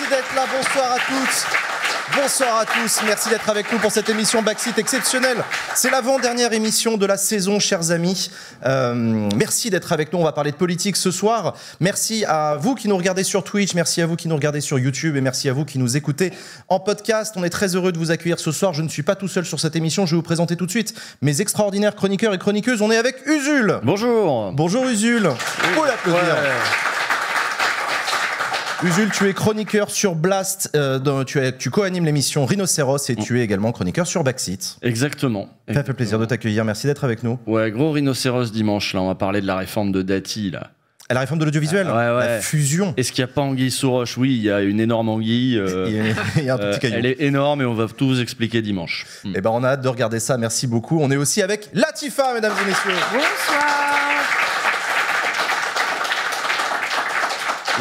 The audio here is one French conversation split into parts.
Merci d'être là. Bonsoir à toutes. Bonsoir à tous. Merci d'être avec nous pour cette émission Backseat exceptionnelle. C'est l'avant-dernière émission de la saison, chers amis. Euh, merci d'être avec nous. On va parler de politique ce soir. Merci à vous qui nous regardez sur Twitch. Merci à vous qui nous regardez sur YouTube. Et merci à vous qui nous écoutez en podcast. On est très heureux de vous accueillir ce soir. Je ne suis pas tout seul sur cette émission. Je vais vous présenter tout de suite mes extraordinaires chroniqueurs et chroniqueuses. On est avec Usul. Bonjour. Bonjour Usul. Usul, tu es chroniqueur sur Blast, euh, tu, tu co-animes l'émission Rhinocéros et tu es également chroniqueur sur Backseat. Exactement. Ça fait plaisir de t'accueillir, merci d'être avec nous. Ouais, gros rhinocéros dimanche, là, on va parler de la réforme de Dati, là. Ah, la réforme de l'audiovisuel, ouais, ah, ouais. la fusion. Est-ce qu'il n'y a pas anguille sous roche Oui, il y a une énorme anguille. Euh, il y a- un euh, petit caillou. elle est énorme et on va tout vous expliquer dimanche. Eh ben, on a hâte de regarder ça. Merci beaucoup. On est aussi avec Latifa, mesdames et messieurs. Bonsoir.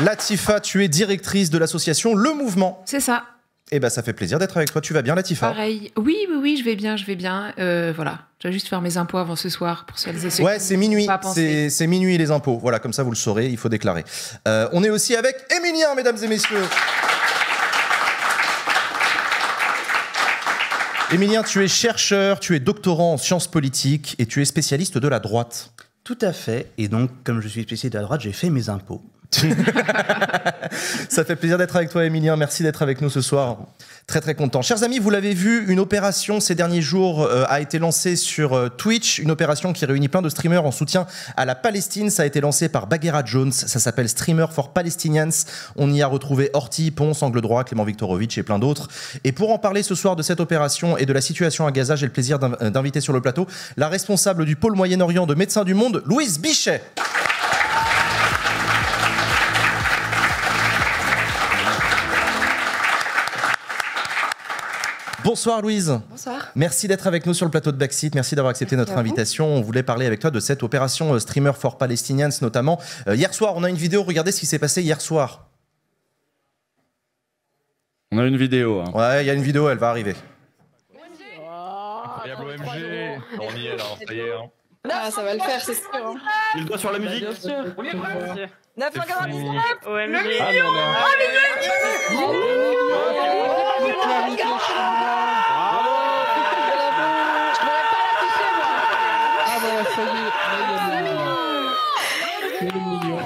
Latifa, tu es directrice de l'association Le Mouvement. C'est ça. Eh ben, ça fait plaisir d'être avec toi. Tu vas bien, Latifa Pareil. Oui, oui, oui, je vais bien, je vais bien. Euh, voilà. Je vais juste faire mes impôts avant ce soir pour celles et ceux ouais, c'est minuit. C'est minuit les impôts. Voilà, comme ça vous le saurez, il faut déclarer. Euh, on est aussi avec Émilien, mesdames et messieurs. Émilien, tu es chercheur, tu es doctorant en sciences politiques et tu es spécialiste de la droite. Tout à fait. Et donc, comme je suis spécialiste de la droite, j'ai fait mes impôts. Ça fait plaisir d'être avec toi, Emilien. Merci d'être avec nous ce soir. Très très content. Chers amis, vous l'avez vu, une opération ces derniers jours euh, a été lancée sur euh, Twitch, une opération qui réunit plein de streamers en soutien à la Palestine. Ça a été lancé par Bagheera Jones. Ça s'appelle Streamer for Palestinians. On y a retrouvé Horty, Ponce, Angle Droit, Clément Viktorovitch et plein d'autres. Et pour en parler ce soir de cette opération et de la situation à Gaza, j'ai le plaisir d'inviter sur le plateau la responsable du pôle Moyen-Orient de Médecins du Monde, Louise Bichet. Bonsoir Louise. Bonsoir. Merci d'être avec nous sur le plateau de Backseat. Merci d'avoir accepté notre invitation. On voulait parler avec toi de cette opération euh, Streamer for Palestinians notamment. Euh, hier soir, on a une vidéo. Regardez ce qui s'est passé hier soir. On a une vidéo. Hein. Ouais, il y a une vidéo, elle va arriver. OMG On y est là, hein. ça ah, ça va le faire, c'est sûr. Hein. Il doit sur la musique. On est prêt 999 ah, Le million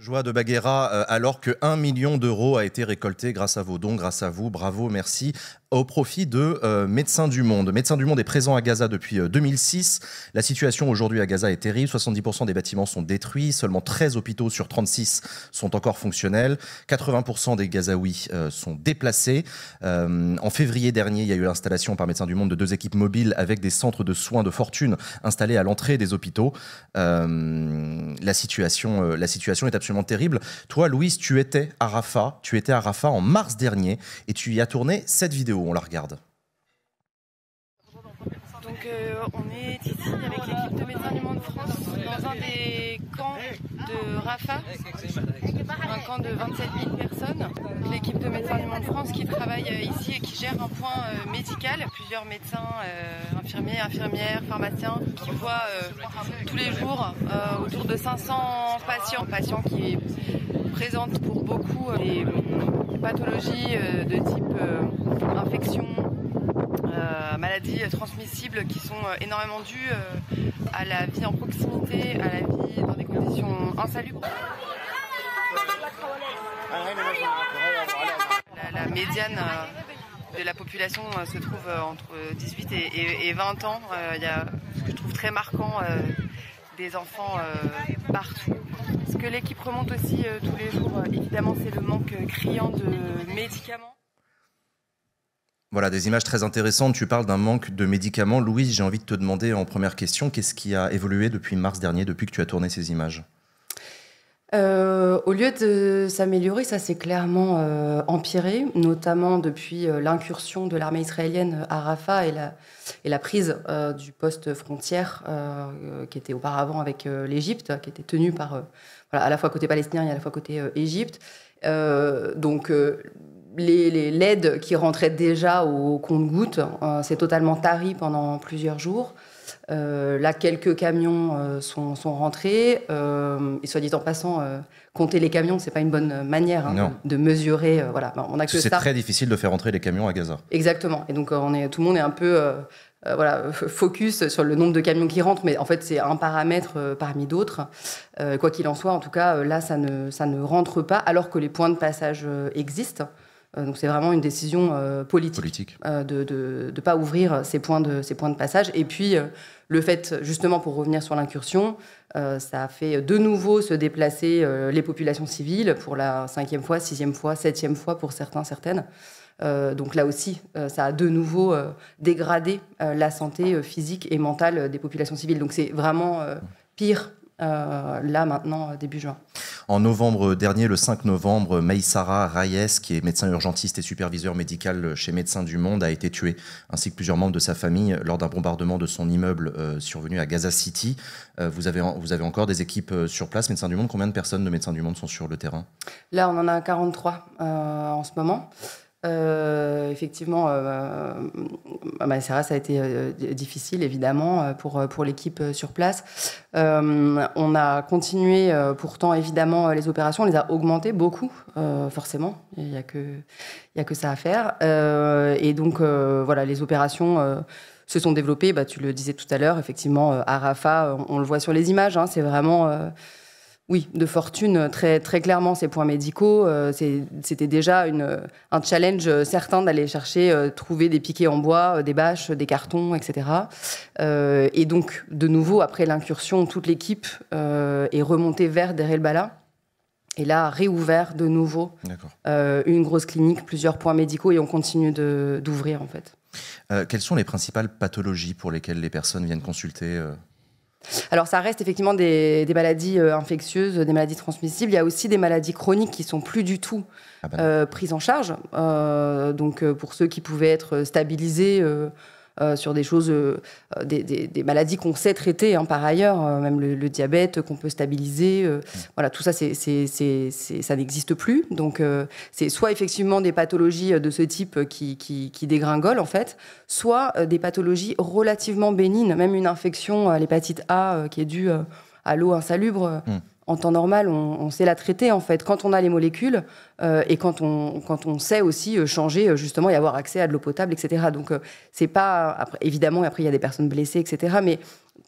joie de Baguera, euh, alors que 1 million d'euros a été récolté grâce à vos dons, grâce à vous. Bravo, merci au profit de euh, Médecins du Monde. Médecins du Monde est présent à Gaza depuis 2006. Euh, la situation aujourd'hui à Gaza est terrible. 70% des bâtiments sont détruits. Seulement 13 hôpitaux sur 36 sont encore fonctionnels. 80% des Gazaouis euh, sont déplacés. en février dernier, il y a eu l'installation par Médecins du Monde de deux équipes mobiles avec des centres de soins de fortune installés à l'entrée des hôpitaux. la, situation, la situation est absolument terrible. Toi, Louise, tu étais à Rafah. Tu étais à Rafah en mars dernier et tu y as tourné cette vidéo on la regarde. Donc euh, on est ici avec l'équipe de médecins du France dans un des camps de Rafa, un camp de 27 000 personnes. L'équipe de Médecins du Monde France qui travaille euh, ici et qui gère un point euh, médical, plusieurs médecins, euh, infirmiers, infirmières, pharmaciens, qui voient tous les jours autour de 500 patients, patients qui présentent pour beaucoup des pathologies de type infection, euh, maladies transmissibles qui sont euh, énormément dues euh, à la vie en proximité, à la vie dans des conditions insalubres. La, médiane de la population se trouve entre 18 et, 20 ans. Il y a ce que je trouve très marquant des enfants partout. Ce que l'équipe remonte aussi tous les jours, évidemment, c'est le manque criant de médicaments. Voilà, des images très intéressantes. Tu parles d'un manque de médicaments. Louise, j'ai envie de te demander en première question, qu'est-ce qui a évolué depuis mars dernier, depuis que tu as tourné ces images euh, au lieu de s'améliorer, ça s'est clairement euh, empiré, notamment depuis euh, l'incursion de l'armée israélienne à Rafah et la, prise du poste frontière qui était auparavant avec l'Égypte, qui était tenu par à la fois côté palestinien et à la fois côté Égypte. donc les, LED qui rentrait déjà au compte-gouttes euh, s'est totalement tarie pendant plusieurs jours. Euh, là, quelques camions euh, sont, sont, rentrés. Euh, et soit dit en passant, compter les camions, ce n'est pas une bonne manière hein, de, mesurer. voilà, C'est très difficile de faire rentrer les camions à Gaza. Exactement. Et donc, on est, tout le monde est un peu voilà, focus sur le nombre de camions qui rentrent, mais en fait, c'est un paramètre parmi d'autres. quoi qu'il en soit, en tout cas, là, ça ne, ça ne rentre pas, alors que les points de passage existent. Euh, donc c'est vraiment une décision euh, politique, euh, de ne pas ouvrir ces points de, ces points de passage. Et puis le fait, justement, pour revenir sur l'incursion, ça a fait de nouveau se déplacer les populations civiles pour la cinquième fois, sixième fois, septième fois pour certains, certaines. donc là aussi, ça a de nouveau dégradé la santé physique et mentale des populations civiles. Donc c'est vraiment pire euh, là maintenant euh, début juin. En novembre dernier, le 5 novembre, Meissara Reyes, qui est médecin urgentiste et superviseur médical chez Médecins du Monde, a été tuée, ainsi que plusieurs membres de sa famille, lors d'un bombardement de son immeuble euh, survenu à Gaza City. vous, avez, vous avez encore des équipes sur place, Médecins du Monde. Combien de personnes de Médecins du Monde sont sur le terrain Là, on en a 43 en ce moment. Euh, effectivement, euh, euh, bah, ça a été difficile, évidemment, pour, pour l'équipe sur place. on a continué, pourtant, évidemment, les opérations. On les a augmentées beaucoup, forcément. Il n'y a, que, y a que ça à faire. et donc, voilà, les opérations se sont développées. Bah, tu le disais tout à l'heure, effectivement, à Rafa, on, le voit sur les images. Hein. C'est vraiment oui, de fortune, euh, très, très clairement, ces points médicaux, euh, c'était déjà euh, un challenge certain d'aller chercher, trouver des piquets en bois, des bâches, des cartons, etc. et donc, de nouveau, après l'incursion, toute l'équipe est remontée vers Derelbala et là, réouvert de nouveau une grosse clinique, plusieurs points médicaux et on continue d'ouvrir en fait. quelles sont les principales pathologies pour lesquelles les personnes viennent consulter alors ça reste effectivement des, maladies euh, infectieuses, des maladies transmissibles. Il y a aussi des maladies chroniques qui sont plus du tout ah ben euh, prises en charge. Euh, donc pour ceux qui pouvaient être stabilisés euh, sur des choses, euh, des, maladies qu'on sait traiter hein, par ailleurs, euh, même le, diabète qu'on peut stabiliser. Mm. voilà, tout ça, c'est, ça n'existe plus. Donc, c'est soit effectivement des pathologies de ce type qui, dégringolent, en fait, soit des pathologies relativement bénignes, même une infection à l'hépatite A qui est due à l'eau insalubre. Mm en temps normal, on, sait la traiter en fait. Quand on a les molécules euh, et quand on, quand on sait aussi euh, changer euh, justement et avoir accès à de l'eau potable, etc. Donc c'est pas évidemment après il y a des personnes blessées, etc. Mais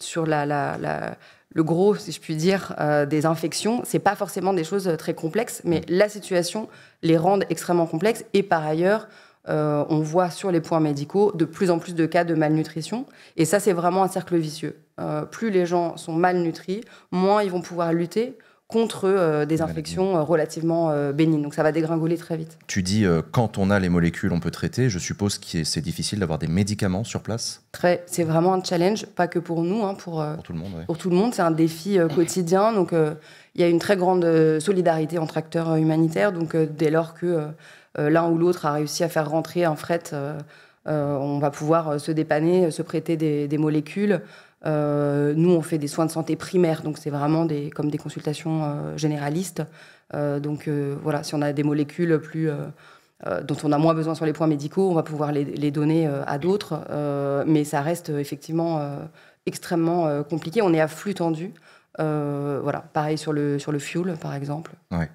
sur le gros, si je puis dire, des infections, c'est pas forcément des choses très complexes, mais mm. la situation les rend extrêmement complexes et par ailleurs euh, on voit sur les points médicaux de plus en plus de cas de malnutrition. Et ça, c'est vraiment un cercle vicieux. Euh, plus les gens sont malnutris, moins ils vont pouvoir lutter contre euh, des infections relativement bénignes. Donc ça va dégringoler très vite. Tu dis, quand on a les molécules, on peut traiter. Je suppose que c'est difficile d'avoir des médicaments sur place C'est vraiment un challenge, pas que pour nous, hein, pour, tout le monde. Pour tout le monde, c'est un défi quotidien. Donc il y a une très grande solidarité entre acteurs humanitaires. Donc dès lors que euh, l'un ou l'autre a réussi à faire rentrer un fret, euh, euh, on va pouvoir se dépanner, se prêter des, molécules. nous, on fait des soins de santé primaires, donc c'est vraiment des, comme des consultations généralistes. donc voilà, si on a des molécules plus, dont on a moins besoin sur les points médicaux, on va pouvoir les, donner à d'autres. mais ça reste effectivement extrêmement compliqué. On est à flux tendu. voilà, pareil sur le, sur le fuel, par exemple. Ouais.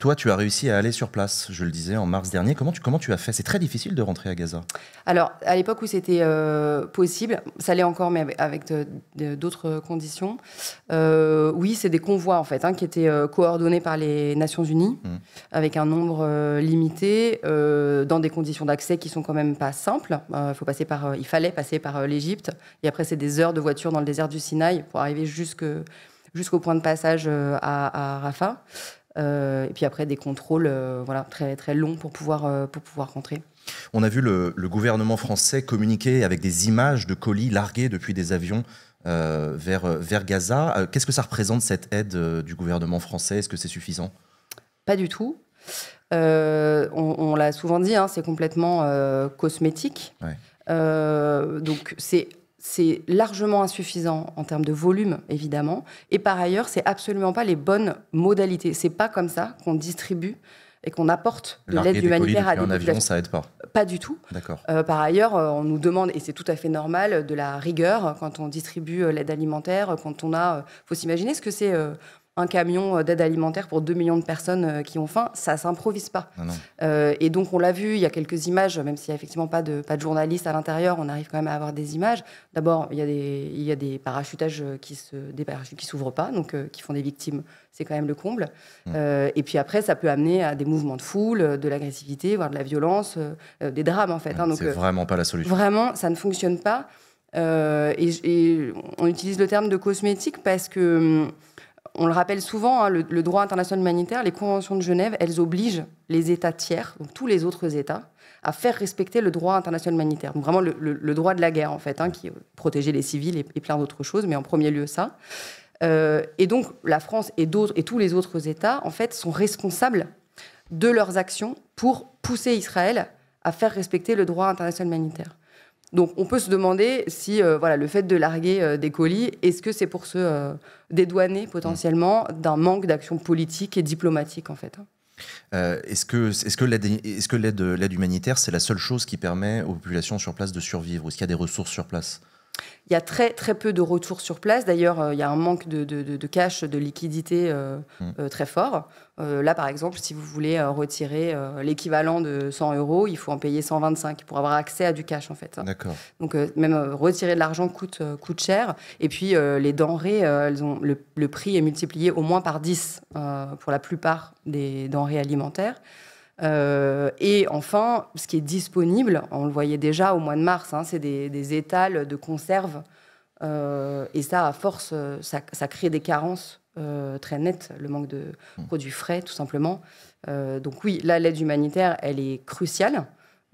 Toi, tu as réussi à aller sur place, je le disais, en mars dernier. Comment tu, comment tu as fait C'est très difficile de rentrer à Gaza. Alors, à l'époque où c'était euh, possible, ça l'est encore, mais avec euh, d'autres conditions. Euh, oui, c'est des convois, en fait, hein, qui étaient coordonnés par les Nations Unies, mmh. avec un nombre limité, dans des conditions d'accès qui sont quand même pas simples. faut passer par, il fallait passer par l'Égypte. Et après, c'est des heures de voiture dans le désert du Sinaï pour arriver jusqu'au point de passage à Rafah. Euh, et puis après des contrôles euh, voilà, très, très longs pour pouvoir, euh, pour pouvoir rentrer. On a vu le, gouvernement français communiquer avec des images de colis largués depuis des avions vers, vers Gaza. Qu'est-ce que ça représente cette aide du gouvernement français Est-ce que c'est suffisant Pas du tout. on, l'a souvent dit, hein, c'est complètement cosmétique. donc c'est c'est largement insuffisant en termes de volume, évidemment. Et par ailleurs, c'est absolument pas les bonnes modalités. C'est pas comme ça qu'on distribue et qu'on apporte de l'aide humanitaire à des en avion, ça aide pas. Pas du tout. D'accord. Euh, par ailleurs, euh, on nous demande, et c'est tout à fait normal, de la rigueur quand on distribue euh, l'aide alimentaire, quand on a. faut s'imaginer ce que c'est un camion euh, d'aide alimentaire pour 2 millions de personnes euh, qui ont faim, ça s'improvise pas. Ah euh, et donc on l'a vu, il y a quelques images, même s'il n'y a effectivement pas de, pas de journalistes à l'intérieur, on arrive quand même à avoir des images. D'abord, il, y a des, il des parachutages qui ne s'ouvrent pas, donc qui font des victimes, c'est quand même le comble. Mmh. et puis après, ça peut amener à des mouvements de foule, de l'agressivité, voire de la violence, des drames en fait. Hein, c'est vraiment pas la solution. Vraiment, ça ne fonctionne pas. et, on utilise le terme de cosmétique parce que hum, on le rappelle souvent, hein, le, droit international humanitaire, les conventions de Genève, elles obligent les États tiers, donc tous les autres États, à faire respecter le droit international humanitaire. vraiment le, droit de la guerre, en fait, hein, qui euh, protégeait les civils et, plein d'autres choses, mais en premier lieu ça. Euh, et donc la France et, et tous les autres États, en fait, sont responsables de leurs actions pour pousser Israël à faire respecter le droit international humanitaire. Donc on peut se demander si euh, voilà le fait de larguer euh, des colis, est-ce que c'est pour se euh, dédouaner potentiellement d'un manque d'action politique et diplomatique en fait hein est-ce que, l'aide l'aide humanitaire, c'est la seule chose qui permet aux populations sur place de survivre Est-ce qu'il y a des ressources sur place il y a très, très peu de retours sur place. D'ailleurs, euh, il y a un manque de, cash, de liquidité euh, mm. euh, très fort. là, par exemple, si vous voulez retirer l'équivalent de 100 euros, il faut en payer 125 pour avoir accès à du cash, en fait. Hein. Donc, même retirer de l'argent coûte, cher. Et puis, les denrées, le, prix est multiplié au moins par 10 pour la plupart des denrées alimentaires. Euh, et enfin, ce qui est disponible, on le voyait déjà au mois de mars, hein, c'est des, étals de conserve. Euh, et ça, à force, ça, crée des carences euh, très nettes, le manque de hmm. produits frais, tout simplement. donc oui, là, l'aide humanitaire, elle est cruciale.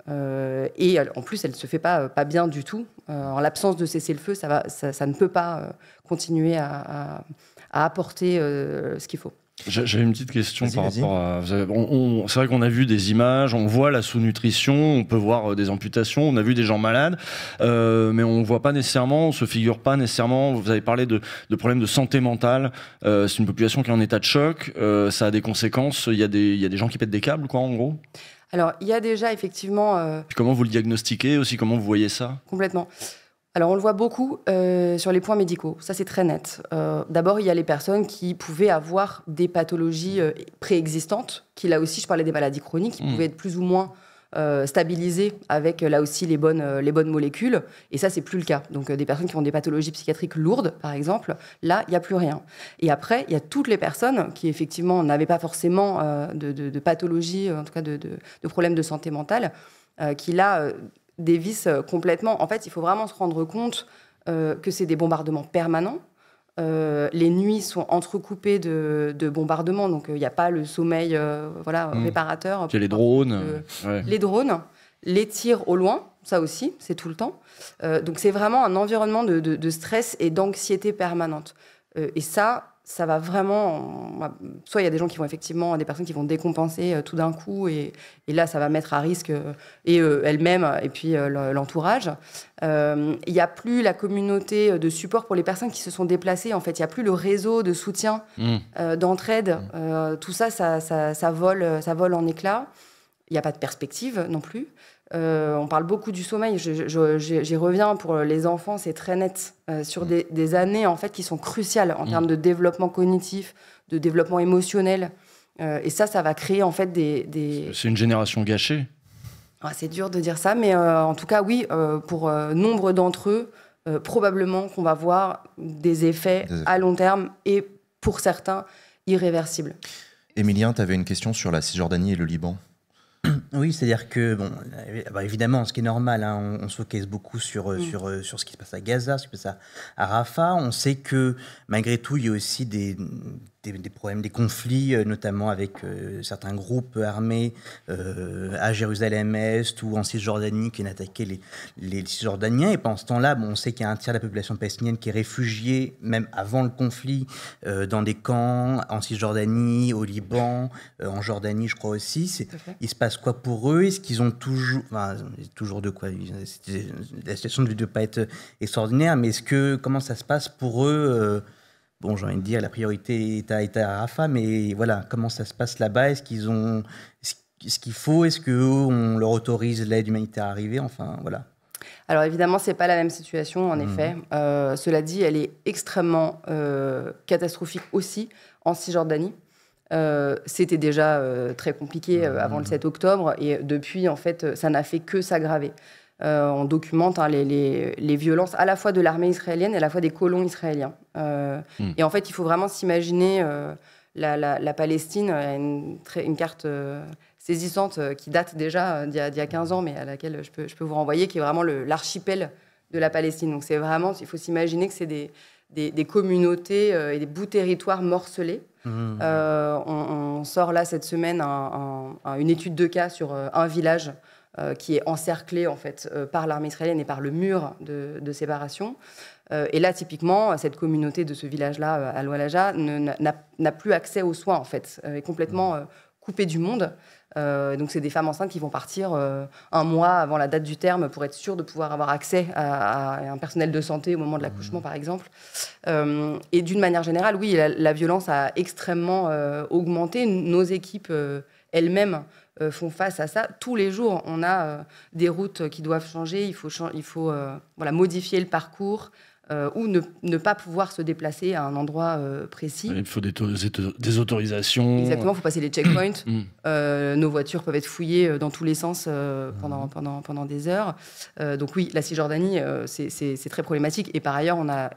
et en plus, elle ne se fait pas, pas bien du tout. en l'absence de cessez-le-feu, ça, ça, ne peut pas continuer à apporter ce qu'il faut. J'ai une petite question par rapport à. C'est vrai qu'on a vu des images, on voit la sous-nutrition, on peut voir euh, des amputations, on a vu des gens malades, euh, mais on ne voit pas nécessairement, on se figure pas nécessairement. Vous avez parlé de, problèmes de santé mentale. Euh, c'est une population qui est en état de choc, ça a des conséquences. Il y, a des, gens qui pètent des câbles, quoi, en gros Alors, il y a déjà effectivement. comment vous le diagnostiquez aussi Comment vous voyez ça Complètement alors on le voit beaucoup euh, sur les points médicaux, ça c'est très net. Euh, d'abord il y a les personnes qui pouvaient avoir des pathologies euh, préexistantes, qui là aussi je parlais des maladies chroniques, qui mmh. pouvaient être plus ou moins stabilisées avec là aussi les bonnes, les bonnes molécules, et ça c'est plus le cas. Donc des personnes qui ont des pathologies psychiatriques lourdes par exemple, là il n'y a plus rien. Et après il y a toutes les personnes qui effectivement n'avaient pas forcément de, pathologie, en tout cas de, de problèmes de santé mentale, qui là des vis euh, complètement. En fait, il faut vraiment se rendre compte euh, que c'est des bombardements permanents. Euh, les nuits sont entrecoupées de, bombardements, donc il n'y a pas le sommeil voilà, hmm. réparateur. Il y a les drones. Les drones, les tirs au loin, ça aussi, c'est tout le temps. donc c'est vraiment un environnement de, de stress et d'anxiété permanente. et ça, ça va vraiment. Soit il y a des gens qui vont effectivement, des personnes qui vont décompenser euh, tout d'un coup, et, là, ça va mettre à risque euh, et euh, elles-mêmes et puis l'entourage. Il n'y a plus la communauté de support pour les personnes qui se sont déplacées. En fait, il n'y a plus le réseau de soutien, mmh. d'entraide. tout ça ça, ça vole, ça vole en éclats. Il n'y a pas de perspective non plus. Euh, on parle beaucoup du sommeil, j'y reviens pour les enfants, c'est très net, euh, sur mm. des, années en fait qui sont cruciales en mm. termes de développement cognitif, de développement émotionnel. Euh, et ça, ça va créer en fait des... C'est une génération gâchée ah, C'est dur de dire ça, mais en tout cas oui, pour nombre d'entre eux, probablement qu'on va voir des effets à long terme et pour certains irréversibles. Émilien, tu avais une question sur la Cisjordanie et le Liban Oui, c'est-à-dire que, bon, eh, bah, évidemment, ce qui est normal, hein, on, se focalise beaucoup sur, euh, mm. sur, euh, sur ce qui se passe à Gaza, ce qui se passe à, à Rafah. On sait que, malgré tout, il y a aussi des, des, problèmes, des conflits, euh, notamment avec euh, certains groupes armés euh, à Jérusalem-Est ou en Cisjordanie qui ont les, Cisjordaniens. Et pendant ce temps-là, bon, on sait qu'il y a un tiers de la population palestinienne qui est réfugiée, même avant le conflit, dans des camps en Cisjordanie, au Liban, en Jordanie, je crois aussi. Il se passe quoi pour eux Est-ce qu'ils ont toujours. Enfin, toujours de quoi La situation ne doit pas être extraordinaire, mais est-ce que, comment ça se passe pour eux bon, j'ai envie de dire, la priorité est à, est mais voilà, comment ça se passe là-bas Est-ce qu'ils ont ce qu'il faut Est-ce qu'on leur autorise l'aide humanitaire à arriver Enfin, voilà. Alors évidemment, c'est pas la même situation, en mmh. effet. Euh, cela dit, elle est extrêmement euh, catastrophique aussi en Cisjordanie. Euh, c'était déjà très compliqué avant le 7 mmh. octobre et depuis, en fait, ça n'a fait que s'aggraver. Euh, on documente hein, les, violences à la fois de l'armée israélienne et à la fois des colons israéliens. Euh, hmm. Et en fait, il faut vraiment s'imaginer euh, la, Palestine, une, carte saisissante qui date déjà d'il y, a 15 ans, mais à laquelle je peux, vous renvoyer, qui est vraiment l'archipel de la Palestine. Donc c'est vraiment, il faut s'imaginer que c'est des, communautés et des bouts territoires morcelés. Mmh. On, sort là cette semaine une étude de cas sur un village euh, qui est encerclée en fait euh, par l'armée israélienne et par le mur de, séparation. Euh, et là, typiquement, cette communauté de ce village-là, à Loalaja, n'a plus accès aux soins en fait, est complètement mmh. coupée du monde. donc, c'est des femmes enceintes qui vont partir un mois avant la date du terme pour être sûres de pouvoir avoir accès à, un personnel de santé au moment de l'accouchement, mmh. par exemple. et d'une manière générale, oui, la violence a extrêmement augmenté. Nos équipes elles-mêmes euh, font face à ça. Tous les jours, on a euh, des routes qui doivent changer, il faut, il faut euh, voilà, modifier le parcours. ou ne, pas pouvoir se déplacer à un endroit précis. Il faut des, autorisations. Exactement, il faut passer les checkpoints. Mm. nos voitures peuvent être fouillées dans tous les sens pendant, mm. pendant, pendant des heures. donc oui, la Cisjordanie, c'est très problématique. Et par ailleurs, on a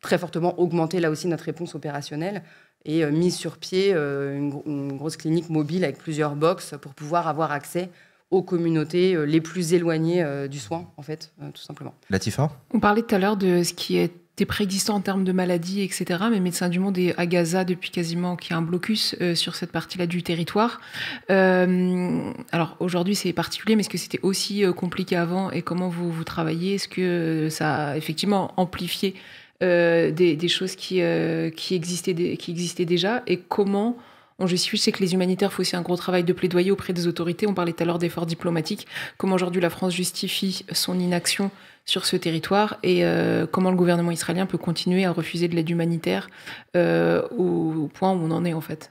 très fortement augmenté là aussi notre réponse opérationnelle et euh, mise sur pied euh, une, grosse clinique mobile avec plusieurs box pour pouvoir avoir accès aux communautés euh, les plus éloignées du soin, en fait, tout simplement. Latifa On parlait tout à l'heure de ce qui était préexistant en termes de maladies, etc. Mais Médecins du Monde est à Gaza depuis quasiment qu'il y a un blocus sur cette partie-là du territoire. alors aujourd'hui c'est particulier, mais est-ce que c'était aussi compliqué avant et comment vous, vous travaillez Est-ce que ça a effectivement amplifié euh, des, choses euh, qui, existaient, déjà et comment je sais que les humanitaires font aussi un gros travail de plaidoyer auprès des autorités. On parlait tout à l'heure d'efforts diplomatiques. Comment aujourd'hui la France justifie son inaction sur ce territoire et euh, comment le gouvernement israélien peut continuer à refuser de l'aide humanitaire au, point où on en est en fait.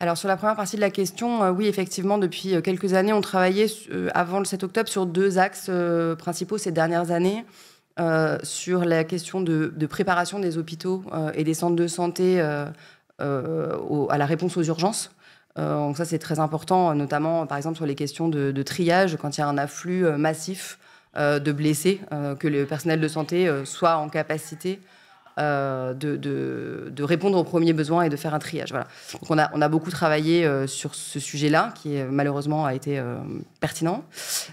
Alors sur la première partie de la question, oui effectivement depuis quelques années on travaillait avant le 7 octobre sur deux axes principaux ces dernières années. Euh, sur la question de, préparation des hôpitaux euh, et des centres de santé euh, à la réponse aux urgences. ça, c'est très important, notamment par exemple sur les questions de triage, quand il y a un afflux massif de blessés, que le personnel de santé soit en capacité euh, de, de, répondre aux premiers besoins et de faire un triage. Voilà. Donc on a, on a beaucoup travaillé euh, sur ce sujet-là, qui euh, malheureusement a été pertinent.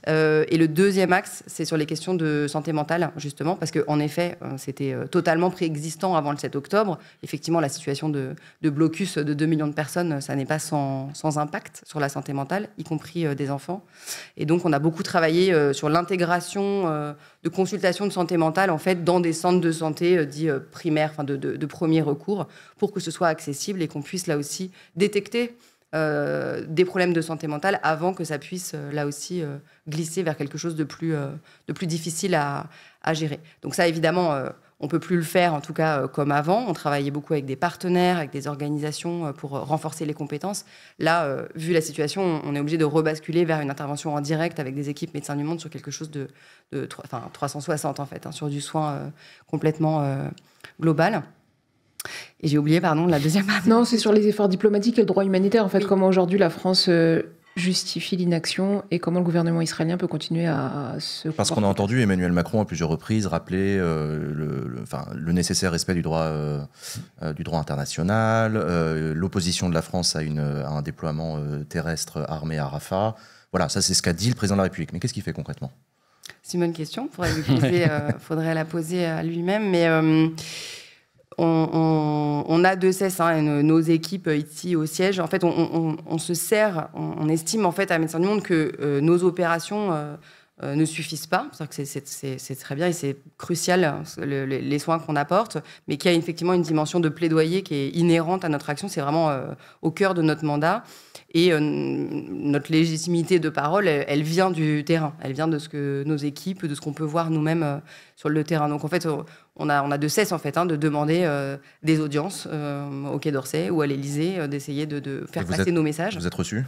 et le deuxième axe, c'est sur les questions de santé mentale, justement, parce qu'en effet, c'était totalement préexistant avant le 7 octobre. Effectivement, la situation de, de blocus de 2 millions de personnes, ça n'est pas sans, sans, impact sur la santé mentale, y compris des enfants. Et donc on a beaucoup travaillé sur l'intégration de consultations de santé mentale, en fait, dans des centres de santé dits primaire, enfin de, de, premier recours, pour que ce soit accessible et qu'on puisse là aussi détecter euh, des problèmes de santé mentale avant que ça puisse euh, là aussi euh, glisser vers quelque chose de plus, de plus difficile à, à, gérer. Donc ça, évidemment, on peut plus le faire, en tout cas euh, comme avant. On travaillait beaucoup avec des partenaires, avec des organisations euh, pour euh, renforcer les compétences. Là, vu la situation, on est obligé de rebasculer vers une intervention en direct avec des équipes médecins du monde sur quelque chose de, enfin, 360 en fait, hein, sur du soin complètement global. Et j'ai oublié, pardon, la deuxième. Non, c'est sur les efforts diplomatiques et le droit humanitaire. En fait, comment aujourd'hui la France justifie l'inaction et comment le gouvernement israélien peut continuer à, se... Parce qu'on a entendu Emmanuel Macron à plusieurs reprises rappeler euh, le, nécessaire respect du droit, euh, euh, du droit international, l'opposition de la France à, une, à un déploiement terrestre armé à Rafah. Voilà, ça c'est ce qu'a dit le président de la République. Mais qu'est-ce qu'il fait concrètement C'est une bonne question, il faudrait, faudrait, la poser à lui-même. Mais on, on, a de cesse, hein, nos, équipes ici au siège, en fait, on, on se sert, on, estime en fait à Médecins du Monde que euh, nos opérations euh, euh, ne suffisent pas. C'est très bien et c'est crucial hein, les soins qu'on apporte, mais qui a effectivement une dimension de plaidoyer qui est inhérente à notre action. C'est vraiment euh, au cœur de notre mandat. Et euh, notre légitimité de parole, elle, vient du terrain. Elle vient de ce que nos équipes, de ce qu'on peut voir nous-mêmes sur le terrain. Donc en fait, on a, on a de cesse en fait hein, de demander des audiences au Quai d'Orsay ou à l'Élysée, d'essayer de, faire passer nos messages. Vous êtes reçu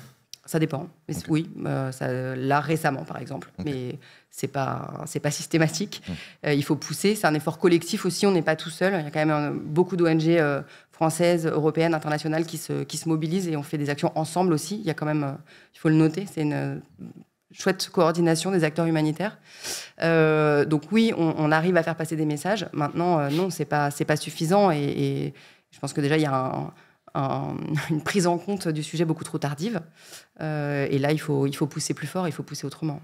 ça dépend. Oui, euh, ça, là récemment par exemple, mais c'est pas c'est pas systématique. Mm. Euh, il faut pousser. C'est un effort collectif aussi. On n'est pas tout seul. Il y a quand même euh, beaucoup d'ONG françaises, européennes, internationales qui se qui se mobilisent et on fait des actions ensemble aussi. Il y a quand même, il faut le noter, c'est une chouette coordination des acteurs humanitaires. donc oui, on, arrive à faire passer des messages. Maintenant, non, c'est pas c'est pas suffisant et, je pense que déjà il y a une prise en compte du sujet beaucoup trop tardive. Euh, et là, il faut, il faut pousser plus fort, il faut pousser autrement.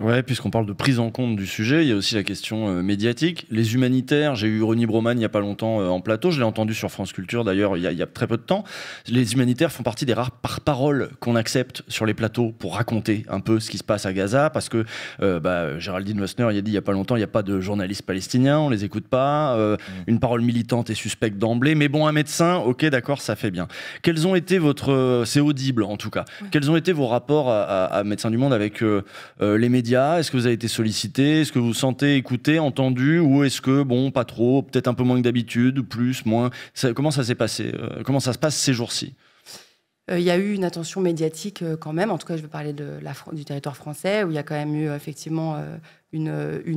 Ouais, puisqu'on parle de prise en compte du sujet, il y a aussi la question euh, médiatique. Les humanitaires, j'ai eu Ronnie Broman il n'y a pas longtemps euh, en plateau, je l'ai entendu sur France Culture d'ailleurs il, y a très peu de temps. Les humanitaires font partie des rares par paroles qu'on accepte sur les plateaux pour raconter un peu ce qui se passe à Gaza, parce que bah, Géraldine Wassner y a dit il n'y a pas longtemps, il n'y a pas de journalistes palestiniens, on les écoute pas, mm. une parole militante est suspecte d'emblée, mais bon, un médecin, ok, d'accord, ça fait bien. Quelles ont été votre... C'est audible en tout cas. ont vos rapports à, à Médecins du Monde avec euh, euh, les médias Est-ce que vous avez été sollicité Est-ce que vous vous sentez écouté, entendu Ou est-ce que, bon, pas trop, peut-être un peu moins que d'habitude, plus, moins Comment ça s'est passé euh, Comment ça se passe ces jours-ci il y a eu une attention médiatique quand même. En tout cas, je veux parler de du territoire français où il y a quand même eu effectivement une,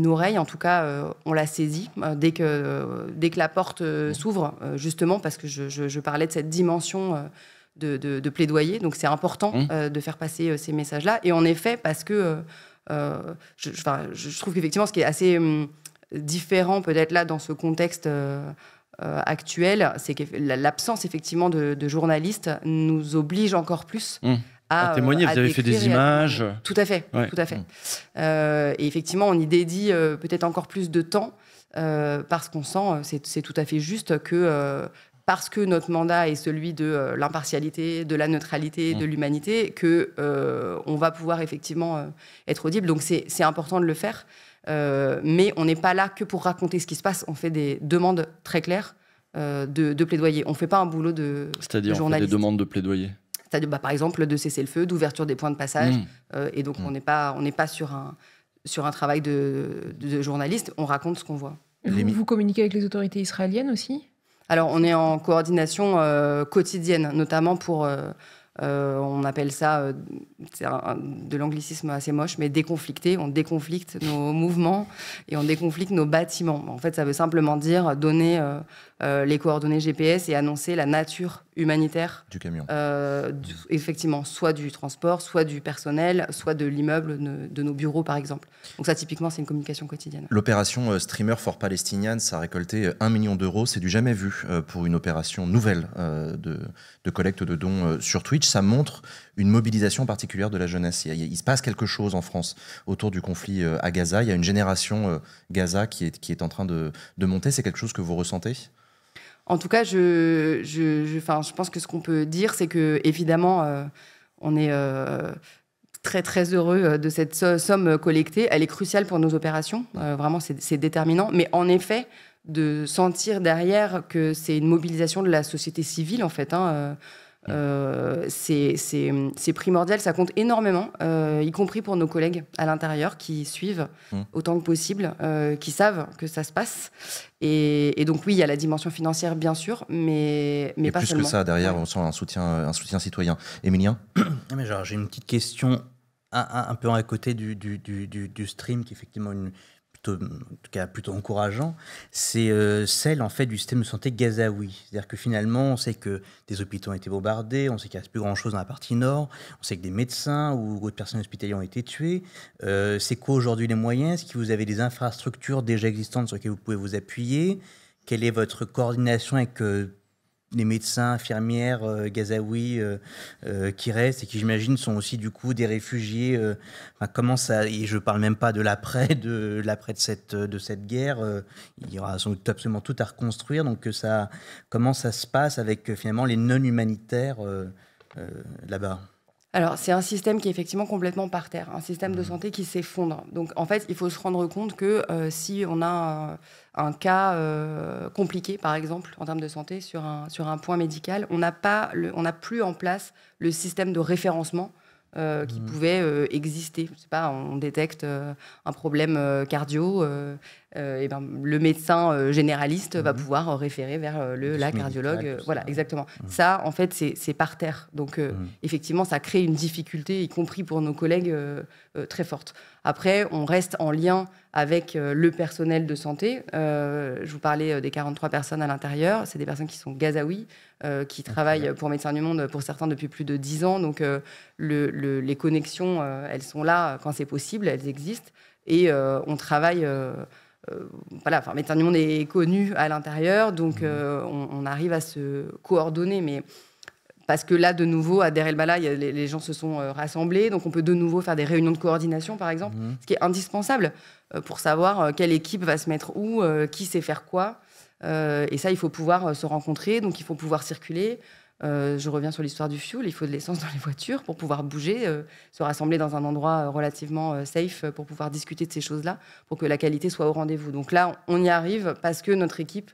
oreille. En tout cas, on l'a saisie dès que, dès que la porte s'ouvre, justement parce que je, je parlais de cette dimension de, plaidoyer. Donc c'est important mmh. euh, de faire passer euh, ces messages-là. Et en effet, parce que euh, je, je, trouve qu'effectivement, ce qui est assez mmh, différent peut-être là dans ce contexte actuel, c'est que l'absence effectivement de, journalistes nous oblige encore plus mmh. À, à, témoigner. vous avez fait des images. Tout à fait, tout à fait. et effectivement, on y dédie peut-être encore plus de temps. parce qu'on sent, c'est tout à fait juste, que parce que notre mandat est celui de euh, l'impartialité, de la neutralité, de mmh. l'humanité, que euh, on va pouvoir effectivement euh, être audible. Donc c'est important de le faire, mais on n'est pas là que pour raconter ce qui se passe. On fait des demandes très claires de, plaidoyer. On ne fait pas un boulot de journaliste. C'est-à-dire des demandes de plaidoyer. C'est-à-dire bah, par exemple de cesser le feu, d'ouverture des points de passage. Mmh. et donc mmh. on n'est pas on n'est pas sur un sur un travail de, de journaliste. On raconte ce qu'on voit. Vous, vous communiquez avec les autorités israéliennes aussi alors, on est en coordination euh, quotidienne, notamment pour. Euh, euh, on appelle ça un, de l'anglicisme assez moche, mais déconflicter. On déconflicte nos mouvements et on déconflicte nos bâtiments. En fait, ça veut simplement dire donner euh, les coordonnées GPS et annoncer la nature humanitaire du camion. Euh, effectivement, soit du transport, soit du personnel, soit de l'immeuble, de, nos bureaux par exemple. Donc ça, typiquement, c'est une communication quotidienne. L'opération euh, Streamer for Palestinian, ça a récolté 1 million d'euros. C'est du jamais vu pour une opération nouvelle de, collecte de dons sur Twitch. Ça montre une mobilisation particulière de la jeunesse. Il, il, se passe quelque chose en France autour du conflit à Gaza. Il y a une génération Gaza qui est, en train de monter. C'est quelque chose que vous ressentez en tout cas, je, je, je, je pense que ce qu'on peut dire, c'est que évidemment, euh, on est euh, très très heureux euh, de cette somme collectée. Elle est cruciale pour nos opérations. vraiment, c'est déterminant. Mais en effet, de sentir derrière que c'est une mobilisation de la société civile, en fait. Hein, euh, c'est primordial, ça compte énormément, euh, y compris pour nos collègues à l'intérieur qui suivent hmm. autant que possible, euh, qui savent que ça se passe. Et, donc oui, il y a la dimension financière bien sûr, mais, mais et plus que ça, derrière, on sent un soutien, un soutien citoyen. Émilien ah, J'ai une petite question un, un, peu à côté du, du stream, qui est effectivement une, en tout cas plutôt encourageant, c'est euh, celle en fait du système de santé gazaoui. C'est-à-dire que finalement, on sait que des hôpitaux ont été bombardés, on sait qu'il n'y a plus grand-chose dans la partie nord, on sait que des médecins ou autres personnes hospitalières ont été tuées. Euh, c'est quoi aujourd'hui les moyens Est-ce que vous avez des infrastructures déjà existantes sur lesquelles vous pouvez vous appuyer Quelle est votre coordination avec euh, les médecins, infirmières, euh, gazaouis euh, euh, qui restent et qui, j'imagine, sont aussi du coup des réfugiés. comment ça Et je parle même pas de l'après, de l'après de cette de cette guerre. il y aura absolument tout à reconstruire. Donc ça, comment ça se passe avec finalement les non humanitaires là-bas alors, c'est un système qui est effectivement complètement par terre, un système de mmh. santé qui s'effondre. Donc, en fait, il faut se rendre compte que euh, si on a un, cas euh, compliqué, par exemple, en termes de santé, sur un, sur un point médical, on n'a plus en place le système de référencement euh, qui mmh. pouvait exister. Je sais pas, on détecte un problème cardio, euh, ben, le médecin euh, généraliste va mhm. pouvoir euh, référer vers le, la cardiologue. voilà, exactement. Mhm. Ça, en fait, c'est par terre. Donc, mhm. effectivement, ça crée une difficulté, y compris pour nos collègues, très forte. Après, on reste en lien avec le personnel de santé. je vous parlais des 43 personnes à l'intérieur. C'est des personnes qui sont gazaouis, qui travaillent pour Médecins du Monde, pour certains depuis plus de 10 ans. Donc les connexions, elles sont là quand c'est possible, elles existent. Et on travaille euh, voilà, enfin, Médecins du est connu à l'intérieur, donc mmh. euh, on, arrive à se coordonner, mais parce que là, de nouveau, à Der El les, gens se sont euh, rassemblés, donc on peut de nouveau faire des réunions de coordination, par exemple, mmh. ce qui est indispensable pour savoir quelle équipe va se mettre où, qui sait faire quoi. et ça, il faut pouvoir se rencontrer, donc il faut pouvoir circuler. Euh, je reviens sur l'histoire du fuel, il faut de l'essence dans les voitures pour pouvoir bouger, euh, se rassembler dans un endroit euh, relativement safe pour pouvoir discuter de ces choses-là, pour que la qualité soit au rendez-vous. Donc là, on y arrive parce que notre équipe,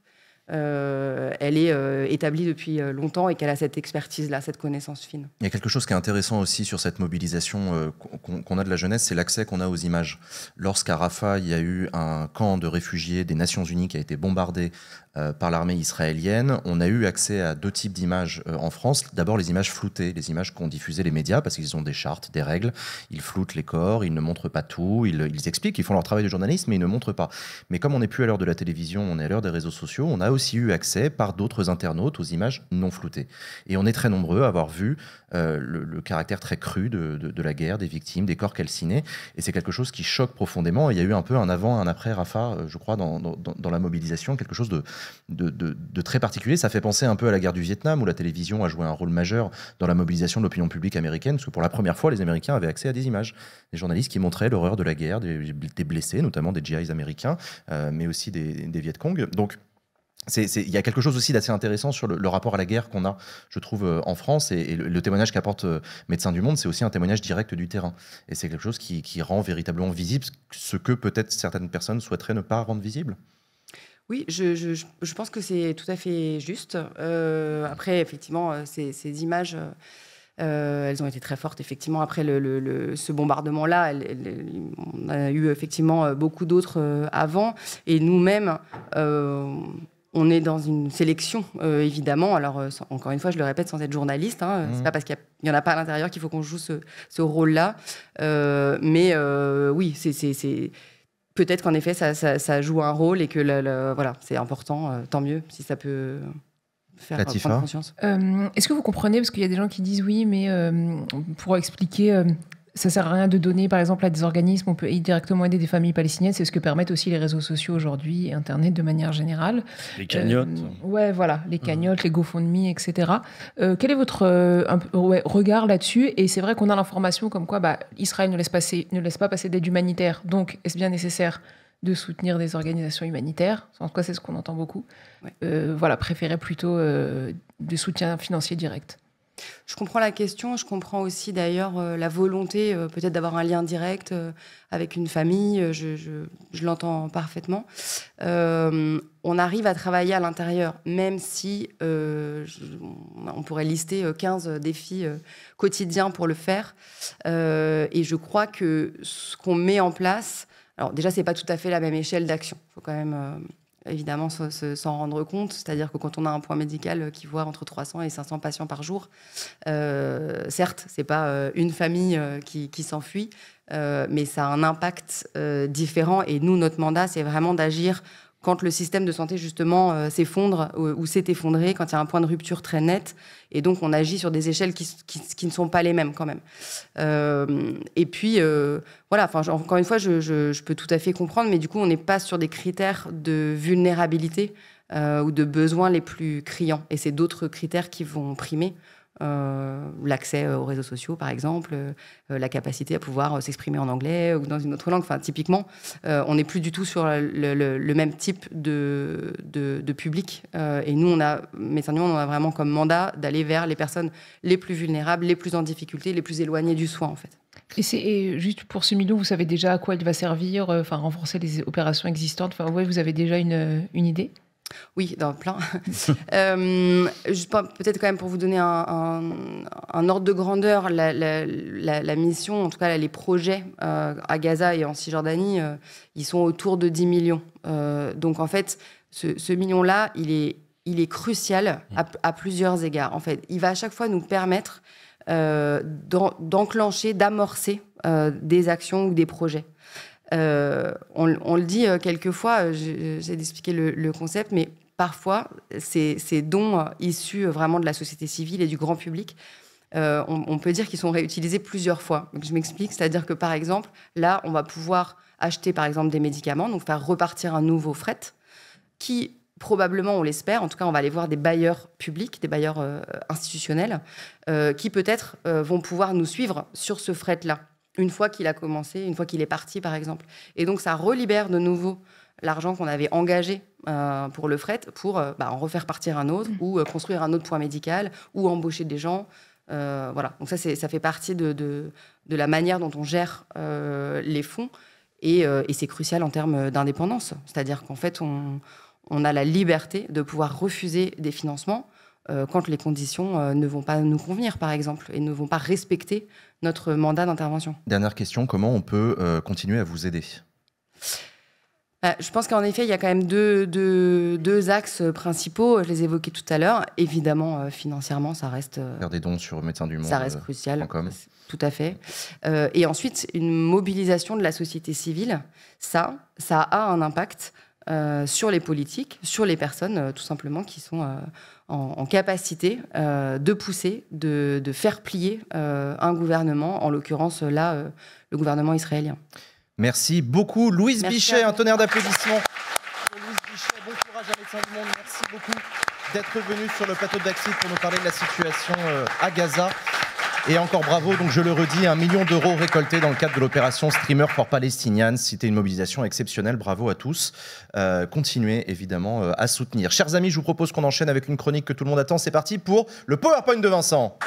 elle est établie depuis longtemps et qu'elle a cette expertise-là, cette connaissance fine. Il y a quelque chose qui est intéressant aussi sur cette mobilisation qu'on a de la jeunesse, c'est l'accès qu'on a aux images. Lorsqu'à Rafa, il y a eu un camp de réfugiés des Nations Unies qui a été bombardé euh, par l'armée israélienne, on a eu accès à deux types d'images euh, en France. D'abord les images floutées, les images qu'ont diffusées les médias parce qu'ils ont des chartes, des règles. Ils floutent les corps, ils ne montrent pas tout, ils, expliquent, ils font leur travail de journaliste, mais ils ne montrent pas. Mais comme on n'est plus à l'heure de la télévision, on est à l'heure des réseaux sociaux, on a aussi eu accès par d'autres internautes aux images non floutées. Et on est très nombreux à avoir vu euh, le, caractère très cru de, la guerre, des victimes, des corps calcinés. Et c'est quelque chose qui choque profondément. Il y a eu un peu un avant, un après Rafa, je crois, dans la mobilisation, quelque chose de, de, très particulier. Ça fait penser un peu à la guerre du Vietnam, où la télévision a joué un rôle majeur dans la mobilisation de l'opinion publique américaine, parce que pour la première fois, les Américains avaient accès à des images. Des journalistes qui montraient l'horreur de la guerre, des, blessés, notamment des GIs américains, euh, mais aussi des, des Vietcong. Donc, il y a quelque chose aussi d'assez intéressant sur le, rapport à la guerre qu'on a, je trouve, euh, en France. Et, le, témoignage qu'apporte euh, Médecins du Monde, c'est aussi un témoignage direct du terrain. Et c'est quelque chose qui, rend véritablement visible ce que peut-être certaines personnes souhaiteraient ne pas rendre visible. Oui, je, pense que c'est tout à fait juste. Euh, après, effectivement, euh, ces, images, euh, elles ont été très fortes. Effectivement, après ce bombardement-là, on a eu effectivement beaucoup d'autres avant. Et nous-mêmes, on est dans une sélection, évidemment. Alors, encore une fois, je le répète, sans être journaliste, hein, c'est mmh. pas parce qu'il n'y en a pas à l'intérieur qu'il faut qu'on joue ce, rôle-là. mais oui, c'est peut-être qu'en effet, ça, joue un rôle et que voilà, c'est important, euh, tant mieux, si ça peut faire prendre conscience. Euh, est-ce que vous comprenez, parce qu'il y a des gens qui disent oui, mais euh, pour expliquer ça sert à rien de donner, par exemple, à des organismes. On peut directement aider des familles palestiniennes. C'est ce que permettent aussi les réseaux sociaux aujourd'hui et Internet de manière générale. Les cagnottes. Euh, ouais, voilà, les mmh. cagnottes, mmh. les GoFundMe, etc. Euh, quel est votre euh, regard là-dessus Et c'est vrai qu'on a l'information comme quoi bah, Israël ne laisse, passer, ne laisse pas passer d'aide humanitaire. Donc, est-ce bien nécessaire de soutenir des organisations humanitaires. En tout cas, c'est ce qu'on entend beaucoup. voilà, préférer plutôt euh, des soutiens financiers directs. Je comprends la question, je comprends aussi d'ailleurs euh, la volonté euh, peut-être d'avoir un lien direct euh, avec une famille, je, l'entends parfaitement. on arrive à travailler à l'intérieur, même si on pourrait lister 15 défis quotidiens pour le faire. et je crois que ce qu'on met en place, alors déjà c'est pas tout à fait la même échelle d'action, Il faut quand même évidemment s'en rendre compte. C'est-à-dire que quand on a un point médical euh, qui voit entre 300 et 500 patients par jour, euh, certes, c'est pas euh, une famille euh, qui, s'enfuit, mais ça a un impact différent. Et nous, notre mandat, c'est vraiment d'agir quand le système de santé justement euh, s'effondre ou, s'est effondré, quand il y a un point de rupture très net, et donc on agit sur des échelles qui, ne sont pas les mêmes quand même. Euh, et puis euh, voilà, encore une fois, je, peux tout à fait comprendre, mais du coup on n'est pas sur des critères de vulnérabilité ou de besoins les plus criants, et c'est d'autres critères qui vont primer. Euh, l'accès euh, aux réseaux sociaux, par exemple, euh, la capacité à pouvoir s'exprimer en anglais ou dans une autre langue. Enfin, typiquement, on n'est plus du tout sur le, même type de, public. et nous, on a, mais on a vraiment comme mandat d'aller vers les personnes les plus vulnérables, les plus en difficulté, les plus éloignées du soin, en fait. Et, juste pour ce milieu, vous savez déjà à quoi il va servir Enfin, renforcer les opérations existantes. Enfin, vous avez déjà une idée oui, dans plein. Euh, peut-être quand même pour vous donner un, ordre de grandeur, la, mission, en tout cas les projets euh, à Gaza et en Cisjordanie, euh, ils sont autour de 10 millions. donc en fait, ce, million-là, il est, crucial mm. à, plusieurs égards. En fait, il va à chaque fois nous permettre d'enclencher, d'amorcer des actions ou des projets. Euh, on, le dit euh, quelquefois, euh, j'ai expliqué le, concept, mais parfois, ces, dons issus vraiment de la société civile et du grand public, on, peut dire qu'ils sont réutilisés plusieurs fois. je m'explique, c'est-à-dire que par exemple, là, on va pouvoir acheter par exemple des médicaments, donc faire repartir un nouveau fret qui probablement, on l'espère, en tout cas, on va aller voir des bailleurs publics, des bailleurs institutionnels, qui peut-être vont pouvoir nous suivre sur ce fret-là une fois qu'il a commencé, une fois qu'il est parti, par exemple. Et donc, ça relibère de nouveau l'argent qu'on avait engagé euh, pour le fret pour euh, bah, en refaire partir un autre mm. ou euh, construire un autre point médical ou embaucher des gens. voilà. Donc, ça, ça fait partie de, la manière dont on gère les fonds. Et, c'est crucial en termes d'indépendance. C'est-à-dire qu'en fait, on, a la liberté de pouvoir refuser des financements euh, quand les conditions euh, ne vont pas nous convenir, par exemple, et ne vont pas respecter notre mandat d'intervention. Dernière question, comment on peut euh, continuer à vous aider bah, je pense qu'en effet, il y a quand même deux, deux, axes principaux. Je les évoquais tout à l'heure. Évidemment, financièrement, ça reste. Faire des dons sur Médecins du Monde. Ça reste crucial. Tout à fait. et ensuite, une mobilisation de la société civile. Ça, ça a un impact sur les politiques, sur les personnes, tout simplement, qui sont en, capacité euh, de pousser, de, faire plier euh, un gouvernement, en l'occurrence là, euh, le gouvernement israélien. Merci beaucoup, Louise Bichet, un tonnerre d'applaudissements. Louise Bichet, bon courage à Médecins du Monde. Merci beaucoup d'être venu sur le plateau d'Axis pour nous parler de la situation à Gaza. Et encore bravo, donc je le redis, un million d'euros récoltés dans le cadre de l'opération Streamer for Palestinians. C'était une mobilisation exceptionnelle, bravo à tous. Euh, continuez évidemment euh, à soutenir. Chers amis, je vous propose qu'on enchaîne avec une chronique que tout le monde attend. C'est parti pour le PowerPoint de Vincent.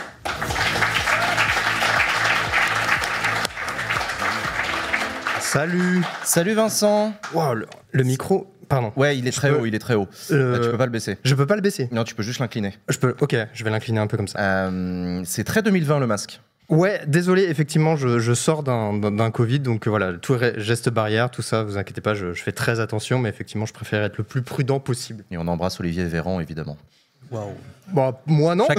Salut Salut Vincent Waouh, le, micro Pardon. Ouais, il est très haut, il est très haut. Euh, ah, tu peux pas le baisser. Je peux pas le baisser. Non, tu peux juste l'incliner. Je peux. Ok, je vais l'incliner un peu comme ça. Euh, c'est très 2020 le masque. Ouais, désolé, effectivement, je, je sors d'un Covid, donc euh, voilà, tout geste barrière, tout ça, vous inquiétez pas, je, je, fais très attention, mais effectivement, je préfère être le plus prudent possible. Et on embrasse Olivier Véran, évidemment. Waouh. Bah, moi non.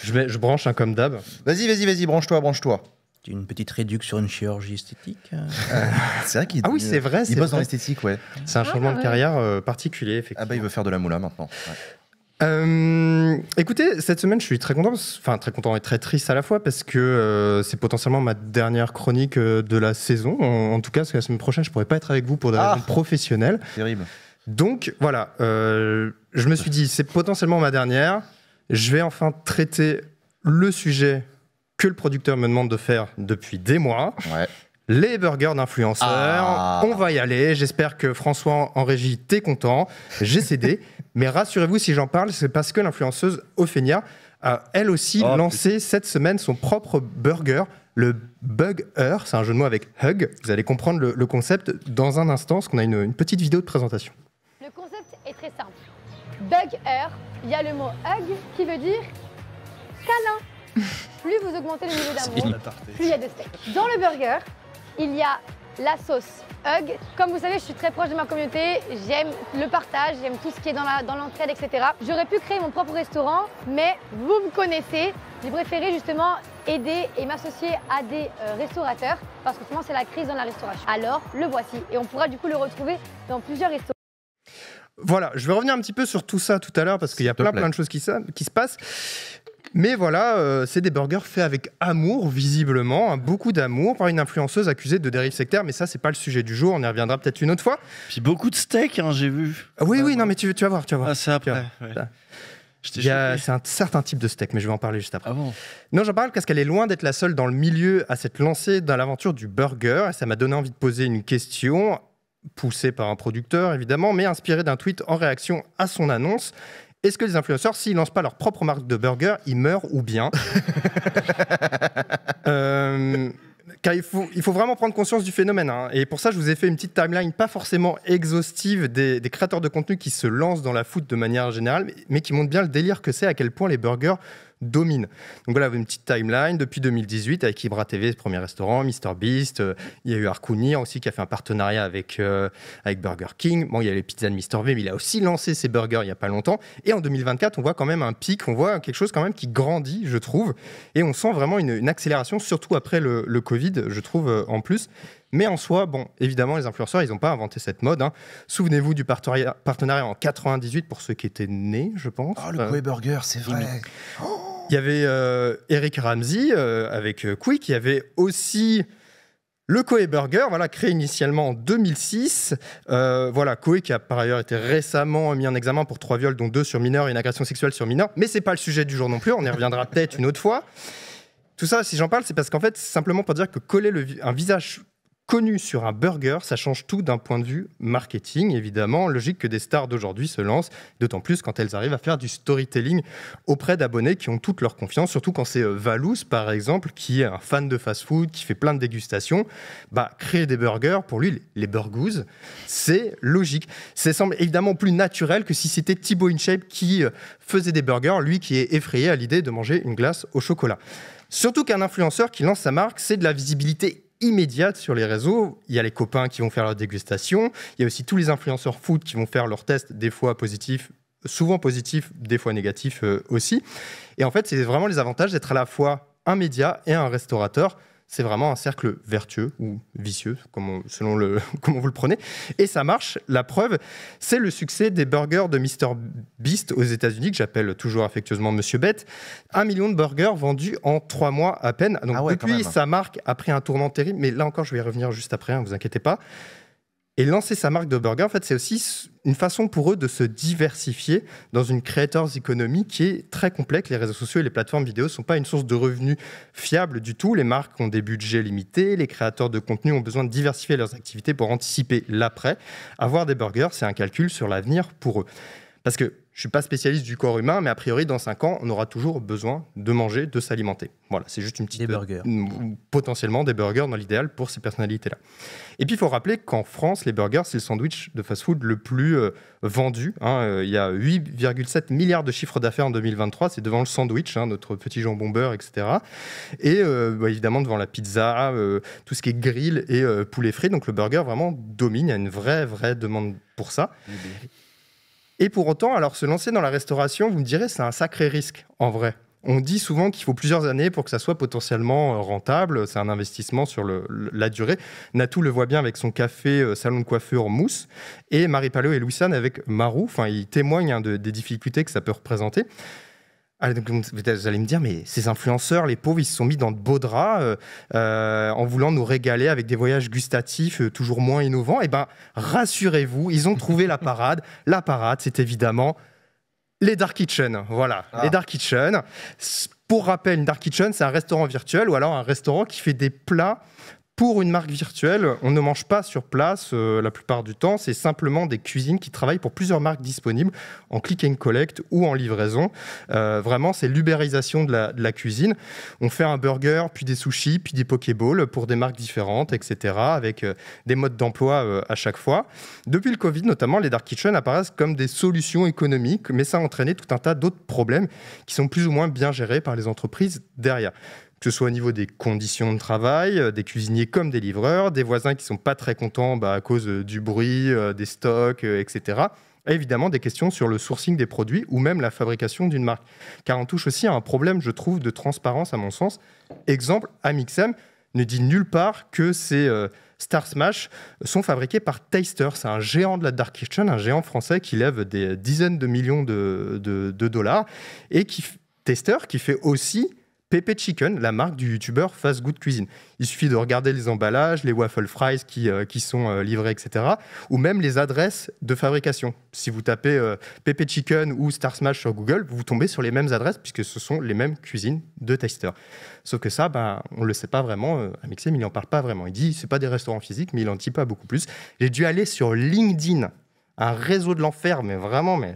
Je, je branche un comme d'hab. Vas-y, vas-y, vas-y, branche-toi, branche-toi une petite réduction sur une chirurgie esthétique. Euh euh, c'est vrai qu'il ah oui, c'est vrai, il bosse dans l'esthétique, ouais. C'est un ah, changement de carrière euh, particulier, effectivement. Ah bah il veut faire de la moula maintenant. écoutez, cette semaine, je suis très content, enfin très content et très triste à la fois parce que c'est potentiellement ma dernière chronique de la saison. En, tout cas, parce que la semaine prochaine, je pourrais pas être avec vous pour des raisons ah professionnelles. Terrible. Donc voilà, je me suis dit, c'est potentiellement ma dernière. Je vais enfin traiter le sujet que le producteur me demande de faire depuis des mois. Les burgers d'influenceurs, ah. on va y aller. J'espère que François en régie, t'es content. J'ai cédé. Mais rassurez-vous, si j'en parle, c'est parce que l'influenceuse Ophénia a elle aussi oh, lancé cette semaine son propre burger, le bug Bugger. C'est un jeu de mots avec hug. Vous allez comprendre le, concept dans un instant, parce qu'on a une, une petite vidéo de présentation. Le concept est très simple. bug Bugger, il y a le mot hug qui veut dire câlin. plus vous augmentez le niveau d'amour, plus il y a de steaks. Dans le burger, il y a la sauce Hug. Comme vous savez, je suis très proche de ma communauté, j'aime le partage, j'aime tout ce qui est dans l'entraide, etc. J'aurais pu créer mon propre restaurant, mais vous me connaissez, j'ai préféré justement aider et m'associer à des euh, restaurateurs, parce que souvent c'est la crise dans la restauration. Alors, le voici, et on pourra du coup le retrouver dans plusieurs restaurants. Voilà, je vais revenir un petit peu sur tout ça tout à l'heure parce qu'il y a plein plein de choses qui, qui se passent. Mais voilà, euh, c'est des burgers faits avec amour, visiblement, hein, beaucoup d'amour, par une influenceuse accusée de dérive sectaire, mais ça, c'est pas le sujet du jour, on y reviendra peut-être une autre fois. Puis beaucoup de steaks, hein, j'ai vu. Ah oui, oui, bah, non, bah. mais tu, tu, vas voir, tu vas voir. c'est ah, après. C'est un certain type de steak, mais je vais en parler juste après. Ah non, j'en parle parce qu'elle est loin d'être la seule dans le milieu à s'être lancée dans l'aventure du burger. Et ça m'a donné envie de poser une question poussée par un producteur évidemment, mais inspirée d'un tweet en réaction à son annonce. Est-ce que les influenceurs, s'ils lancent pas leur propre marque de burger, ils meurent ou bien euh, car il faut, vraiment prendre conscience du phénomène. Hein. Et pour ça, je vous ai fait une petite timeline, pas forcément exhaustive, des, créateurs de contenu qui se lancent dans la foot de manière générale, mais, qui montrent bien le délire que c'est, à quel point les burgers domine. Donc voilà, une petite timeline depuis 2018 avec Ibra TV, premier restaurant, Mister Beast. Euh, il y a eu Arcounir aussi qui a fait un partenariat avec, euh, avec Burger King. Bon, il y a les pizzas de Mister mais il a aussi lancé ses burgers il n'y a pas longtemps. Et en 2024, on voit quand même un pic, on voit quelque chose quand même qui grandit, je trouve. Et on sent vraiment une, accélération, surtout après le, Covid, je trouve, euh, en plus. Mais en soi, bon, évidemment, les influenceurs, ils n'ont pas inventé cette mode. Hein. Souvenez-vous du partenariat, en 98 pour ceux qui étaient nés, je pense. Oh, le euh, Burger, c'est vrai. Oh il y avait euh, Eric Ramsey euh, avec euh, Quick. Il y avait aussi le Koei Burger, voilà, créé initialement en 2006. Euh, voilà, Koei qui a par ailleurs été récemment mis en examen pour trois viols, dont deux sur mineurs et une agression sexuelle sur mineurs. Mais c'est pas le sujet du jour non plus. On y reviendra peut-être une autre fois. Tout ça, si j'en parle, c'est parce qu'en fait, c'est simplement pour dire que coller un visage connu sur un burger, ça change tout d'un point de vue marketing, évidemment. Logique que des stars d'aujourd'hui se lancent, d'autant plus quand elles arrivent à faire du storytelling auprès d'abonnés qui ont toute leur confiance, surtout quand c'est euh, Valous, par exemple, qui est un fan de fast-food, qui fait plein de dégustations. Bah, créer des burgers, pour lui, les burgers, c'est logique. Ça semble évidemment plus naturel que si c'était Thibaut InShape qui euh, faisait des burgers, lui qui est effrayé à l'idée de manger une glace au chocolat. Surtout qu'un influenceur qui lance sa marque, c'est de la visibilité immédiate sur les réseaux. Il y a les copains qui vont faire leur dégustation, il y a aussi tous les influenceurs foot qui vont faire leur test des fois positifs, souvent positifs, des fois négatifs euh, aussi. Et en fait, c'est vraiment les avantages d'être à la fois un média et un restaurateur. C'est vraiment un cercle vertueux ou vicieux, comme selon comment vous le prenez. Et ça marche. La preuve, c'est le succès des burgers de Mr Beast aux États-Unis, que j'appelle toujours affectueusement Monsieur Bête. Un million de burgers vendus en trois mois à peine. Donc ah puis, sa marque a pris un tournant terrible. Mais là encore, je vais y revenir juste après. Ne hein, vous inquiétez pas. Et lancer sa marque de burgers, en fait, c'est aussi une façon pour eux de se diversifier dans une creators économique qui est très complexe. Les réseaux sociaux et les plateformes vidéo ne sont pas une source de revenus fiable du tout. Les marques ont des budgets limités, les créateurs de contenu ont besoin de diversifier leurs activités pour anticiper l'après. Avoir des burgers, c'est un calcul sur l'avenir pour eux. Parce que je ne suis pas spécialiste du corps humain, mais a priori, dans 5 ans, on aura toujours besoin de manger, de s'alimenter. Voilà, c'est juste une petite. Des burgers. Euh, potentiellement des burgers dans l'idéal pour ces personnalités-là. Et puis, il faut rappeler qu'en France, les burgers, c'est le sandwich de fast-food le plus euh, vendu. Hein. Euh, il y a 8,7 milliards de chiffres d'affaires en 2023. C'est devant le sandwich, hein, notre petit jambon beurre, etc. Et bah, évidemment, devant la pizza, tout ce qui est grill et poulet frit. Donc, le burger vraiment domine. Il y a une vraie, vraie demande pour ça. Et pour autant, alors se lancer dans la restauration, vous me direz, c'est un sacré risque en vrai. On dit souvent qu'il faut plusieurs années pour que ça soit potentiellement euh, rentable. C'est un investissement sur la durée. Natou le voit bien avec son café euh, salon de coiffure mousse. Et Marie palo et Luciane avec Marou. Enfin, ils témoignent hein, des difficultés que ça peut représenter. Ah, vous allez me dire, mais ces influenceurs, les pauvres, ils se sont mis dans de beaux draps euh, euh, en voulant nous régaler avec des voyages gustatifs euh, toujours moins innovants. Eh bien, rassurez-vous, ils ont trouvé la parade. La parade, c'est évidemment les Dark Kitchen. Voilà, ah. les Dark Kitchen. Pour rappel, Dark Kitchen, c'est un restaurant virtuel ou alors un restaurant qui fait des plats pour une marque virtuelle, on ne mange pas sur place euh, la plupart du temps, c'est simplement des cuisines qui travaillent pour plusieurs marques disponibles en click and collect ou en livraison. Euh, vraiment, c'est l'ubérisation de la, cuisine. On fait un burger, puis des sushis, puis des pokéballs pour des marques différentes, etc., avec euh, des modes d'emploi à chaque fois. Depuis le Covid, notamment, les dark kitchens apparaissent comme des solutions économiques, mais ça a entraîné tout un tas d'autres problèmes qui sont plus ou moins bien gérés par les entreprises derrière que ce soit au niveau des conditions de travail, euh, des cuisiniers comme des livreurs, des voisins qui sont pas très contents bah, à cause euh, du bruit, euh, des stocks, etc. évidemment, des questions sur le sourcing des produits ou même la fabrication d'une marque. Car on touche aussi à un problème, je trouve, de transparence, à mon sens. Exemple, Amixem ne dit nulle part que ces Star Smash sont fabriqués par Taster. C'est un géant de la Dark Kitchen, un géant français qui lève des dizaines de millions de, dollars et qui, Taster, qui fait aussi Pepe Chicken, la marque du youtubeur Fast Good Cuisine. Il suffit de regarder les emballages, les waffle fries qui, euh, qui sont euh, livrés, etc. Ou même les adresses de fabrication. Si vous tapez euh, Pepe Chicken ou Star Smash sur Google, vous tombez sur les mêmes adresses puisque ce sont les mêmes cuisines de Taster. Sauf que ça, bah, on ne le sait pas vraiment. Amixem, il n'en parle pas vraiment. Il dit, c'est pas des restaurants physiques, mais il en dit pas beaucoup plus. J'ai dû aller sur LinkedIn un réseau de l'enfer, mais vraiment, mais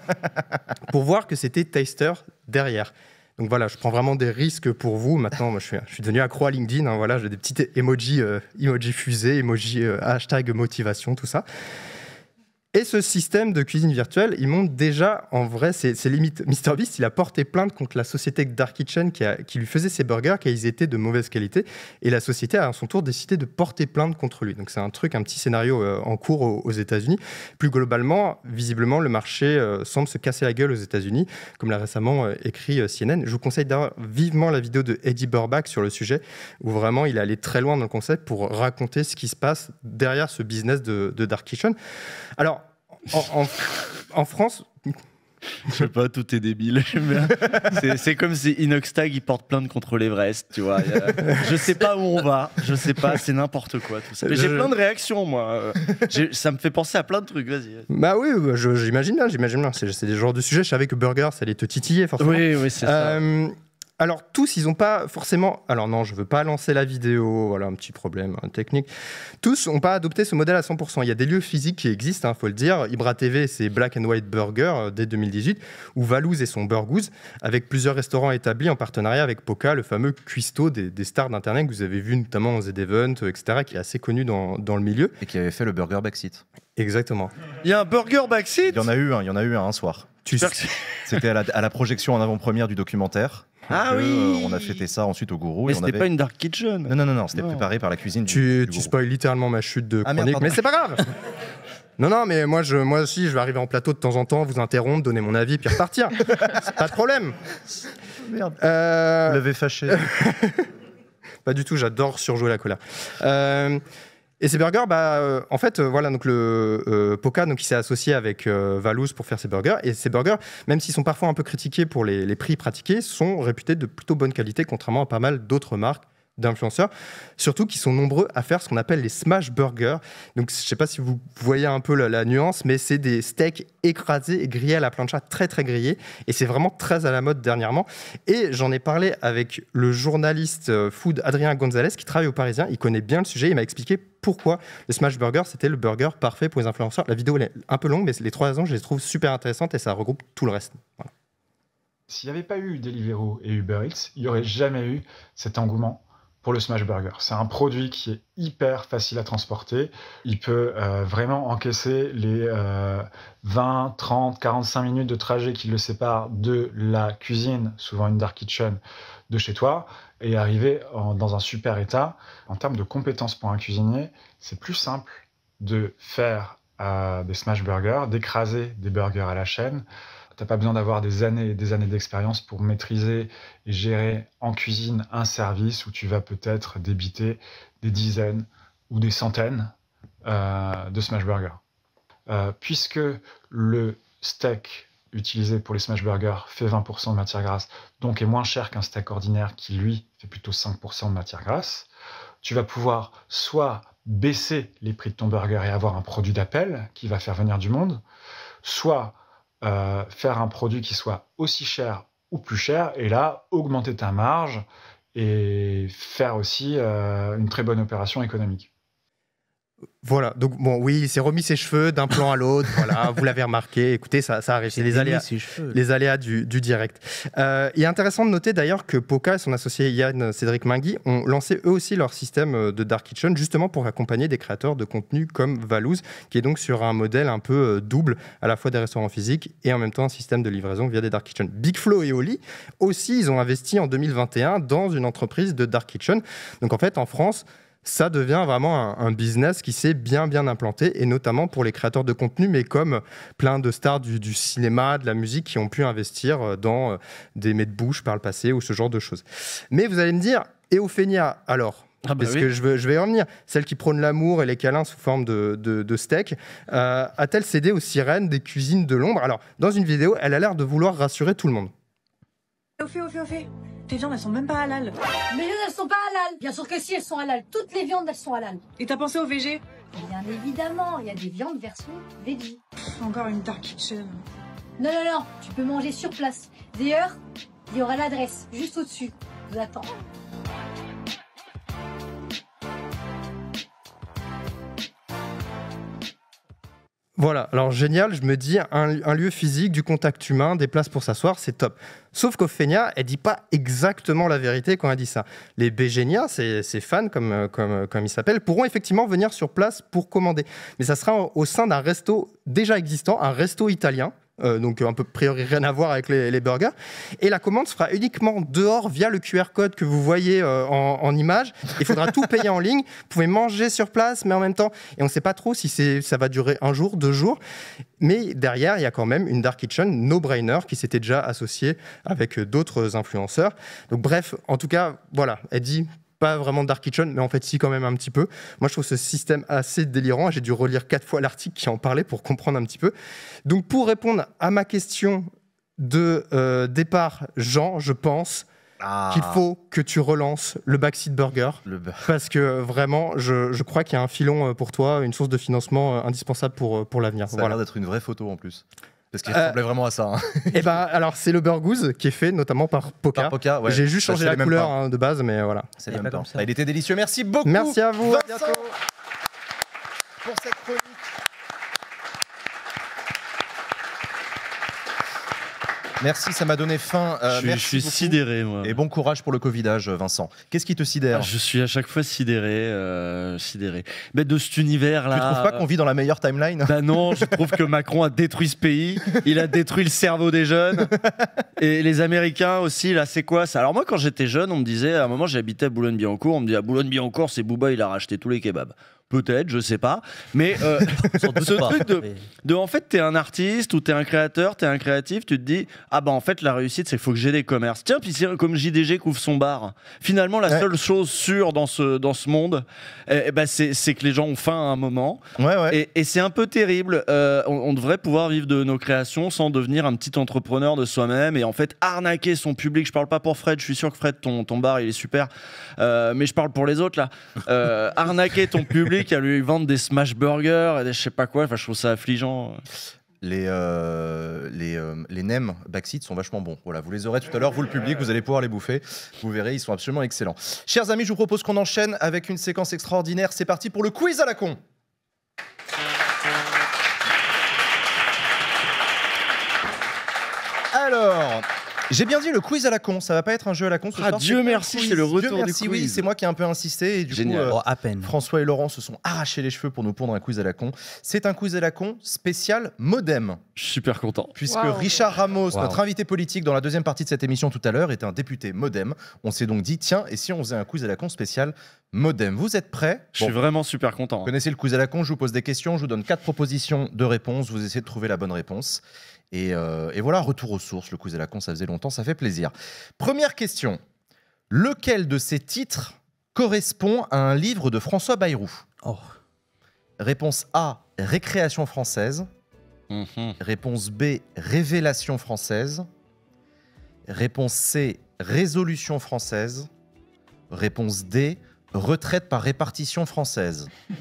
pour voir que c'était Taster derrière. Donc voilà, je prends vraiment des risques pour vous. Maintenant, moi, je, suis, je, suis, devenu accro à LinkedIn. Hein, voilà, j'ai des petits emojis, euh, emoji fusée, emoji euh, hashtag motivation, tout ça. Et ce système de cuisine virtuelle, il montre déjà en vrai ses, limites. limites. Beast, il a porté plainte contre la société Dark Kitchen qui, a, qui lui faisait ses burgers, car étaient de mauvaise qualité. Et la société a à son tour décidé de porter plainte contre lui. Donc c'est un truc, un petit scénario euh, en cours aux, États-Unis. Plus globalement, visiblement, le marché euh, semble se casser la gueule aux États-Unis, comme l'a récemment euh, écrit CNN. Je vous conseille d'avoir vivement la vidéo de Eddie Burback sur le sujet, où vraiment il est allé très loin dans le concept pour raconter ce qui se passe derrière ce business de, de Dark Kitchen. Alors, en, France, je sais pas, tout est débile. c'est comme si Inoxtag il porte plainte contre l'Everest, tu vois. Je sais pas où on va, je sais pas, c'est n'importe quoi tout ça. J'ai euh, plein de réactions moi. Euh, ça me fait penser à plein de trucs, vas-y. Bah oui, bah, j'imagine bien, j'imagine bien. C'est des genres de sujets. Je savais que Burger, ça allait te titiller forcément. Oui, oui, c'est ça. Euh, alors tous, ils n'ont pas forcément... Alors non, je ne veux pas lancer la vidéo, voilà un petit problème hein, technique. Tous n'ont pas adopté ce modèle à 100%. Il y a des lieux physiques qui existent, il hein, faut le dire. Ibra TV, c'est Black and White Burger euh, dès 2018, ou Valouz et son Burgouz, avec plusieurs restaurants établis en partenariat avec Poca, le fameux cuistot des, stars d'Internet que vous avez vu notamment dans Z-Event, euh, etc., qui est assez connu dans, le milieu. Et qui avait fait le burger backseat. Exactement. Il y a un burger backseat Il y en a eu un, il y en a eu un, un soir. Tu... C'était à la, projection en avant-première du documentaire. Ah euh, oui On a fêté ça ensuite au gourou. Mais c'était pas une dark kitchen. Non, non, non, non c'était préparé par la cuisine. Tu, du, spoil littéralement ma chute de ah, chronique, mais c'est pas grave Non, non, mais moi, je, moi aussi, je vais arriver en plateau de temps en temps, vous interrompre, donner mon avis, puis repartir. pas de problème. Merde. Euh, vous l'avez fâché. pas du tout, j'adore surjouer la colère. Euh... Et ces burgers, bah, euh, en fait, euh, voilà, donc le euh, Poca, donc s'est associé avec Valous pour faire ces burgers. Et ces burgers, même s'ils sont parfois un peu critiqués pour les, prix pratiqués, sont réputés de plutôt bonne qualité, contrairement à pas mal d'autres marques d'influenceurs, surtout qui sont nombreux à faire ce qu'on appelle les smash burgers. Donc, je ne sais pas si vous voyez un peu la, nuance, mais c'est des steaks écrasés grillés à la plancha, très très grillés, et c'est vraiment très à la mode dernièrement. Et j'en ai parlé avec le journaliste euh, food Adrien Gonzalez qui travaille au Parisien. Il connaît bien le sujet, il m'a expliqué pourquoi le smash burger c'était le burger parfait pour les influenceurs. La vidéo est un peu longue, mais les trois raisons je les trouve super intéressantes et ça regroupe tout le reste. S'il n'y avait pas eu Deliveroo et Uber Eats, il n'y aurait jamais eu cet engouement pour le smash burger. C'est un produit qui est hyper facile à transporter. Il peut euh, vraiment encaisser les 20, 30, 45 minutes de trajet qui le séparent de la cuisine, souvent une dark kitchen, de chez toi, et arriver dans un super état. En termes de compétences pour un cuisinier, c'est plus simple de faire euh, des smash burgers, d'écraser des burgers à la chaîne, tu n'as pas besoin d'avoir des années et des années d'expérience pour maîtriser et gérer en cuisine un service où tu vas peut-être débiter des dizaines ou des centaines euh, de smash burgers. Euh, puisque le steak utilisé pour les smash burgers fait 20% de matière grasse, donc est moins cher qu'un steak ordinaire qui, lui, fait plutôt 5% de matière grasse, tu vas pouvoir soit baisser les prix de ton burger et avoir un produit d'appel qui va faire venir du monde, soit euh, faire un produit qui soit aussi cher ou plus cher, et là, augmenter ta marge et faire aussi euh, une très bonne opération économique. Voilà, donc bon, oui, il s'est remis ses cheveux d'un plan à l'autre, voilà, vous l'avez remarqué, écoutez, ça, ça arrive, les aléas, les aléas du, direct. Euh, il est intéressant de noter d'ailleurs que Poca et son associé Yann Cédric Mingui ont lancé eux aussi leur système euh, de Dark Kitchen, justement pour accompagner des créateurs de contenu comme Valouz, qui est donc sur un modèle un peu euh, double, à la fois des restaurants physiques et en même temps un système de livraison via des Dark Kitchen. Big Flow et Oli, aussi, ils ont investi en 2021 dans une entreprise de Dark Kitchen. Donc en fait, en France, ça devient vraiment un, business qui s'est bien bien implanté, et notamment pour les créateurs de contenu, mais comme plein de stars du, cinéma, de la musique, qui ont pu investir euh, dans euh, des mets de bouche par le passé ou ce genre de choses. Mais vous allez me dire, et Ophénia, alors ah bah parce que je, je, vais en venir. Celle qui prône l'amour et les câlins sous forme de, steak, euh, a-t-elle cédé aux sirènes des cuisines de l'ombre Alors, dans une vidéo, elle a l'air de vouloir rassurer tout le monde. Au fait, au tes viandes, elles sont même pas halal. Mais elles sont pas halal. Bien sûr que si, elles sont halal. Toutes les viandes, elles sont halal. Et t'as pensé au VG Bien évidemment, il y a des viandes version veggie. encore une dark kitchen. Non, non, non, tu peux manger sur place. D'ailleurs, il y aura l'adresse juste au-dessus. Je vous attends. Voilà, alors génial, je me dis, un, lieu physique, du contact humain, des places pour s'asseoir, c'est top. Sauf qu'Offenia, elle dit pas exactement la vérité quand elle dit ça. Les bégénia ces fans, comme, euh, euh, comme, ils s'appellent, pourront effectivement venir sur place pour commander. Mais ça sera au sein d'un resto déjà existant, un resto italien, euh, donc un peu priori rien à voir avec les, burgers. Et la commande sera uniquement dehors via le QR code que vous voyez euh, en, en, image. Il faudra tout payer en ligne. Vous pouvez manger sur place, mais en même temps, et on ne sait pas trop si ça va durer un jour, deux jours. Mais derrière, il y a quand même une Dark Kitchen no-brainer qui s'était déjà associée avec euh, d'autres influenceurs. Donc bref, en tout cas, voilà, elle dit pas vraiment Dark Kitchen, mais en fait, si, quand même un petit peu. Moi, je trouve ce système assez délirant. J'ai dû relire quatre fois l'article qui en parlait pour comprendre un petit peu. Donc, pour répondre à ma question de euh, départ, Jean, je pense ah. qu'il faut que tu relances le Backseat Burger. parce que vraiment, je, crois qu'il y a un filon euh, pour toi, une source de financement euh, indispensable pour, pour l'avenir. Ça a voilà. l'air d'être une vraie photo en plus. Parce qu'il ressemblait euh, vraiment à ça. et hein. eh ben, alors c'est le Burgoose qui est fait notamment par Poca. J'ai juste bah, changé la couleur hein, de base, mais voilà. C'est même pas. Bah, il était délicieux. Merci beaucoup. Merci à vous. À Pour cette chronique. Merci, ça m'a donné faim. Euh, je, suis sidéré, moi. Et bon courage pour le Covidage, Vincent. Qu'est-ce qui te sidère ah, Je suis à chaque fois sidéré. Euh, sidéré. Mais de cet univers-là. Tu trouves pas qu'on vit dans la meilleure timeline Bah non, je trouve que Macron a détruit ce pays. Il a détruit le cerveau des jeunes. Et les Américains aussi, là, c'est quoi ça Alors, moi, quand j'étais jeune, on me disait, à un moment, j'habitais à Boulogne-Billancourt, on me disait « à Boulogne-Billancourt, c'est Bouba, il a racheté tous les kebabs. Peut-être, je sais pas. Mais euh, ce truc de, en fait, t'es un artiste ou t'es un créateur, tu es un créatif, tu te dis, ah bah en fait, la réussite, c'est qu'il faut que j'ai des commerces. Tiens, puis comme JDG couvre son bar, finalement, la seule chose sûre dans ce, dans ce monde, eh, eh bah, c'est que les gens ont faim à un moment. Ouais, Et, c'est un peu terrible. Euh, on, devrait pouvoir vivre de nos créations sans devenir un petit entrepreneur de soi-même et en fait arnaquer son public. Je parle pas pour Fred, je suis sûr que Fred, ton, ton bar, il est super. Euh, mais je parle pour les autres, là. arnaquer ton public qui à lui vendre des smash burgers et des je sais pas quoi. Enfin, je trouve ça affligeant. Les, NEM euh, les, euh, backseat sont vachement bons. Voilà, vous les aurez tout à l'heure, vous le public, vous allez pouvoir les bouffer. Vous verrez, ils sont absolument excellents. Chers amis, je vous propose qu'on enchaîne avec une séquence extraordinaire. C'est parti pour le quiz à la con. Alors, j'ai bien dit le quiz à la con, ça va pas être un jeu à la con ah, Dieu merci, c'est le retour du quiz. Oui, c'est moi qui ai un peu insisté et du coup, euh, oh, à peine. François et Laurent se sont arrachés les cheveux pour nous pondre un quiz à la con. C'est un quiz à la con spécial modem. super content. Puisque Richard Ramos, notre invité politique dans la deuxième partie de cette émission tout à l'heure, était un député modem. On s'est donc dit tiens, et si on faisait un quiz à la con spécial modem Vous êtes prêts Je suis vraiment super content. Hein. Vous connaissez le quiz à la con, je vous pose des questions, je vous donne quatre propositions de réponses, vous essayez de trouver la bonne réponse. Euh, et, voilà, retour aux sources, le quiz de la con, ça faisait longtemps, ça fait plaisir. Première question. Lequel de ces titres correspond à un livre de François Bayrou oh. Réponse A, Récréation française. Mhm. Réponse B, Révélation française. Réponse C, Résolution française. Réponse D, Retraite par répartition française.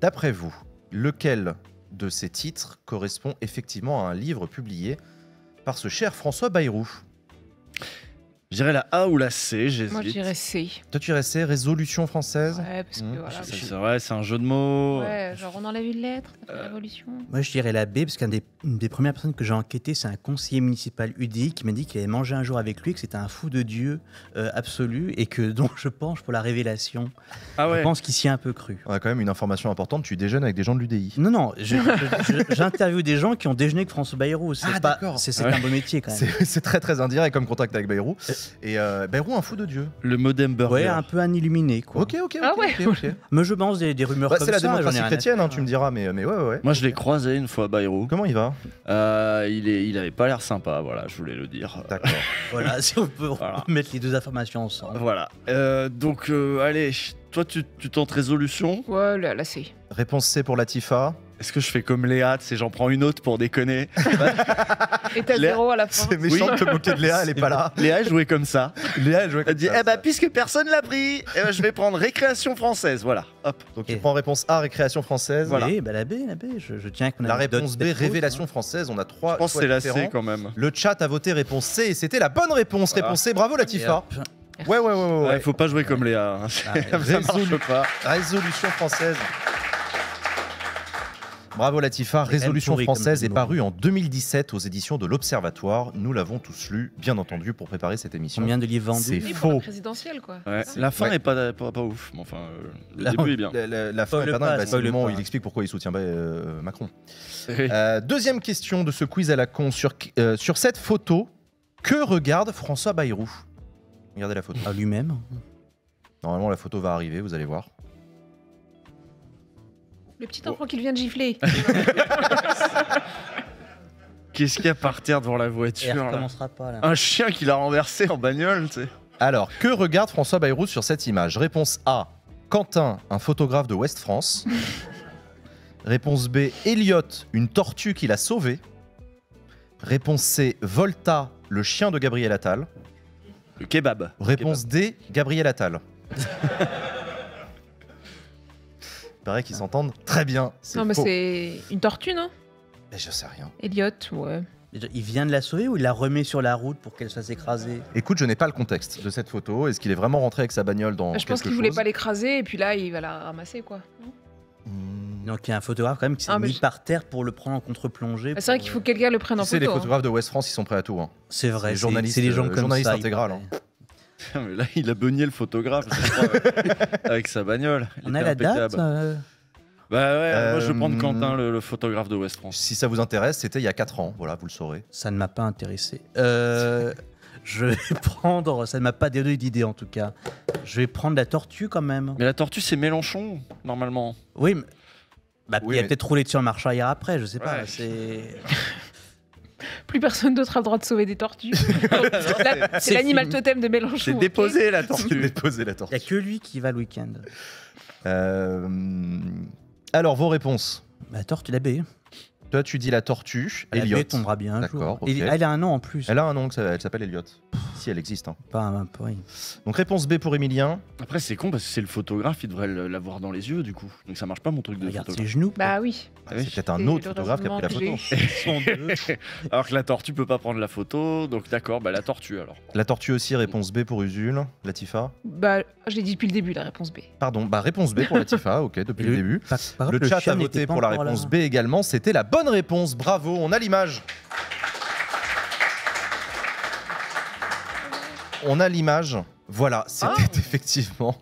D'après vous, lequel de ces titres correspond effectivement à un livre publié par ce cher François Bayrou. Je dirais la A ou la C, j'hésite. Moi, je dirais C. Toi, tu dirais C, résolution française Ouais, parce que mmh. C'est c'est un jeu de mots. Ouais, genre on enlève une lettre, euh, révolution. Moi, je dirais la B, parce qu'une des, des, premières personnes que j'ai enquêté, c'est un conseiller municipal UDI qui m'a dit qu'il avait mangé un jour avec lui, que c'était un fou de Dieu euh, absolu, et que donc je penche pour la révélation. Ah ouais. Je pense qu'il s'y est un peu cru. On a quand même une information importante, tu déjeunes avec des gens de l'UDI. Non, non, j'interviewe des gens qui ont déjeuné avec François Bayrou. C'est ah, pas, c'est c'est ah un beau métier quand même. C'est très très indirect comme contact avec Bayrou. Euh, et euh, Bayrou ben, un fou de Dieu. Le modem burger. Ouais, un peu un illuminé, quoi. Ok, ok, ok. Ah mais je pense des, rumeurs bah, C'est la démocratie chrétienne, hein, tu me diras, mais, euh, mais ouais, ouais. Moi, je l'ai croisé une fois Bayrou. Comment il va euh, il, est, il avait pas l'air sympa, voilà, je voulais le dire. D'accord. voilà, si on peut mettre les deux informations ensemble. Voilà. donc, allez, toi, tu, tentes résolution Ouais, là, c'est. Réponse C pour la Tifa. Est-ce que je fais comme Léa, c'est j'en prends une autre pour déconner Et t'as zéro à la fin. C'est méchant de te moquer de Léa, elle est pas là. Léa jouait comme ça. Léa jouait comme elle dit, Eh ben puisque personne l'a pris, eh ben, je vais prendre récréation française. Voilà. Hop. Donc tu prends réponse A, récréation française. Et bah, la B, la B, je, je tiens qu'on a... La réponse B, révélation française. On a trois. Je pense que c'est la C quand même. Le chat a voté réponse C et c'était la bonne réponse. Réponse C, bravo la Ouais, ouais, ouais, Il ne faut pas jouer comme Léa. Hein. Ah, marche pas. Résolution française. Bravo Latifa, Résolution française est parue en 2017 aux éditions de l'Observatoire. Nous l'avons tous lu, bien entendu, pour préparer cette émission. Combien de livres C'est faux. La quoi. La fin n'est pas, pas, ouf, mais enfin, euh, le début est bien. La, fin pas, il explique pourquoi il soutient pas euh, Macron. Euh, deuxième question de ce quiz à la con. Sur, sur cette photo, que regarde François Bayrou Regardez la photo. À ah, lui-même Normalement, la photo va arriver, vous allez voir. Le petit enfant qu'il vient de gifler. Qu'est-ce qu'il y a par terre devant la voiture Un chien qui l'a renversé en bagnole, tu sais. Alors, que regarde François Bayrou sur cette image Réponse A, Quentin, un photographe de West France. Réponse B, Elliot, une tortue qu'il a sauvée. Réponse C, Volta, le chien de Gabriel Attal. Le kebab. Réponse D, Gabriel Attal. paraît qu'ils ah. s'entendent très bien. Non, mais c'est une tortue, non Mais je sais rien. Elliot, ouais. Il vient de la sauver ou il la remet sur la route pour qu'elle soit écrasée Écoute, je n'ai pas le contexte de cette photo. Est-ce qu'il est vraiment rentré avec sa bagnole dans Je pense qu'il voulait pas l'écraser et puis là, il va la ramasser, quoi. Hmm. Donc il y a un photographe quand même qui s'est ah, mis par terre pour le prendre en contre-plongée. Ah, c'est vrai qu'il faut que quelqu'un le prenne en photo. C'est hein. les photographes de West France, ils sont prêts à tout. hein. C'est vrai, c'est- les gens euh, comme ça. intégral, hein là, il a beugné le photographe crois, avec sa bagnole. On a la date euh Bah ouais, moi je vais prendre euh, Quentin, le, photographe de West France. Si ça vous intéresse, c'était il y a 4 ans, voilà, vous le saurez. Ça ne m'a pas intéressé. Euh, je vais prendre, ça ne m'a pas donné d'idée en tout cas. Je vais prendre la tortue quand même. Mais la tortue, c'est Mélenchon, normalement. Oui, mais... Bah, il a peut-être roulé dessus en marche hier après, je sais pas. C'est. plus personne d'autre a le droit de sauver des tortues. C'est l'animal totem de Mélenchon. C'est déposer la tortue. Il n'y a que lui qui va le week-end. Euh, alors, vos réponses La tortue, la baie. Toi, tu dis la tortue. La Elliot. tombera bien Elle, a un nom en plus. Elle a un nom, elle s'appelle Elliot. Si elle existe. Hein. Pas, Donc réponse B pour Emilien. Après c'est con parce que c'est le photographe, il devrait l'avoir dans les yeux du coup. Donc ça marche pas mon truc de Regarde photographe. ses genoux. Bah oui. Ah, ah c'est peut-être un autre photographe qui a pris la photo. alors que la tortue peut pas prendre la photo, donc d'accord, bah la tortue alors. La tortue aussi, réponse B pour Usul. Latifa Bah je l'ai dit depuis le début la réponse B. Pardon, bah réponse B pour Latifa, ok, depuis le, début. le, chat a voté pour la réponse B également, c'était la bonne réponse, bravo, on a l'image. on a l'image. Voilà, ah. euh, c'était effectivement.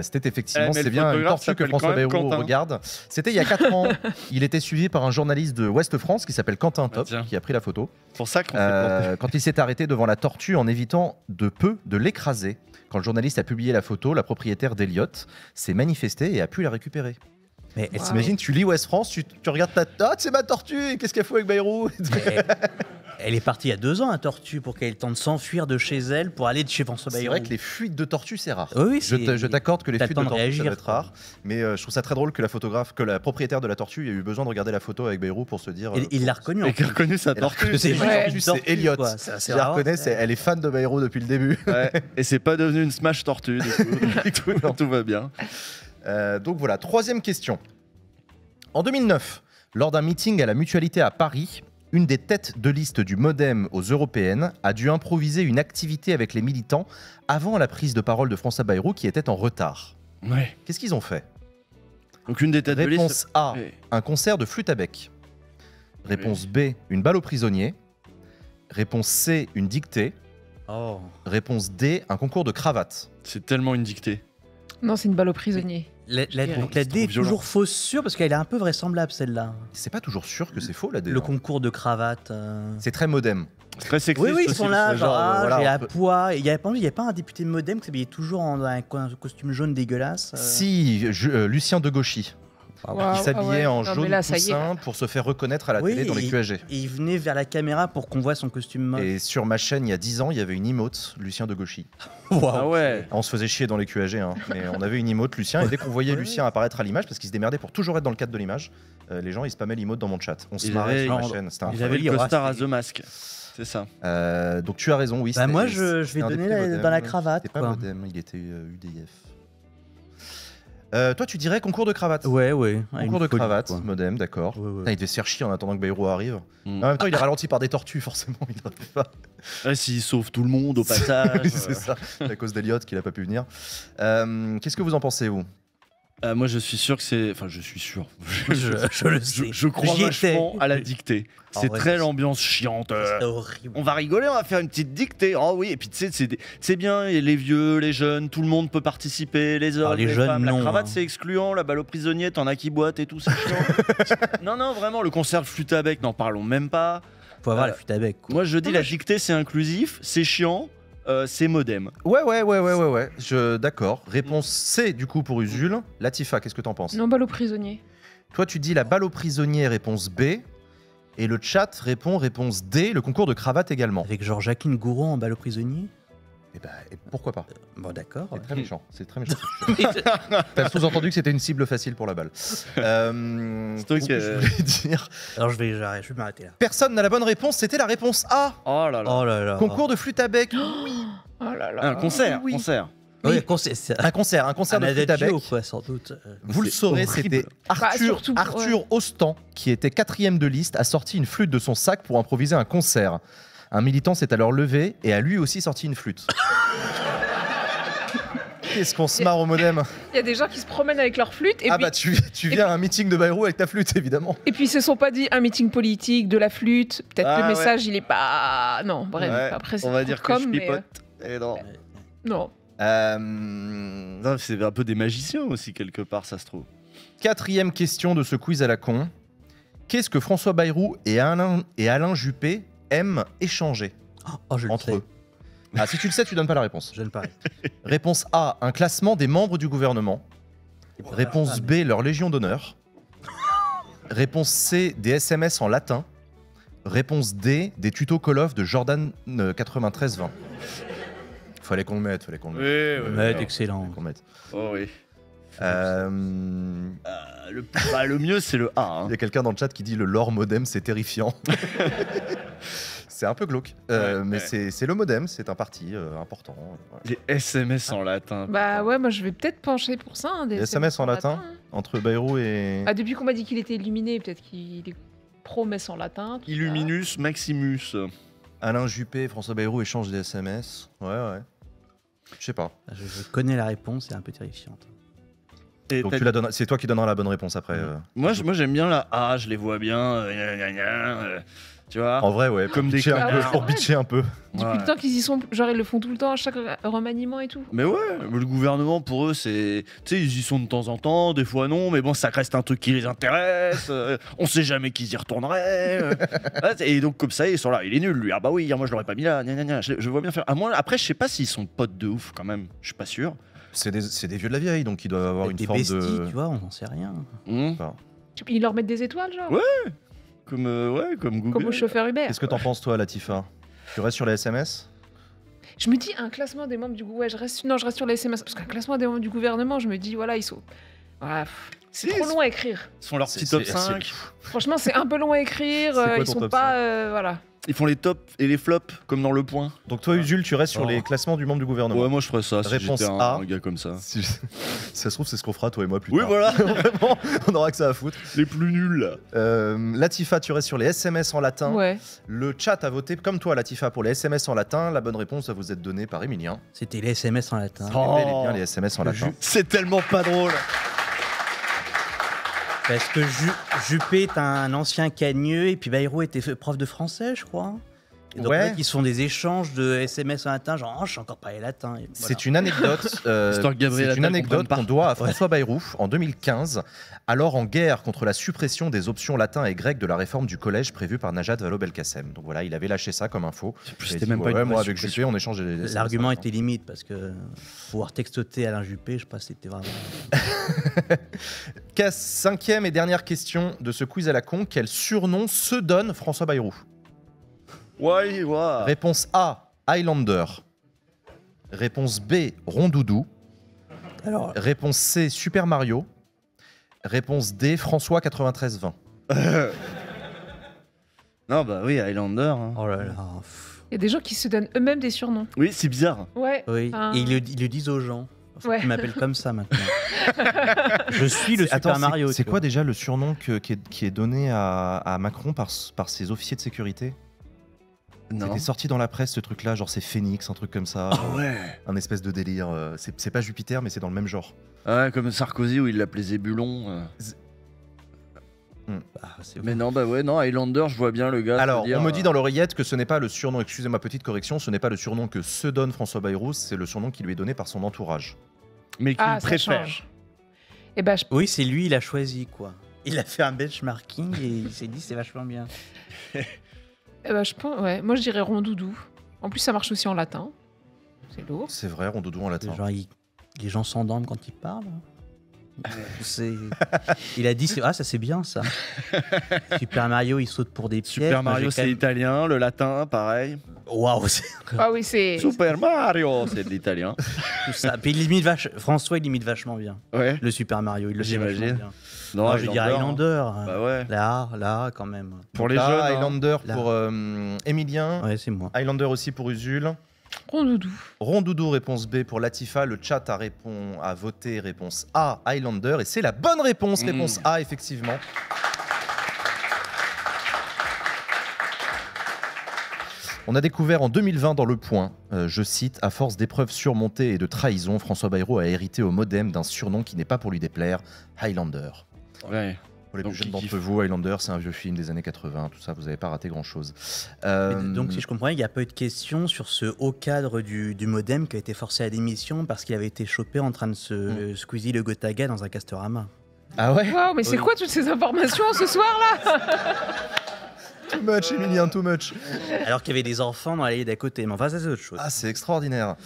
c'était eh, effectivement, c'est bien une tortue que François Bayrou regarde. C'était il y a 4 ans. Il était suivi par un journaliste de Ouest France qui s'appelle Quentin bah, Top, qui a pris la photo. Pour ça euh, Quand il s'est arrêté devant la tortue en évitant de peu de l'écraser. Quand le journaliste a publié la photo, la propriétaire d'Eliott s'est manifestée et a pu la récupérer. Mais elle s'imagine, tu lis Ouest France, tu, regardes ta. tortue, ah, c'est ma tortue, qu'est-ce qu'elle fout avec Bayrou elle est partie il y a deux ans, à Tortue, pour qu'elle tente de s'enfuir de chez elle pour aller de chez François Bayrou. C'est vrai que les fuites de Tortue, c'est rare. Oui, je t'accorde que les fuites de, Tortue, ça être rare. Mais euh, je trouve ça très drôle que la photographe, que la propriétaire de la Tortue ait eu besoin de regarder la photo avec Bayrou pour se dire. il euh, l'a reconnu. Et a reconnu sa Tortue. C'est Elliot. C'est la elle est fan de Bayrou depuis le début. Et c'est pas devenu une Smash Tortue, tout va bien. Euh, donc voilà, troisième question. En 2009, lors d'un meeting à la Mutualité à Paris, une des têtes de liste du Modem aux européennes a dû improviser une activité avec les militants avant la prise de parole de François Bayrou qui était en retard. Qu'est-ce qu'ils ont fait des têtes Réponse A un concert de flûte à bec. Réponse B une balle aux prisonniers. Réponse C une dictée. Oh. Réponse D un concours de cravate. C'est tellement une dictée. Non, c'est une balle aux prisonniers. La, donc la D est toujours fausse sûre parce qu'elle est un peu vraisemblable celle-là. C'est pas toujours sûr que c'est faux la D. Le hein. concours de cravate. Euh. C'est très modem. C'est Très sexy. Oui, oui, ils sont là, genre, ah, et à poids. Il n'y a pas un député modem qui s'habillait toujours en un costume jaune dégueulasse. Euh. Si, euh, Lucien de Gauchy. Ah il s'habillait en jaune poussin pour se faire reconnaître à la télé dans les QAG. Et il venait vers la caméra pour qu'on voit son costume Et sur ma chaîne, il y a 10 ans, il y avait une emote, Lucien de Gauchy. Ah ouais. On se faisait chier dans les QAG, hein. mais on avait une imote Lucien, et dès qu'on voyait Lucien apparaître à l'image, parce qu'il se démerdait pour toujours être dans le cadre de l'image, euh, les gens, ils spammaient l'emote dans mon chat. On se marrait sur ma chaîne. Un il avait le costard à The Mask. C'est ça. Euh, donc tu as raison, oui. Bah, moi, je, vais donner dans la cravate. pas modem, il était UDF. Euh, euh, toi, tu dirais concours de cravate. Ouais, ouais. Concours de cravate, modem, d'accord. Il devait se faire chier en attendant que Bayrou arrive. Mm. En même temps, il est ralenti par des tortues, forcément. Il pas. Ah, s'il sauve tout le monde au passage. Euh. c'est ça. à cause d'Eliott qu'il n'a pas pu venir. Euh, qu'est-ce que vous en pensez, vous ah, moi, je suis sûr que c'est. Enfin, je suis sûr. Je, le sais. Je, crois vachement à la dictée. C'est très l'ambiance chiante. Horrible. On va rigoler, on va faire une petite dictée. Oh oui, et puis tu sais, c'est bien, les vieux, les jeunes, tout le monde peut participer, les hommes, ah, les, jeunes, femmes. la cravate, hein. c'est excluant, la balle aux prisonniers, t'en as qui boitent et tout, ça. non, non, vraiment, le concert flûte à bec, n'en parlons même pas. Faut avoir euh, la flûte Moi, je dis, la dictée, c'est inclusif, c'est chiant, euh, c'est Modem. Ouais, ouais, ouais, ouais, ouais, ouais. Je, d'accord. Réponse mm. C, du coup, pour Usul. Latifa, qu'est-ce que t'en penses Non, balle aux prisonniers. Toi, tu dis la balle aux prisonniers, réponse B. Et le chat répond réponse D, le concours de cravate également. Avec Georges Jacqueline Gouraud en balle aux prisonniers eh ben, et pourquoi pas euh, Bon, d'accord. C'est très méchant. C'est très méchant. T'as sous-entendu que c'était une cible facile pour la balle. Euh, c'est que je voulais dire. Alors, je vais, je vais m'arrêter là. Personne n'a la bonne réponse. C'était la réponse A. Oh là là. Oh là là. Concours de flûte à bec. Oh là là. Un concert. Oui. Concert. Oui, un concert, un concert, un concert un de sans doute. Vous le saurez, c'était bah, Arthur, Arthur qui était quatrième de liste, a sorti une flûte de son sac pour improviser un concert. Un militant s'est alors levé et a lui aussi sorti une flûte. Qu'est-ce qu'on se marre au modem Il y a des gens qui se promènent avec leur flûte. Et ah bah tu, viens à un meeting de Bayrou avec ta flûte, évidemment. Et puis ce sont pas dit un meeting politique, de la flûte, peut-être que le ah message il est pas... Non, bref, après On va dire que je pipote. Et euh, non. Euh, non. C'est un peu des magiciens aussi, quelque part, ça se trouve. Quatrième question de ce quiz à la con. Qu'est-ce que François Bayrou et Alain, et Alain Juppé M échanger oh, entre eux ah, Si tu le sais, tu donnes pas la réponse. Je ne parie. Réponse A, un classement des membres du gouvernement. réponse B, leur légion d'honneur. réponse C, des SMS en latin. Réponse D, des tutos Call of de Jordan 9320. Euh, fallait qu'on le mette, fallait qu'on le mette. excellent. Qu'on le Oh oui. Euh, euh, bah, le, mieux, c'est le A. Hein. Il y a quelqu'un dans le chat qui dit le lore modem, c'est terrifiant. c'est un peu glauque, euh, mais c'est le modem, c'est un parti important. Les SMS en latin. Bah ouais, moi je vais peut-être pencher pour ça. Hein, des SMS, en, latin, hein. entre Bayrou et. Ah, depuis qu'on m'a dit qu'il était illuminé, peut-être qu'il est promesse en latin. Illuminus Maximus. Alain Juppé, François Bayrou échangent des SMS. Ouais, ouais. Je sais pas. Je, connais la réponse, c'est un peu terrifiante. Donc c'est toi qui donneras la bonne réponse après. Euh. Moi, moi j'aime bien la Ah je les vois bien. Euh, euh, tu vois En vrai, ouais, Comme des bitcher un peu. pour un peu. Depuis le temps qu'ils y sont, genre ils le font tout le temps à chaque remaniement et tout. Mais ouais, le gouvernement pour eux, c'est. Tu sais, ils y sont de temps en temps, des fois non, mais bon, ça reste un truc qui les intéresse. on sait jamais qu'ils y retourneraient. et donc, comme ça, ils sont là. Il est nul, lui. Ah bah oui, moi, je l'aurais pas mis là. Je, vois bien faire. À moi, après, je sais pas s'ils sont potes de ouf, quand même. Je suis pas sûr. C'est des, vieux de la vieille, donc ils doivent avoir une des forme besties, de. tu vois, on n'en sait rien. Hmm. Ils leur mettent des étoiles, genre euh, Ouais Comme, Google. Comme au chauffeur Uber. Qu'est-ce que t'en penses, toi, Latifa Tu restes sur les SMS je me dis un classement des membres du ouais, je reste sur les SMS parce qu'un classement des membres du gouvernement je me dis voilà ils sont c'est trop long à écrire. Ils sont leur petit top 5. Franchement, c'est un peu long à écrire. Euh, ils sont pas. Euh, voilà. Ils font les tops et les flops, comme dans le point. Donc toi, Usul, tu restes sur oh. les classements du membre du gouvernement. Ouais, moi je ferais ça. Réponse un, A. gars comme ça. Si, ça se trouve, c'est ce qu'on fera, toi et moi, plus Oui, voilà. Vraiment, on aura que ça à foutre. Les plus nuls. Euh, Latifa, tu restes sur les SMS en latin. Ouais. Le chat a voté, comme toi, Latifa, pour les SMS en latin. La bonne réponse va vous être donnée par Emilien. C'était les SMS en latin. Oh. les SMS en latin. C'est tellement pas drôle. Parce que Juppé est un ancien cagneux et puis Bayrou était prof de français, je crois donc, ils font des échanges de SMS en latin, genre, oh, je suis encore pas latin. C'est une anecdote, euh, anecdote qu'on doit à François Bayrou en 2015, alors en guerre contre la suppression des options latin et grec de la réforme du collège prévue par Najat Vallaud-Belkacem. Donc voilà, il avait lâché ça comme info. C'était même avec on des L'argument était limite parce que pouvoir textoter Alain Juppé, je pense pas c'était vraiment. Cinquième et dernière question de ce quiz à la con quel surnom se donne François Bayrou Réponse A, Highlander. Réponse B, Rondoudou. Alors, Réponse C, Super Mario. Réponse D, François 9320 non, bah oui, Highlander. Hein. Oh il y a des gens qui se donnent eux-mêmes des surnoms. Oui, c'est bizarre. Ouais. Oui. Et ils le, disent aux gens. Ils m'appellent comme ça maintenant. Je suis le Super Mario. C'est quoi déjà le surnom que- qui, est, donné à, Macron par, par ses officiers de sécurité c'était sorti dans la presse ce truc-là, genre c'est Phoenix, un truc comme ça. Ah ouais Un espèce de délire. Euh, c'est pas Jupiter, mais c'est dans le même genre. Ah ouais, comme Sarkozy où il l'appelait Zébulon. Euh. Ah, hmm. mais non, bah ouais, non, Highlander, je vois bien le gars. Alors, on me euh. dit dans l'oreillette que ce n'est pas le surnom, excusez ma petite correction, ce n'est pas le surnom que se donne François Bayrou, c'est le surnom qui lui est donné par son entourage. Mais qu'il ah, préfère. Et eh bah, ben, Oui, c'est lui, il a choisi, quoi. Il a fait un benchmarking et il s'est dit, c'est vachement bien. Eh ben, Moi, je dirais rondoudou. En plus, ça marche aussi en latin. C'est lourd. C'est vrai, rondoudou en latin. Genre, les gens s'endorment quand ils parlent. Il a dit Ah, ça c'est bien ça. Super Mario, il saute pour des pieds. Super Mario, c'est italien, le latin, pareil. Waouh ah oui, c'est. Super Mario, c'est de l'italien. Tout ça. Puis limite François, il limite vachement bien. Le Super Mario, il le J'imagine. Non, Moi, je dirais Highlander. Hein. Hein. Bah là, là, quand même. Pour les jeunes. Hein. Highlander pour euh, Emilien. Ouais, c'est moi. Highlander aussi pour Usul. Rondoudou. Rondoudou, réponse B pour Latifa. Le chat a, répond, voté réponse A, Highlander. Et c'est la bonne réponse, mm. réponse A, effectivement. On a découvert en 2020 dans Le Point, euh, je cite, à force d'épreuves surmontées et de trahison, François Bayrou a hérité au modem d'un surnom qui n'est pas pour lui déplaire, Highlander. Ouais. Pour plus vous, Highlander, c'est un vieux film des années 80, tout ça, vous n'avez pas raté grand-chose. Euh, donc, si je comprends bien, il n'y a pas eu de questions sur ce haut cadre du, du modem qui a été forcé à démission parce qu'il avait été chopé en train de se mmh. le Gotaga dans un castorama. Ah ouais Waouh, mais c'est quoi toutes ces informations ce soir-là too much, Emilien, too much. Alors qu'il y avait des enfants dans l'allée d'à côté. Mais enfin, ça, c'est autre chose. Ah, c'est extraordinaire.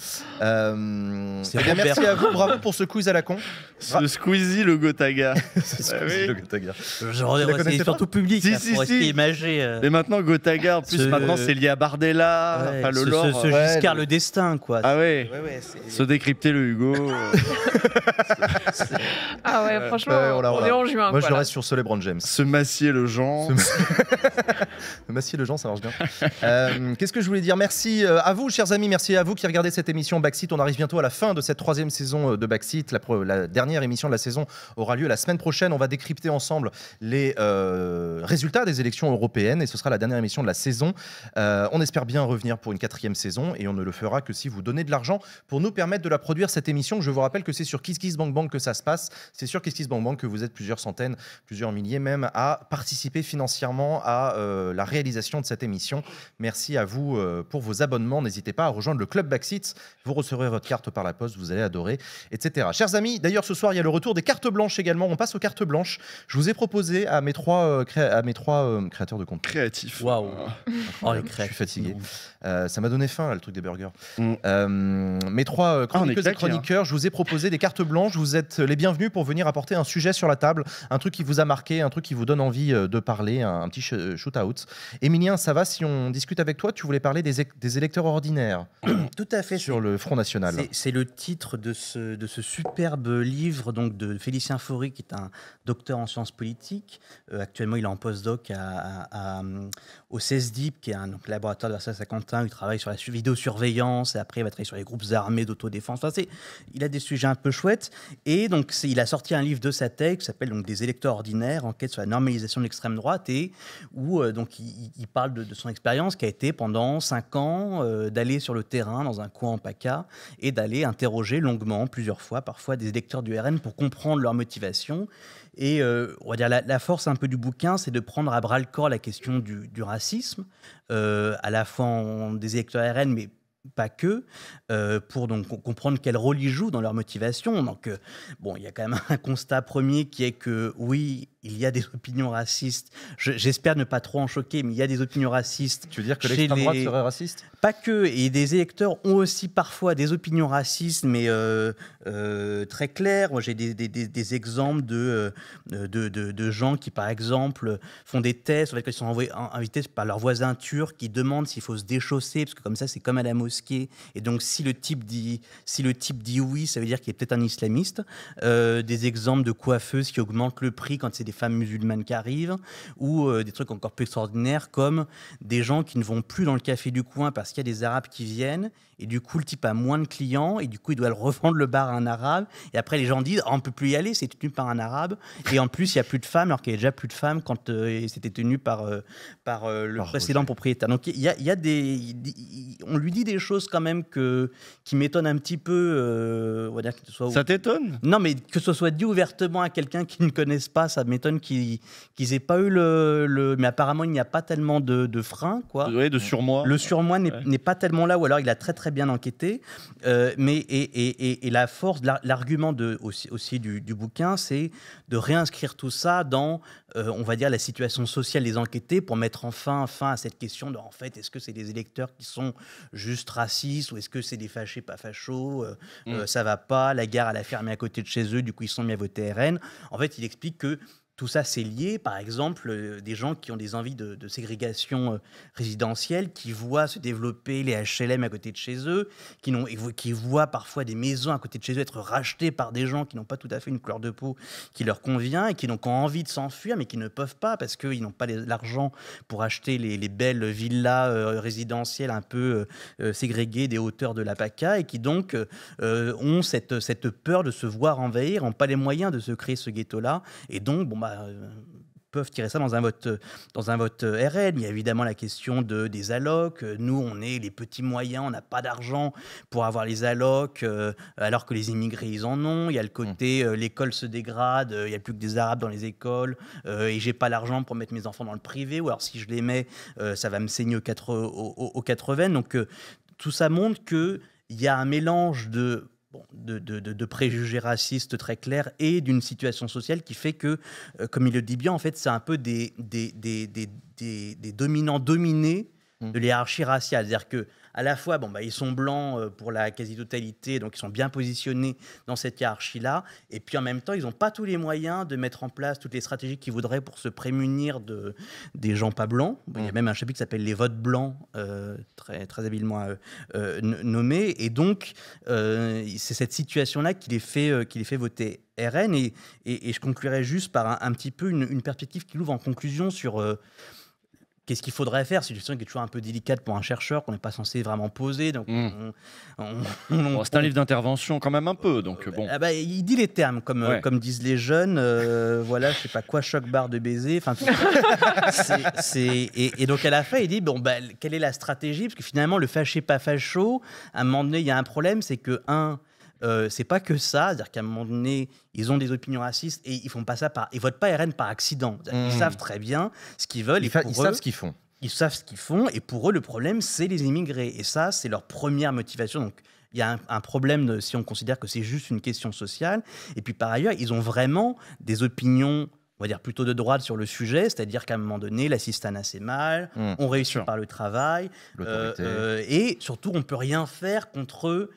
Euh... Eh merci à vous. Bravo pour ce quiz à la con. Ce squeezy Squeezie, le Gotaga. ce bah Squeezie, le Gotaga. Genre, c'est surtout public. Si, là, si, pour si. Imagé, Et euh. maintenant, Gotaga, en plus, maintenant, c'est lié à Bardella. Ouais, enfin, le lore. Ce, Giscard, le... destin, quoi. Ah ouais. ouais se décrypter le Hugo. ah ouais, franchement, on, est en juin. Moi, je reste sur ce James. Se massier le Jean. Merci le gens, ça marche bien. Euh, qu'est-ce que je voulais dire Merci euh, à vous, chers amis. Merci à vous qui regardez cette émission Backseat. On arrive bientôt à la fin de cette troisième saison euh, de Backseat. La, la dernière émission de la saison aura lieu la semaine prochaine. On va décrypter ensemble les résultats des élections européennes et ce sera la dernière émission de la saison. on espère bien revenir pour une quatrième saison et on ne le fera que si vous donnez de l'argent pour nous permettre de la produire cette émission. Je vous rappelle que c'est sur KissKissBankBank Bank que ça se passe. C'est sur KissKissBankBank Bank que vous êtes plusieurs centaines, plusieurs milliers même à participer financièrement à euh, la réalisation de cette émission. Merci à vous euh, pour vos abonnements. N'hésitez pas à rejoindre le club Backseats. Vous recevrez votre carte par la poste, vous allez adorer, etc. Chers amis, d'ailleurs ce soir il y a le retour des cartes blanches également. On passe aux cartes blanches. Je vous ai proposé à mes trois, euh, à mes trois créateurs de compte. Créatifs. Waouh. Ah. Oh, les Je suis fatigué. ça m'a donné faim le truc des burgers. Mm. mes trois ah, hein. chroniqueurs, je vous ai proposé des cartes blanches. Vous êtes les bienvenus pour venir apporter un sujet sur la table, un truc qui vous a marqué, un truc qui vous donne envie de parler, un, un petit shoot-out. Émilien, ça va si on discute avec toi Tu voulais parler des, électeurs ordinaires. Tout à fait. Sur le Front National. C'est le titre de ce, superbe livre donc, de Félicien Faury, qui est un docteur en sciences politiques. Euh, actuellement, il est en postdoc à, au CESDIP, qui est un donc, laboratoire de la Saint-Quentin. Il travaille sur la vidéosurveillance et après, il va travailler sur les groupes armés d'autodéfense. il a des sujets un peu chouettes. Et donc, il a sorti un livre de sa tête qui s'appelle donc, Des électeurs ordinaires, enquête sur la normalisation de l'extrême droite, et où euh, donc il, parle de, son expérience qui a été pendant cinq ans euh, d'aller sur le terrain dans un coin en PACA et d'aller interroger longuement, plusieurs fois, parfois des électeurs du RN pour comprendre leur motivation. Et euh, on va dire la, force un peu du bouquin, c'est de prendre à bras le corps la question du, racisme, euh, à la fois des électeurs RN, mais pas que, pour donc comprendre quel rôle ils jouent dans leur motivation. Donc, bon, il y a quand même un constat premier qui est que oui, il y a des opinions racistes. J'espère ne pas trop en choquer, mais il y a des opinions racistes. Tu veux dire que l'extrême droite serait raciste Pas que. Et des électeurs ont aussi parfois des opinions racistes, mais euh, euh, très claires. J'ai des, exemples euh, de de, de, gens qui, par exemple, font des tests sur lesquels ils sont invités par leurs voisins turcs qui demandent s'il faut se déchausser, parce que comme ça, c'est comme à la mosquée. Et donc, si le type dit, si le type dit oui, ça veut dire qu'il est peut-être un islamiste. des exemples de coiffeuses qui augmentent le prix quand c'est des femmes musulmanes qui arrivent, ou euh, des trucs encore plus extraordinaires comme des gens qui ne vont plus dans le café du coin parce qu'il y a des Arabes qui viennent, et du coup le type a moins de clients, et du coup il doit le revendre le bar à un Arabe, et après les gens disent on ne peut plus y aller, c'est tenu par un Arabe, et en plus il n'y a plus de femmes, alors qu'il y a déjà plus de femmes quand euh, c'était tenu par, euh, par le précédent propriétaire. Donc il y a, des... on lui dit des choses quand même que, qui m'étonnent un petit peu. Ça t'étonne Non mais que ce soit dit ouvertement à quelqu'un qui ne connaisse pas, ça m'étonne qu'ils n'aient pas eu le, Mais apparemment, il n'y a pas tellement de, de frein, quoi. de surmoi. Le surmoi n'est pas tellement là, ou alors il a très très bien enquêté. Euh, mais et, la force, l'argument de, aussi, aussi du, bouquin, c'est de réinscrire tout ça dans, euh, on va dire, la situation sociale des enquêtés pour mettre enfin fin à cette question de, en fait, est-ce que c'est des électeurs qui sont juste racistes ou est-ce que c'est des fâchés pas fachos Ça euh, ne mm. Ça va pas, la gare à la fermé à côté de chez eux, du coup ils sont mis à voter RN. En fait, il explique que tout ça, c'est lié, par exemple, euh, des gens qui ont des envies de, ségrégation euh, résidentielle, qui voient se développer les HLM à côté de chez eux, qui, qui voient parfois des maisons à côté de chez eux être rachetées par des gens qui n'ont pas tout à fait une couleur de peau qui leur convient et qui donc ont envie de s'enfuir, mais qui ne peuvent pas parce qu'ils n'ont pas l'argent pour acheter les, belles villas euh, résidentielles un peu ségrégées des hauteurs de la PACA et qui donc ont cette, cette peur de se voir envahir, n'ont pas les moyens de se créer ce ghetto-là. Et donc, bon, bah, euh, peuvent tirer ça dans un vote, euh, dans un vote euh, RN. Il y a évidemment la question de, des allocs. Nous, on est les petits moyens, on n'a pas d'argent pour avoir les allocs, alors que les immigrés, ils en ont. Il y a le mmh. côté, l'école se dégrade, il n'y a plus que des Arabes dans les écoles, et j'ai pas l'argent pour mettre mes enfants dans le privé, ou alors si je les mets, ça va me saigner aux, quatre, aux 80. Donc tout ça montre qu'il y a un mélange de de, préjugés racistes très clairs et d'une situation sociale qui fait que, euh, comme il le dit bien, en fait, c'est un peu des, des, dominants dominés mmh. de l'hierarchie raciale. C'est-à-dire que à la fois, bon, bah, ils sont blancs euh, pour la quasi-totalité, donc ils sont bien positionnés dans cette hiérarchie-là, et puis en même temps, ils n'ont pas tous les moyens de mettre en place toutes les stratégies qu'ils voudraient pour se prémunir de, des gens pas blancs. Il y a mm. même un chapitre qui s'appelle Les votes blancs, euh, très, très habilement euh, nommé, et donc c'est cette situation-là qui, les fait, les fait voter RN, et, je conclurai juste par un, petit peu une, une perspective qui l'ouvre en conclusion sur qu'est-ce qu'il faudrait faire C'est une question qui est toujours un peu délicate pour un chercheur, qu'on n'est pas censé vraiment poser. Donc, hmm. c'est un livre d'intervention quand même un peu, donc euh, bon. Ah bah, il dit les termes, comme, euh, comme disent les jeunes. Euh, voilà, je sais pas quoi, choc barre de baiser. Enfin, et, et, donc à la fin, il dit bon, bah, quelle est la stratégie Parce que finalement, le fâché pas facho, à un moment donné, il y a un problème, c'est que un euh, c'est pas que ça. C'est-à-dire qu'à un moment donné, ils ont des opinions racistes et ils font pas ça par, ils votent pas RN par accident. Ils mmh. savent très bien ce qu'ils veulent. Ils, savent ce qu'ils font. Ils savent ce qu'ils font et pour eux, le problème, c'est les immigrés. Et ça, c'est leur première motivation. Donc, il y a un, problème si on considère que c'est juste une question sociale. Et puis, par ailleurs, ils ont vraiment des opinions on va dire plutôt de droite sur le sujet, c'est-à-dire qu'à un moment donné, l'assistanat assez mal, mmh, on réussit par le travail, euh, euh, et surtout on peut rien faire contre eux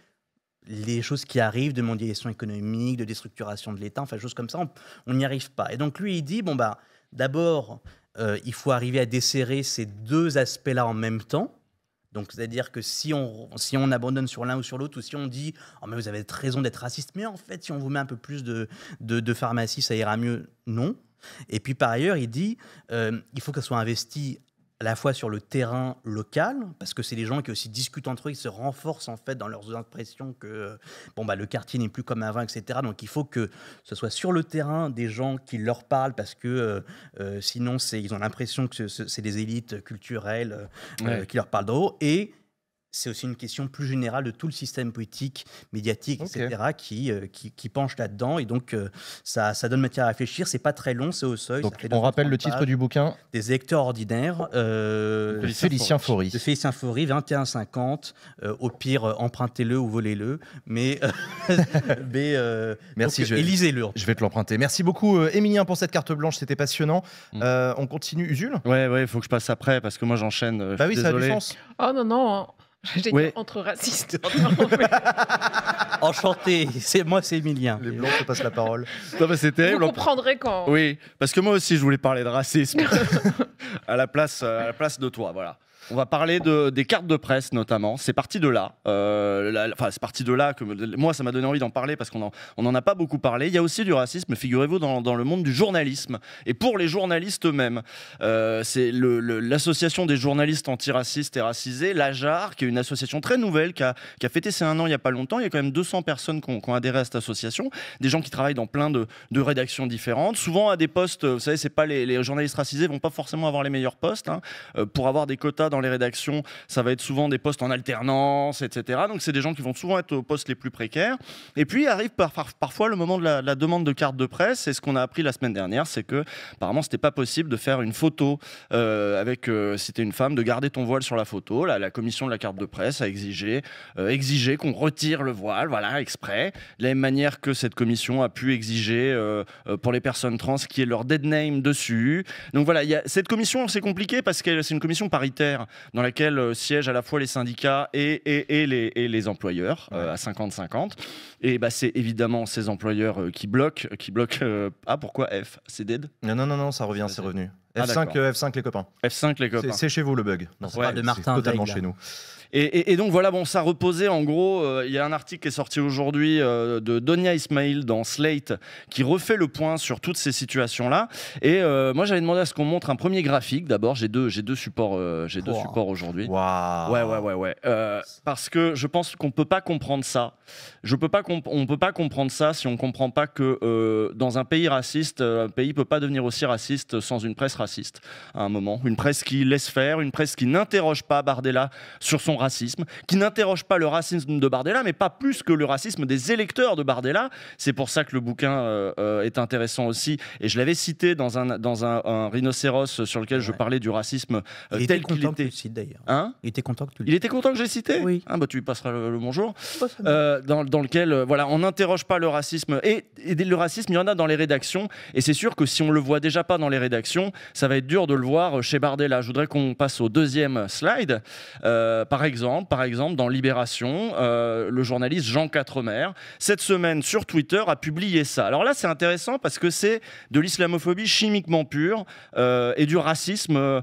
les choses qui arrivent de mondialisation économique, de déstructuration de l'État, enfin, choses comme ça, on n'y arrive pas. Et donc, lui, il dit, bon, bah, d'abord, euh, il faut arriver à desserrer ces deux aspects-là en même temps. Donc, c'est-à-dire que si on, si on abandonne sur l'un ou sur l'autre, ou si on dit oh, mais vous avez raison d'être raciste, mais en fait, si on vous met un peu plus de, de, pharmacie, ça ira mieux, non. Et puis par ailleurs, il dit euh, il faut qu'elle soit investi la fois sur le terrain local, parce que c'est les gens qui aussi discutent entre eux, ils se renforcent en fait dans leurs impressions que euh, bon bah le quartier n'est plus comme avant, etc. Donc il faut que ce soit sur le terrain des gens qui leur parlent, parce que euh, euh, sinon c'est ils ont l'impression que c'est des élites culturelles qui leur parlent d'en haut et c'est aussi une question plus générale de tout le système politique, médiatique, etc., euh, qui, qui, penche là-dedans. Et donc, euh, ça, ça, donne matière à réfléchir. C'est pas très long, c'est au seuil. Donc, on rappelle le titre du bouquin Des électeurs ordinaires. Euh, de Félicien Faury. De Félicien Faury, 21,50. au pire, empruntez-le ou volez-le. Mais. mais Merci, je, lisez-le. Je vais te l'emprunter. Merci beaucoup, Émilien, pour cette carte blanche. C'était passionnant. Mm. on continue, Usul Ouais, ouais, il faut que je passe après parce que moi, j'enchaîne. bah oui, ça a du sens. Ah non, non. J'ai entre racistes. Enchanté, c'est moi, c'est Emilien. Les blancs se passent la parole. Non, mais c'est terrible. Vous comprendrez quand. Oui, parce que moi aussi, je voulais parler de racisme à la place, à la place de toi, voilà. On va parler des cartes de presse notamment. C'est parti de là. Euh, enfin, c'est parti de là que moi, ça m'a donné envie d'en parler parce qu'on n'en on en a pas beaucoup parlé. Il y a aussi du racisme, figurez-vous, dans, le monde du journalisme et pour les journalistes eux-mêmes. Euh, c'est l'association des journalistes antiracistes et racisés, l'AJAR, qui est une association très nouvelle qui a, qui a fêté ses un an il n'y a pas longtemps. Il y a quand même 200 personnes qui ont, adhéré à cette association, des gens qui travaillent dans plein de, rédactions différentes, souvent à des postes. Euh, vous savez, c'est pas les, journalistes racisés vont pas forcément avoir les meilleurs postes hein, pour avoir des quotas dans les rédactions, ça va être souvent des postes en alternance, etc. Donc c'est des gens qui vont souvent être aux postes les plus précaires. Et puis arrive parfois le moment de la, demande de carte de presse. Et ce qu'on a appris la semaine dernière, c'est que apparemment c'était pas possible de faire une photo euh, avec, euh, si tu c'était une femme, de garder ton voile sur la photo. la commission de la carte de presse a exigé, euh, exigé qu'on retire le voile, voilà, exprès. De la même manière que cette commission a pu exiger pour les personnes trans qui est leur dead name dessus. Donc voilà, cette commission, c'est compliqué parce que c'est une commission paritaire dans laquelle euh, siègent à la fois les syndicats et, les, employeurs euh, à 50-50. Et bah, c'est évidemment ces employeurs euh, qui bloquent. Qui bloquent ah, pourquoi F C'est dead Non, non, non, non, ça revient, c'est revenu. F5, ah, F5 les copains. F5 les copains. C'est chez vous le bug. Non, pas de Martin. Totalement chez nous. Et, donc voilà, bon, ça reposait en gros. Euh, il y a un article qui est sorti aujourd'hui euh, de Donia Ismail dans Slate qui refait le point sur toutes ces situations-là. Et euh, moi, j'avais demandé à ce qu'on montre un premier graphique. D'abord, j'ai deux, deux supports, j'ai deux supports aujourd'hui. Ouais, ouais, ouais, ouais. parce que je pense qu'on peut pas comprendre ça. Je peux pas, on peut pas comprendre ça si on comprend pas que dans un pays raciste, un pays peut pas devenir aussi raciste sans une presse raciste. À un moment, une presse qui laisse faire, une presse qui n'interroge pas Bardella sur son racisme racisme, qui n'interroge pas le racisme de Bardella, mais pas plus que le racisme des électeurs de Bardella. C'est pour ça que le bouquin euh, euh, est intéressant aussi. Et je l'avais cité dans un, dans un, rhinocéros sur lequel je parlais du racisme euh, il tel qu'il était. Qu il était. il était content que tu le Il était content que j'ai cité Oui. Ah, bah, tu lui passeras le, bonjour. dans, lequel, voilà, on n'interroge pas le racisme. Et, le racisme, il y en a dans les rédactions. Et c'est sûr que si on le voit déjà pas dans les rédactions, ça va être dur de le voir chez Bardella. Je voudrais qu'on passe au deuxième slide. par exemple, par exemple, dans Libération, euh, le journaliste Jean Quatremer, cette semaine sur Twitter, a publié ça. Alors là, c'est intéressant parce que c'est de l'islamophobie chimiquement pure euh, et du racisme euh,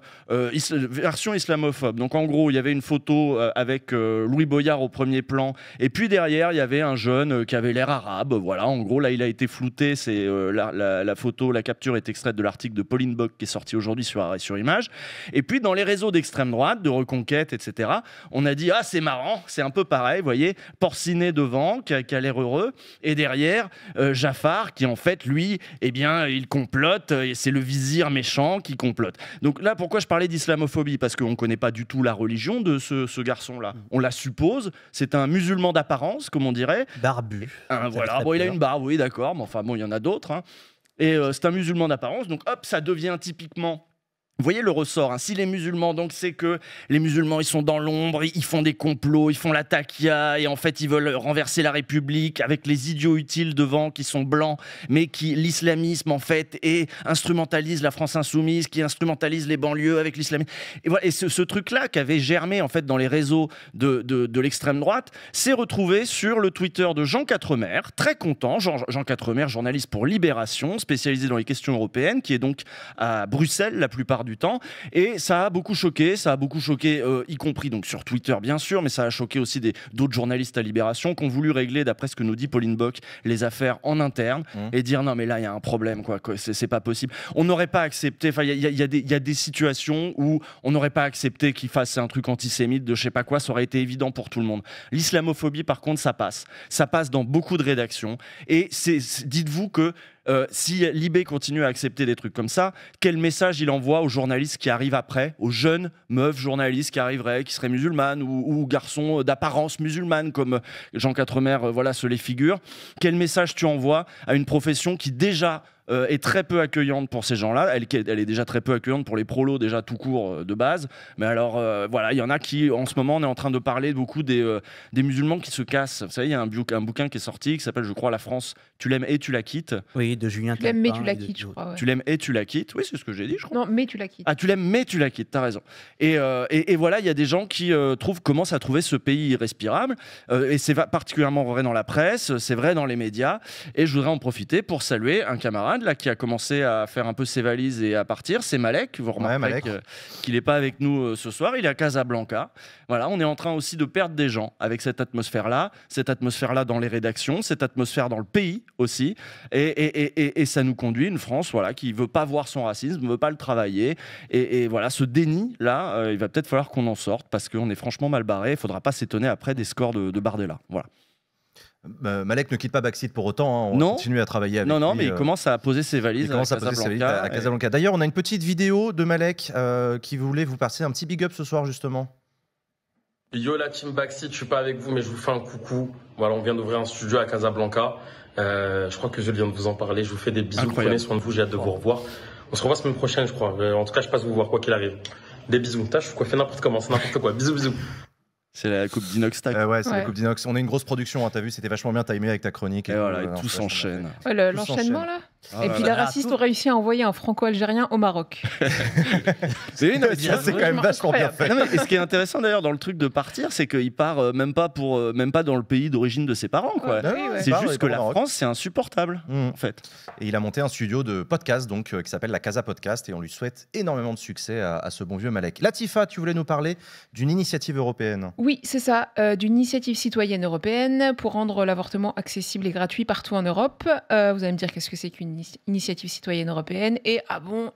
version islamophobe. Donc en gros, il y avait une photo avec Louis Boyard au premier plan, et puis derrière, il y avait un jeune qui avait l'air arabe. Voilà, en gros, là, il a été flouté. C'est la, photo, la capture est extraite de l'article de Pauline Bock qui est sorti aujourd'hui sur Arrêt sur Image. Et puis dans les réseaux d'extrême droite, de Reconquête, etc., on a dit ah c'est marrant, c'est un peu pareil, vous voyez, Porcinet devant qui a, l'air heureux et derrière euh, Jafar qui en fait lui eh bien il complote et c'est le vizir méchant qui complote. Donc là pourquoi je parlais d'islamophobie parce qu'on ne connaît pas du tout la religion de ce, garçon là. On la suppose, c'est un musulman d'apparence comme on dirait. Barbu. Hein, voilà, bon il a une barbe, oui d'accord, mais enfin bon il y en a d'autres. Hein. Et euh, c'est un musulman d'apparence, donc hop ça devient typiquement vous voyez le ressort. Hein. Si les musulmans, donc c'est que les musulmans, ils sont dans l'ombre, ils font des complots, ils font la taquia, et en fait, ils veulent renverser la République avec les idiots utiles devant qui sont blancs, mais qui l'islamisme en fait et instrumentalise la France insoumise, qui instrumentalise les banlieues avec l'islamisme. Et, voilà, et ce, truc-là qui avait germé en fait dans les réseaux de, l'extrême droite s'est retrouvé sur le Twitter de Jean Quatremer, très content. Jean, Jean Quatremer, journaliste pour Libération, spécialisé dans les questions européennes, qui est donc à Bruxelles la plupart du temps. Et ça a beaucoup choqué, ça a beaucoup choqué, euh, y compris donc sur Twitter bien sûr, mais ça a choqué aussi d'autres journalistes à Libération qui ont voulu régler, d'après ce que nous dit Pauline Bock, les affaires en interne mmh. et dire non mais là il y a un problème, quoi, c'est pas possible. On n'aurait pas accepté, enfin il y, a, des situations où on n'aurait pas accepté qu'ils fassent un truc antisémite de je sais pas quoi, ça aurait été évident pour tout le monde. L'islamophobie par contre ça passe, ça passe dans beaucoup de rédactions et dites-vous que euh, si Libé continue à accepter des trucs comme ça, quel message il envoie aux journalistes qui arrivent après, aux jeunes meufs journalistes qui arriveraient, qui seraient musulmanes ou, garçons d'apparence musulmane comme Jean Quatremer euh, voilà, se les figure Quel message tu envoies à une profession qui déjà euh, est très peu accueillante pour ces gens-là. Elle, elle, est déjà très peu accueillante pour les prolos déjà tout court euh, de base. Mais alors euh, voilà, il y en a qui en ce moment on est en train de parler beaucoup des, musulmans qui se cassent. Vous savez, il y a un, un, bouquin qui est sorti qui s'appelle je crois La France, tu l'aimes et tu la quittes. Oui, de Julien. Tu l'aimes mais tu la quittes, je crois. Tu l'aimes et tu la quittes. Oui, c'est ce que j'ai dit, je crois. Non, mais tu la quittes. Ah, tu l'aimes mais tu la quittes. T'as raison. Et, et voilà, il y a des gens qui trouvent commencent à trouver ce pays irrespirable. et c'est particulièrement vrai dans la presse, c'est vrai dans les médias. Et je voudrais en profiter pour saluer un camarade là, qui a commencé à faire un peu ses valises et à partir. C'est Malek, vous remarquez qu'il n'est pas avec nous euh, ce soir. Il est à Casablanca. Voilà, on est en train aussi de perdre des gens avec cette atmosphère-là, cette atmosphère-là dans les rédactions, cette atmosphère dans le pays aussi. Et, ça nous conduit une France voilà, qui ne veut pas voir son racisme, ne veut pas le travailler. Et, voilà, ce déni-là, euh, il va peut-être falloir qu'on en sorte parce qu'on est franchement mal barré. Il ne faudra pas s'étonner après des scores de, de Bardella. Voilà. Malek ne quitte pas Baxit pour autant. Hein. on continue à travailler avec Non, non, mais il euh, commence à poser ses valises. à, Casablanca. D'ailleurs, on a une petite vidéo de Malek euh, qui voulait vous passer un petit big up ce soir, justement. Yo la team Baxi, je suis pas avec vous mais je vous fais un coucou. Voilà, on vient d'ouvrir un studio à Casablanca. Euh, je crois que je viens de vous en parler. Je vous fais des bisous. Prenez soin de vous. J'ai hâte de vous revoir. On se revoit semaine prochaine, je crois. En tout cas, je passe vous voir quoi qu'il arrive. Des bisous. Tâche, je vous coiffe n'importe comment, c'est n'importe quoi. Bisous, bisous. C'est la coupe d'Inox euh, ouais, c'est la coupe d'Inox. On est une grosse production, hein, t'as vu, c'était vachement bien, t'as aimé avec ta chronique. Et, voilà, euh, tout s'enchaîne. L'enchaînement là. Ah et puis les racistes ah, ont réussi à envoyer un franco-algérien au Maroc. c'est une. C'est quand même vachement bien fait. et ce qui est intéressant d'ailleurs dans le truc de partir, c'est qu'il part euh, même pas pour même pas dans le pays d'origine de ses parents. c'est juste que la France, c'est insupportable mmh. en fait. Et il a monté un studio de podcast donc qui s'appelle la Casa Podcast et on lui souhaite énormément de succès à, ce bon vieux Malek. Latifa, tu voulais nous parler d'une initiative européenne. Oui, c'est ça, euh, d'une initiative citoyenne européenne pour rendre l'avortement accessible et gratuit partout en Europe. Euh, vous allez me dire qu'est-ce que c'est qu'une initiative citoyenne européenne et ah bon,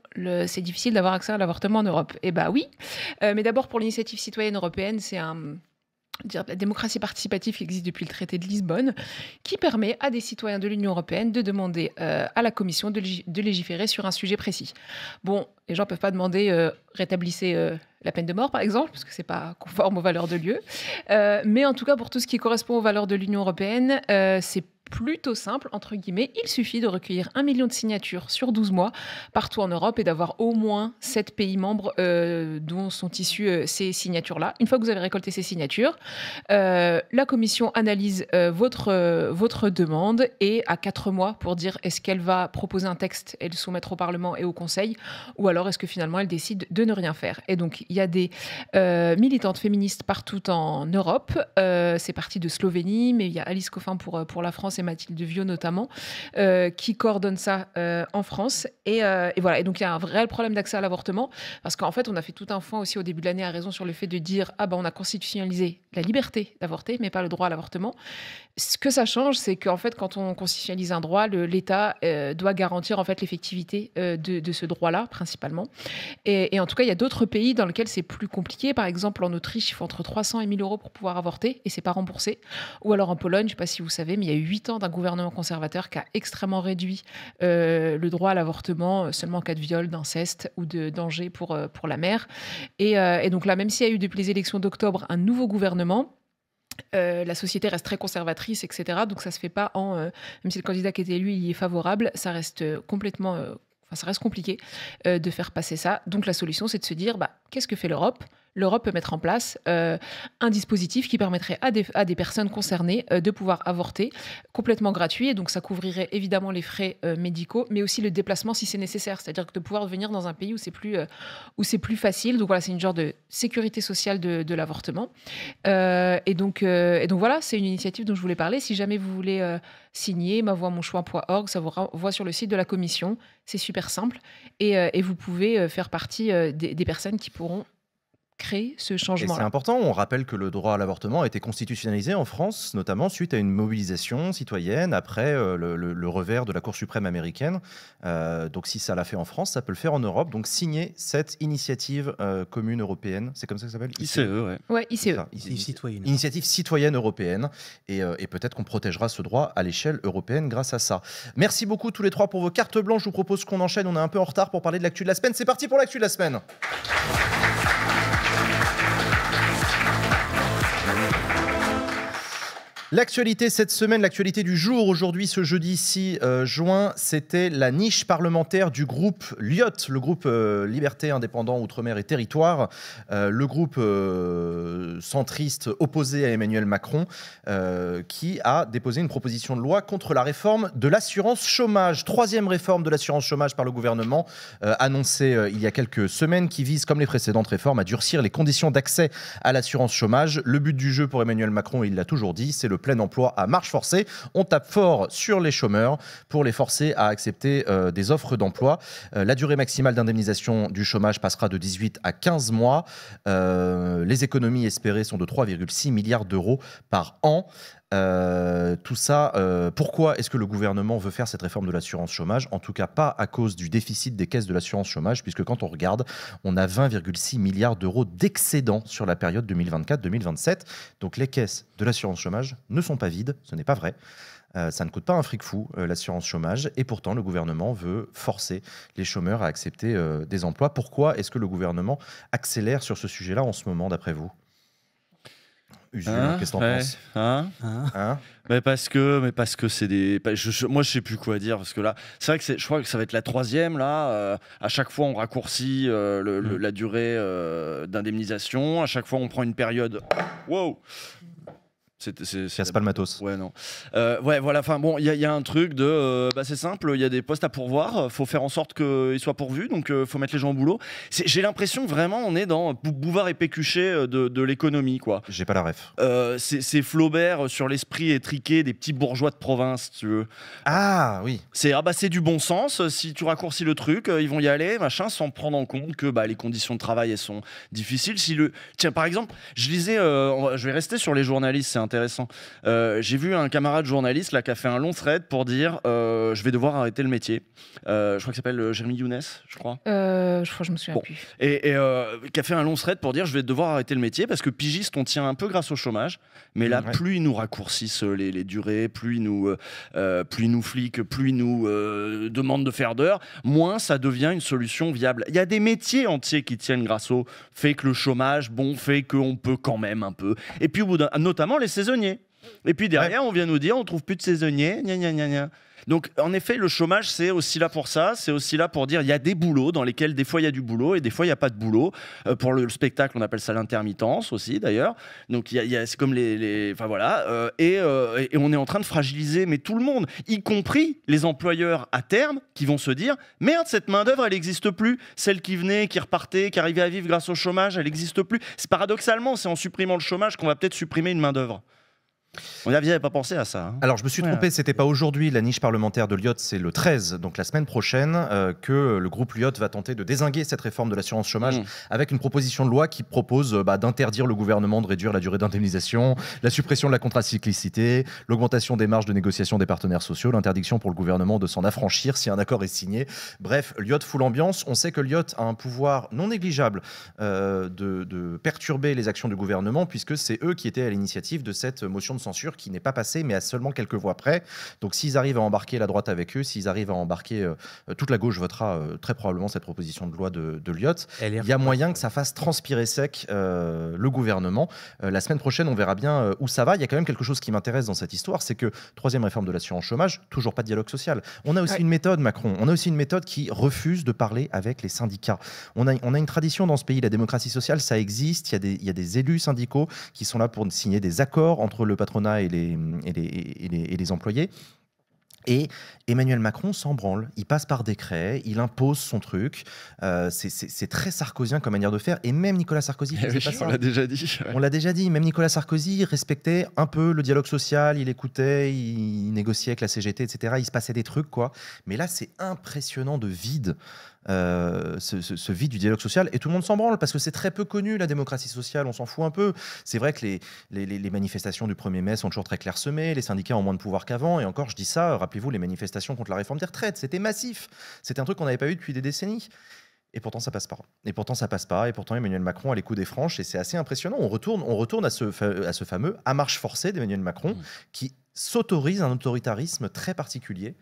c'est difficile d'avoir accès à l'avortement en Europe. Eh bah oui, euh, mais d'abord pour l'initiative citoyenne européenne, c'est un dire, la démocratie participative qui existe depuis le traité de Lisbonne, qui permet à des citoyens de l'Union européenne de demander à la Commission de, légiférer sur un sujet précis. Bon, les gens ne peuvent pas demander rétablissez la peine de mort, par exemple, parce que c'est pas conforme aux valeurs de lieu. Euh, mais en tout cas, pour tout ce qui correspond aux valeurs de l'Union européenne, euh, c'est plutôt simple, entre guillemets. Il suffit de recueillir un million de signatures sur 12 mois partout en Europe et d'avoir au moins 7 pays membres euh, dont sont issues euh, ces signatures-là. Une fois que vous avez récolté ces signatures, euh, la Commission analyse votre, votre demande et a 4 mois pour dire est-ce qu'elle va proposer un texte et le soumettre au Parlement et au Conseil ou alors est-ce que finalement elle décide de ne rien faire. Et donc il y a des militantes féministes partout en Europe. C'est parti de Slovénie, mais il y a Alice Coffin pour, pour la France c'est Mathilde Vieux notamment, euh, qui coordonne ça euh, en France. Euh, et, voilà. Et donc, il y a un vrai problème d'accès à l'avortement, parce qu'en fait, on a fait tout un foin aussi au début de l'année à raison sur le fait de dire ah ben, on a constitutionnalisé la liberté d'avorter, mais pas le droit à l'avortement. Ce que ça change, c'est qu'en fait, quand on constitutionnalise un droit, l'État doit garantir en fait l'effectivité de, ce droit-là principalement. Et, en tout cas, il y a d'autres pays dans lesquels c'est plus compliqué. Par exemple, en Autriche, il faut entre 300 et 1000 euros pour pouvoir avorter et c'est pas remboursé. Ou alors en Pologne, je sais pas si vous savez, mais il y a 8 d'un gouvernement conservateur qui a extrêmement réduit euh, le droit à l'avortement euh, seulement en cas de viol, d'inceste ou de danger pour, euh, pour la mère. Et, donc là, même s'il y a eu depuis les élections d'octobre un nouveau gouvernement, la société reste très conservatrice, etc. Donc ça se fait pas en... même si le candidat qui était élu y est favorable, ça reste complètement... Enfin, ça reste compliqué de faire passer ça. Donc la solution, c'est de se dire, bah, qu'est-ce que fait l'Europe l'Europe peut mettre en place euh, un dispositif qui permettrait à des, personnes concernées euh, de pouvoir avorter complètement gratuit. Et donc, ça couvrirait évidemment les frais euh, médicaux, mais aussi le déplacement si c'est nécessaire. C'est-à-dire que de pouvoir venir dans un pays où c'est plus, où plus facile. Donc, voilà, c'est une genre de sécurité sociale de, l'avortement. et, donc, donc, voilà, c'est une initiative dont je voulais parler. Si jamais vous voulez signer ma .org, ça vous renvoie sur le site de la commission. C'est super simple. Et, vous pouvez faire partie des personnes qui pourront créer ce changement. C'est important, on rappelle que le droit à l'avortement a été constitutionnalisé en France, notamment suite à une mobilisation citoyenne après euh, le, revers de la Cour suprême américaine. Euh, donc si ça l'a fait en France, ça peut le faire en Europe. Donc signer cette initiative euh, commune européenne, c'est comme ça que ça s'appelle ICE, e, ouais. ouais ICE. E. E. Initiative citoyenne européenne. Et, et peut-être qu'on protégera ce droit à l'échelle européenne grâce à ça. Merci beaucoup tous les trois pour vos cartes blanches. Je vous propose qu'on enchaîne, on est un peu en retard pour parler de l'actu de la semaine. C'est parti pour l'actu de la semaine. L'actualité cette semaine, l'actualité du jour aujourd'hui, ce jeudi 6 euh, juin, c'était la niche parlementaire du groupe LIOT, le groupe euh, Liberté, Indépendant, Outre-mer et Territoire, euh, le groupe centriste opposé à Emmanuel Macron, qui a déposé une proposition de loi contre la réforme de l'assurance chômage. Troisième réforme de l'assurance chômage par le gouvernement, annoncée il y a quelques semaines, qui vise, comme les précédentes réformes, à durcir les conditions d'accès à l'assurance chômage. Le but du jeu pour Emmanuel Macron, il l'a toujours dit, c'est le plein emploi à marche forcée. On tape fort sur les chômeurs pour les forcer à accepter euh, des offres d'emploi. Euh, la durée maximale d'indemnisation du chômage passera de 18 à 15 mois. Euh, les économies espérées sont de 3,6 milliards d'euros par an. Euh, tout ça, euh, pourquoi est-ce que le gouvernement veut faire cette réforme de l'assurance chômage En tout cas, pas à cause du déficit des caisses de l'assurance chômage, puisque quand on regarde, on a 20,6 milliards d'euros d'excédent sur la période 2024-2027. Donc les caisses de l'assurance chômage ne sont pas vides, ce n'est pas vrai. Euh, ça ne coûte pas un fric fou, l'assurance chômage, et pourtant le gouvernement veut forcer les chômeurs à accepter des emplois. Pourquoi est-ce que le gouvernement accélère sur ce sujet-là en ce moment, d'après vous Hein hein, qu'est-ce que t'en hein Mais parce que, mais parce que c'est des. Bah, moi, je sais plus quoi dire parce que là, c'est vrai que je crois que ça va être la troisième là. Euh, à chaque fois, on raccourcit euh, mm. la durée euh, d'indemnisation. À chaque fois, on prend une période. Wow c'est pas le matos. Ouais, non. Euh, ouais, voilà. Enfin, bon, il y, a un truc de. Euh, bah, c'est simple, il y a des postes à pourvoir. faut faire en sorte qu'ils soient pourvus. Donc, euh, faut mettre les gens au boulot. J'ai l'impression vraiment, on est dans Bouvard et Pécuchet de, l'économie, quoi. J'ai pas la ref. c'est Flaubert sur l'esprit étriqué des petits bourgeois de province, tu veux. Ah, oui. C'est ah, bah, du bon sens. Si tu raccourcis le truc, ils vont y aller, machin, sans prendre en compte que bah, les conditions de travail, elles sont difficiles. Si le... Tiens, par exemple, je lisais. je vais rester sur les journalistes, c'est intéressant intéressant. Euh, j'ai vu un camarade journaliste là, qui a fait un long thread pour dire euh, je vais devoir arrêter le métier. Euh, je crois qu'il s'appelle Jérémy Younes, je crois. je crois que je me souviens plus. Et, qui a fait un long thread pour dire je vais devoir arrêter le métier parce que pigiste, on tient un peu grâce au chômage. Mais là, plus ils nous raccourcissent les, durées, plus ils nous, plus nous fliquent, plus ils nous demandent de faire d'heures, moins ça devient une solution viable. Il y a des métiers entiers qui tiennent grâce au fait que le chômage, bon, fait qu'on peut quand même un peu. Et puis, notamment les et puis derrière, on vient nous dire on trouve plus de saisonniers, gna gna gna gna. Donc, en effet, le chômage, c'est aussi là pour ça. C'est aussi là pour dire il y a des boulots dans lesquels des fois il y a du boulot et des fois il n'y a pas de boulot. Euh, pour le, spectacle, on appelle ça l'intermittence aussi, d'ailleurs. Donc, c'est comme les. enfin, voilà. Euh, euh, et, on est en train de fragiliser, mais tout le monde, y compris les employeurs à terme, qui vont se dire merde, cette main-d'œuvre, elle n'existe plus. Celle qui venait, qui repartait, qui arrivait à vivre grâce au chômage, elle n'existe plus. C'est paradoxalement, c'est en supprimant le chômage qu'on va peut-être supprimer une main-d'œuvre. On n'avait pas pensé à ça. Hein. Alors, je me suis trompé, trompé, c'était pas aujourd'hui. La niche parlementaire de Lyotte, c'est le 13, donc la semaine prochaine, euh, que le groupe Lyotte va tenter de désinguer cette réforme de l'assurance chômage mm. avec une proposition de loi qui propose euh, bah, d'interdire le gouvernement de réduire la durée d'indemnisation, la suppression de la contracyclicité, l'augmentation des marges de négociation des partenaires sociaux, l'interdiction pour le gouvernement de s'en affranchir si un accord est signé. Bref, Lyotte fout l'ambiance. On sait que Lyotte a un pouvoir non négligeable euh, de, de perturber les actions du gouvernement, puisque c'est eux qui étaient à l'initiative de cette motion de censure qui n'est pas passée, mais à seulement quelques voix près. Donc s'ils arrivent à embarquer la droite avec eux, s'ils arrivent à embarquer euh, euh, toute la gauche votera euh, très probablement cette proposition de loi de, de Lyotte. Il y a moyen que ça fasse transpirer sec le gouvernement. la semaine prochaine, on verra bien où ça va. Il y a quand même quelque chose qui m'intéresse dans cette histoire, c'est que troisième réforme de l'assurance chômage, toujours pas de dialogue social. On a aussi une méthode, Macron. On a aussi une méthode qui refuse de parler avec les syndicats. On a, on a une tradition dans ce pays, la démocratie sociale, ça existe. Il y a des, il y a des élus syndicaux qui sont là pour signer des accords entre le patronat et les, les, employés. Et Emmanuel Macron s'embranle, Il passe par décret, il impose son truc. Euh, c'est très sarkozien comme manière de faire. Et même Nicolas Sarkozy. Eh on l'a déjà dit. On l'a déjà dit. Même Nicolas Sarkozy respectait un peu le dialogue social. Il écoutait, il négociait avec la CGT, etc. Il se passait des trucs, quoi. Mais là, c'est impressionnant de vide euh, ce, vide du dialogue social. Et tout le monde s'en branle parce que c'est très peu connu, la démocratie sociale, on s'en fout un peu. C'est vrai que les, manifestations du 1er mai sont toujours très clairsemées, les syndicats ont moins de pouvoir qu'avant. Et encore, je dis ça, rappelez-vous, les manifestations contre la réforme des retraites, c'était massif. C'était un truc qu'on n'avait pas eu depuis des décennies. Et pourtant, ça passe pas. Et pourtant, ça passe pas. Et pourtant, Emmanuel Macron a les coups des franches. Et c'est assez impressionnant. On retourne, on retourne à, ce, fameux à marche forcée d'Emmanuel Macron mmh. qui s'autorise un autoritarisme très particulier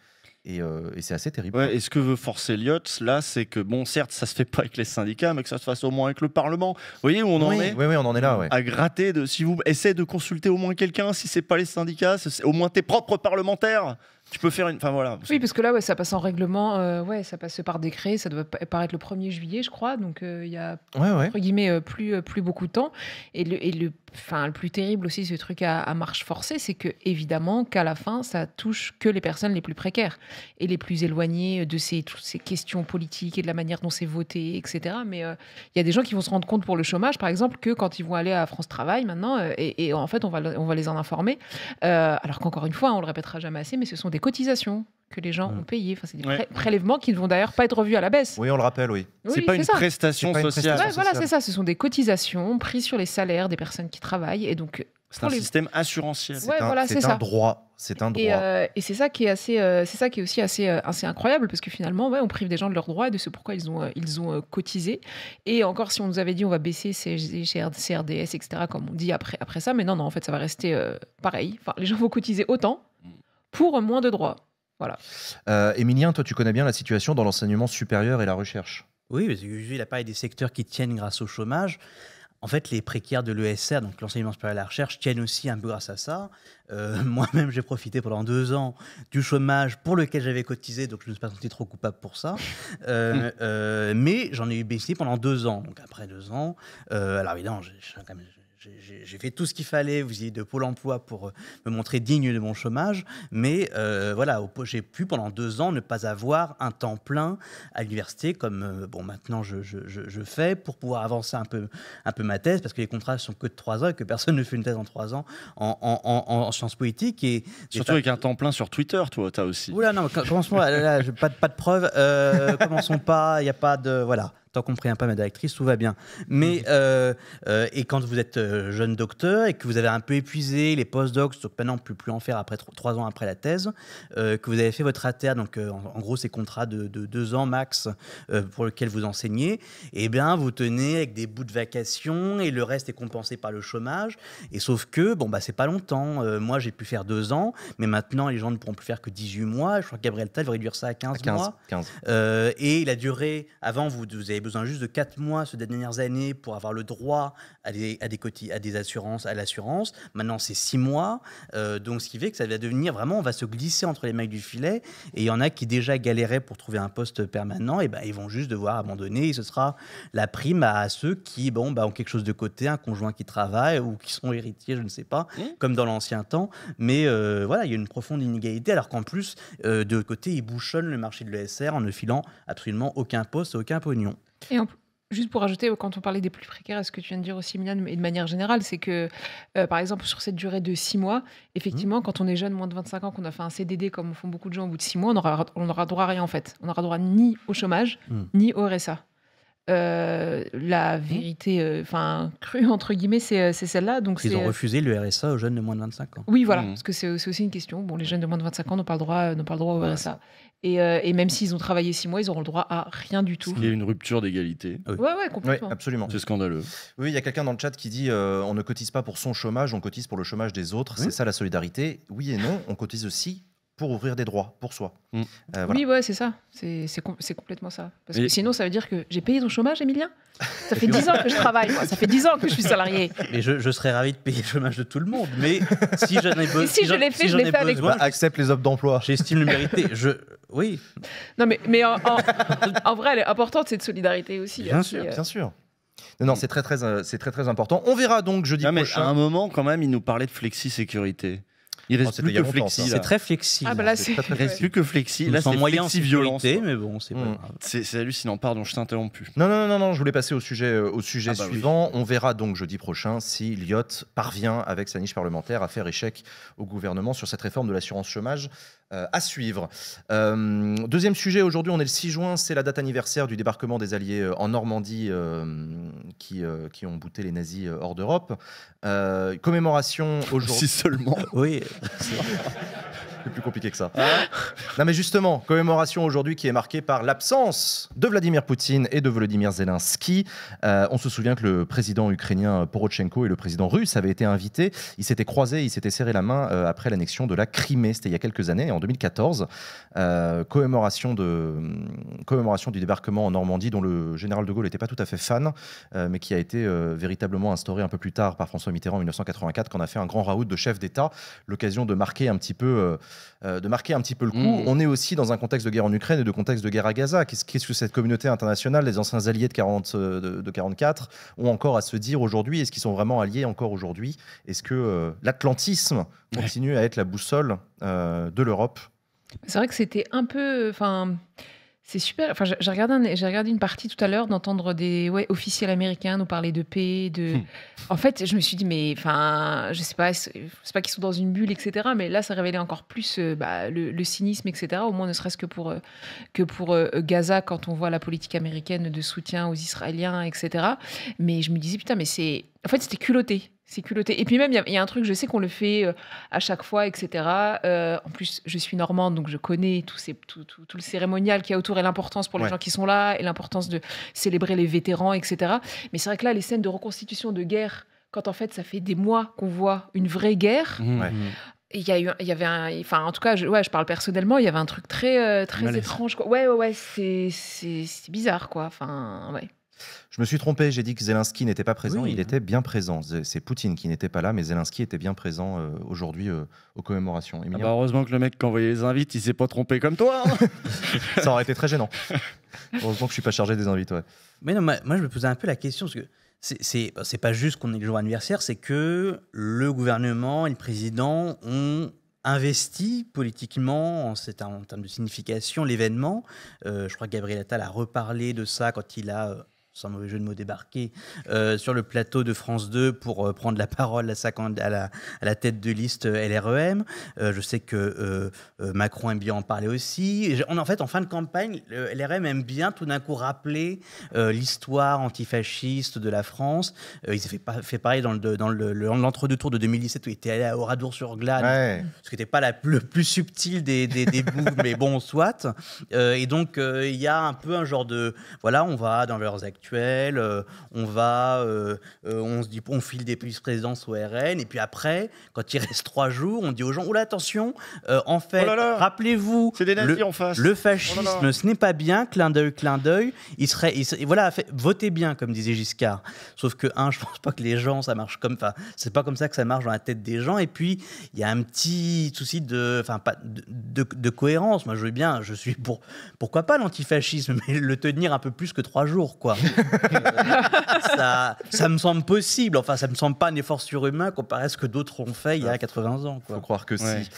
euh, et, c'est assez terrible. et ce que veut forcer Lyotte, là, c'est que, bon, certes, ça se fait pas avec les syndicats, mais que ça se fasse au moins avec le Parlement. Vous voyez où on en est oui, oui, on en est là. À gratter, de, si vous essayez de consulter au moins quelqu'un, si c'est pas les syndicats, c'est au moins tes propres parlementaires tu peux faire une. Enfin voilà. Oui, parce que là, ouais, ça passe en règlement, euh, ouais, ça passe par décret, ça doit paraître le 1er juillet, je crois. Donc euh, il y a, guillemets, euh, plus, plus beaucoup de temps. Et le, et le, le plus terrible aussi, ce truc à, marche forcée, c'est que évidemment qu'à la fin, ça touche que les personnes les plus précaires et les plus éloignées de ces, toutes ces questions politiques et de la manière dont c'est voté, etc. Mais il y a des gens qui vont se rendre compte pour le chômage, par exemple, que quand ils vont aller à France Travail maintenant, et, et, en fait, on va, on va les en informer. alors qu'encore une fois, on le répétera jamais assez, mais ce sont des cotisations que les gens mm. ont payées. Enfin, c'est des prélèvements qui ne vont d'ailleurs pas être revus à la baisse. Oui, on le rappelle, oui. Ce c'est pas, une prestation sociale. voilà, c'est ça. Ce sont des cotisations prises sur les salaires des personnes qui travaillent. Et donc, euh, c'est un système assurantiel. C'est un, droit. C'est un droit. Euh, et, c'est ça qui est assez, euh, c'est ça qui est aussi assez, assez incroyable parce que finalement, ouais, on prive des gens de leurs droits et de ce pourquoi ils ont, ils ont cotisé. Et encore, si on nous avait dit on va baisser ces CRDS, etc., comme on dit après, après ça, mais non, non, en fait, ça va rester pareil. Enfin, les gens vont cotiser autant mm pour moins de droits. Voilà. Euh, Émilien, toi, tu connais bien la situation dans l'enseignement supérieur et la recherche. Oui, parce que a parlé des secteurs qui tiennent grâce au chômage. En fait, les précaires de l'ESR, donc l'enseignement supérieur et la recherche, tiennent aussi un peu grâce à ça. Euh, moi-même, j'ai profité pendant deux ans du chômage pour lequel j'avais cotisé, donc je ne me suis pas senti trop coupable pour ça. Euh, mais j'en ai eu bénéficié pendant deux ans. Donc après deux ans, alors évidemment, j'ai quand même j'ai fait tout ce qu'il fallait, vous y de Pôle emploi pour euh, me montrer digne de mon chômage, mais euh, voilà, j'ai pu pendant deux ans ne pas avoir un temps plein à l'université comme euh, bon maintenant je, fais pour pouvoir avancer un peu, un peu ma thèse, parce que les contrats sont que de trois ans et que personne ne fait une thèse en trois ans en, sciences politiques. Et, Surtout avec un temps plein sur Twitter, toi, as aussi. Oula, non, commençons, là, pas, pas de preuves, commençons pas, il n'y a pas de... Voilà tant qu'on ne pas ma directrice, tout va bien. Mais, mm. euh, euh, et quand vous êtes euh, jeune docteur et que vous avez un peu épuisé les post-docs, donc maintenant, plus, plus en faire après trois ans après la thèse, que vous avez fait votre ATER, donc en, gros, ces contrats de, deux ans max pour lequel vous enseignez, et eh bien, vous tenez avec des bouts de vacations et le reste est compensé par le chômage. Et sauf que, bon, bah, c'est pas longtemps. moi, j'ai pu faire deux ans, mais maintenant, les gens ne pourront plus faire que 18 mois. Je crois que Gabriel Tal va réduire ça à 15, mois. 15. et la durée, avant, vous, vous avez besoin juste de 4 mois ces dernières années pour avoir le droit à des, à des, à des assurances, à l'assurance. Maintenant, c'est 6 mois. Euh, donc, ce qui fait que ça va devenir vraiment, on va se glisser entre les mailles du filet. Et il y en a qui déjà galéraient pour trouver un poste permanent. Et ben, ils vont juste devoir abandonner. Et ce sera la prime à ceux qui bon, bah, ont quelque chose de côté, un conjoint qui travaille ou qui sont héritiers, je ne sais pas, mmh. comme dans l'ancien temps. Mais euh, voilà, il y a une profonde inégalité. Alors qu'en plus, euh, de côté, ils bouchonnent le marché de l'ESR en ne filant absolument aucun poste, aucun pognon juste pour ajouter, euh, quand on parlait des plus précaires, à ce que tu viens de dire aussi, Milan, et de manière générale, c'est que, euh, par exemple, sur cette durée de six mois, effectivement, mmh. quand on est jeune, moins de 25 ans, qu'on a fait un CDD, comme font beaucoup de gens au bout de six mois, on n'aura droit à rien, en fait. On n'aura droit ni au chômage, mmh. ni au RSA. Euh, la mmh. vérité enfin crue entre guillemets c'est celle-là donc ils ont refusé le RSA aux jeunes de moins de 25 ans oui voilà parce que c'est aussi une question bon les jeunes de moins de 25 ans n'ont pas droit n'ont pas le droit au RSA euh, et, même s'ils ont travaillé six mois, ils auront le droit à rien du tout. Il y a une rupture d'égalité. Ah oui. complètement. absolument. C'est scandaleux. Oui, il y a quelqu'un dans le chat qui dit euh, on ne cotise pas pour son chômage, on cotise pour le chômage des autres. C'est ça la solidarité. Oui et non, on cotise aussi pour ouvrir des droits pour soi. Mm. Euh, oui, ouais, c'est ça. C'est complètement ça. Parce que sinon, ça veut dire que j'ai payé ton chômage, Emilien Ça fait 10 ans que je travaille, ça fait 10 ans que je suis salarié. Mais je, serais ravi de payer le chômage de tout le monde. Mais si je je l'ai fait, je l'ai fait avec bah, accepte les offres d'emploi. J'estime le mérité. Je... Oui. Non, mais, mais en, vrai, elle est importante, cette solidarité aussi. Bien hein, sûr, bien sûr. Non, c'est très très, euh, c'est très très important. On verra donc jeudi dis. mais À un moment, quand même, il nous parlait de flexi-sécurité. Il reste oh, plus que flexi. C'est très flexible. Ah bah c'est plus que flexi. Là, c'est moyen flexi violence. Mais bon, c'est mmh. C'est hallucinant. Pardon, je t'interromps plus. Non, non, non, non, Je voulais passer au sujet, euh, au sujet ah, bah suivant. On verra donc jeudi prochain si Lyotte parvient avec sa niche parlementaire à faire échec au gouvernement sur cette réforme de l'assurance chômage. Euh, à suivre. Euh, deuxième sujet, aujourd'hui, on est le 6 juin, c'est la date anniversaire du débarquement des Alliés euh, en Normandie qui, qui ont bouté les nazis hors d'Europe. commémoration aujourd'hui. Si seulement. oui. plus compliqué que ça. Ah. Non, mais justement, commémoration aujourd'hui qui est marquée par l'absence de Vladimir Poutine et de Vladimir Zelensky. Euh, on se souvient que le président ukrainien Porochenko et le président russe avaient été invités. Ils s'étaient croisés, ils s'étaient serré la main euh, après l'annexion de la Crimée. C'était il y a quelques années, en 2014. Euh, commémoration, de, hum, commémoration du débarquement en Normandie, dont le général de Gaulle n'était pas tout à fait fan, mais qui a été véritablement instauré un peu plus tard par François Mitterrand en 1984, quand on a fait un grand raout de chefs d'État. L'occasion de marquer un petit peu euh, de marquer un petit peu le coup. Mm. On est aussi dans un contexte de guerre en Ukraine et de contexte de guerre à Gaza. Qu'est-ce que cette communauté internationale, les anciens alliés de, 40, euh, de, 44, ont encore à se dire aujourd'hui Est-ce qu'ils sont vraiment alliés encore aujourd'hui Est-ce que euh, l'atlantisme continue à être la boussole de l'Europe C'est vrai que c'était un peu. Enfin. C'est super. Enfin, j'ai regardé, une partie tout à l'heure d'entendre des ouais, officiels américains nous parler de paix. De... Hmm. En fait, je me suis dit, mais enfin, je sais pas, c'est pas qu'ils sont dans une bulle, etc. Mais là, ça révélait encore plus euh, bah, le, cynisme, etc. Au moins, ne serait-ce que pour, euh, euh, Gaza, quand on voit la politique américaine de soutien aux Israéliens, etc. Mais je me disais, putain, mais c'est. En fait, c'était culotté c'est culotté. Et puis même, il y, a un truc, je sais qu'on le fait euh, à chaque fois, etc. Euh, en plus, je suis normande, donc je connais tout, tout, le cérémonial qu'il y a autour et l'importance pour les gens qui sont là et l'importance de célébrer les vétérans, etc. Mais c'est vrai que là, les scènes de reconstitution de guerre, quand en fait, ça fait des mois qu'on voit une vraie guerre. Mmh, il y, il y avait un, enfin en tout cas, je, ouais, je parle personnellement, il y avait un truc très, euh, très étrange. Quoi. Ouais, ouais, ouais, c'est bizarre, quoi. Enfin, ouais. Je me suis trompé, j'ai dit que Zelensky n'était pas présent, il était bien présent. C'est Poutine qui n'était pas là, mais Zelensky était bien présent euh, aujourd'hui euh, aux commémorations. Ah bah, heureusement que le mec qui envoyait les invites, il s'est pas trompé comme toi. Hein. Ça aurait été très gênant. heureusement que je suis pas chargé des invités Mais non, moi, je me posais un peu la question, parce que bah, c'est pas juste qu'on est le jour anniversaire, c'est que le gouvernement et le président ont investi politiquement en, en termes de signification l'événement. Euh, je crois que Gabriel Attal a reparlé de ça quand il a sans mauvais jeu de mots, débarquer euh, sur le plateau de France 2 pour euh, prendre la parole à, la, tête de liste euh, LREM. je sais que Macron aime bien en parler aussi. On, en fait, en fin de campagne, LREM aime bien tout d'un coup rappeler l'histoire antifasciste de la France. il s'est fait, fait, pareil dans l'entre-deux-tours de 2017 où il était allé à Oradour-sur-Glane, ce qui n'était pas la, le plus subtil des, des, bouts, mais bon, soit. et donc, il y a un peu un genre de... Voilà, on va dans leurs actes. Euh, on va, euh, euh, on se dit, on file des vice-présidences au RN, et puis après, quand il reste trois jours, on dit aux gens, oh attention, en fait, oh rappelez-vous, le, oh fascisme, ce n'est pas bien, clin d'œil, clin d'œil, il serait, voilà, votez bien, comme disait Giscard. Sauf que, un, je pense pas que les gens, ça marche comme, ça, c'est pas comme ça que ça marche dans la tête des gens, et puis, il y a un petit souci de, enfin, de cohérence. Moi, je veux bien, je suis pour, pourquoi pas l'antifascisme, mais le tenir un peu plus que trois jours, quoi. ça, ça, me semble possible. Enfin, ça me semble pas un effort surhumain comparé à ce que d'autres ont fait il y a 80 ans. Il Faut croire que si.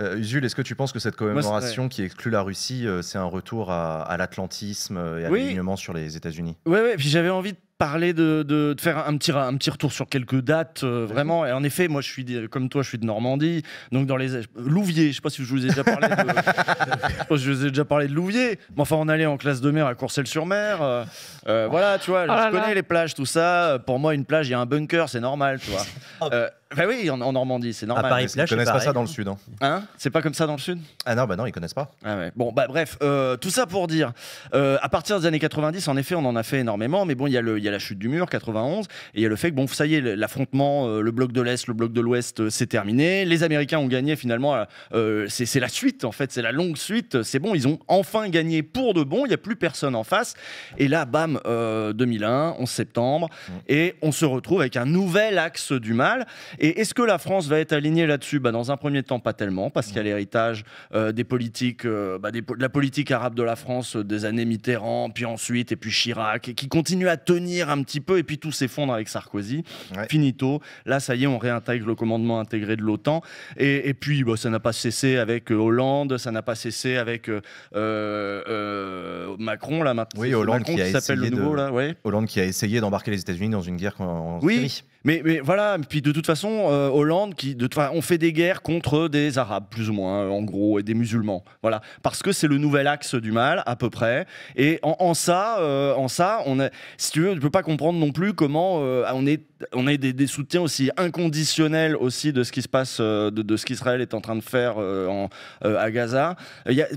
Euh, Jules, est-ce que tu penses que cette commémoration qui exclut la Russie, euh, c'est un retour à, l'atlantisme euh, et à l'alignement sur les États-Unis Oui, ouais. Puis j'avais envie de parler de, faire un petit, un petit retour sur quelques dates, euh, vraiment. Et en effet, moi, je suis comme toi, je suis de Normandie. Donc, dans les. Louvier, je sais pas si je vous ai déjà parlé de. je, vous ai déjà parlé de Louviers. Mais enfin, on allait en classe de mer à Courcelles-sur-Mer. Euh, euh, voilà, tu vois, oh je connais les plages, tout ça. Pour moi, une plage, il y a un bunker, c'est normal, tu vois. Oh. Ben oui, en, Normandie, c'est normal. À Paris connaissent pas ça dans le sud. Hein. hein c'est pas comme ça dans le sud Ah non, bah non, ils connaissent pas. Ah bon, bah bref, euh, tout ça pour dire, euh, à partir des années 90, en effet, on en a fait énormément, mais bon, il y, a y a la chute du mur, 91, et il y a le fait que, bon, ça y est, l'affrontement, euh, le bloc de l'Est, le bloc de l'Ouest, c'est terminé. Les Américains ont gagné finalement, c'est la suite, en fait, c'est la longue suite, c'est bon, ils ont enfin gagné pour de bon, il n'y a plus personne en face. Et là, bam, 2001, 11 septembre, mmh. et on se retrouve avec un nouvel axe du mal. Et et est-ce que la France va être alignée là-dessus bah, Dans un premier temps, pas tellement, parce qu'il y a l'héritage euh, des politiques, euh, bah, de la politique arabe de la France euh, des années Mitterrand, puis ensuite, et puis Chirac, et qui continue à tenir un petit peu, et puis tout s'effondre avec Sarkozy. Finito. Là, ça y est, on réintègre le commandement intégré de l'OTAN. Et, puis, bah, ça n'a pas cessé avec Hollande, ça n'a pas cessé avec Macron, là maintenant. Oui, Hollande qui, s'appelle le nouveau, là. Hollande qui a essayé d'embarquer les États-Unis dans une guerre en... oui, Mais, mais voilà, puis de toute façon, euh, Hollande, qui, de, on fait des guerres contre des Arabes, plus ou moins, en gros, et des musulmans. Voilà. Parce que c'est le nouvel axe du mal, à peu près. Et en, ça, euh, en ça on a, si tu veux, tu peux pas comprendre non plus comment euh, on est on a des, soutiens aussi inconditionnels aussi de ce qui se passe, euh, de, ce qu'Israël est en train de faire euh, euh, à Gaza.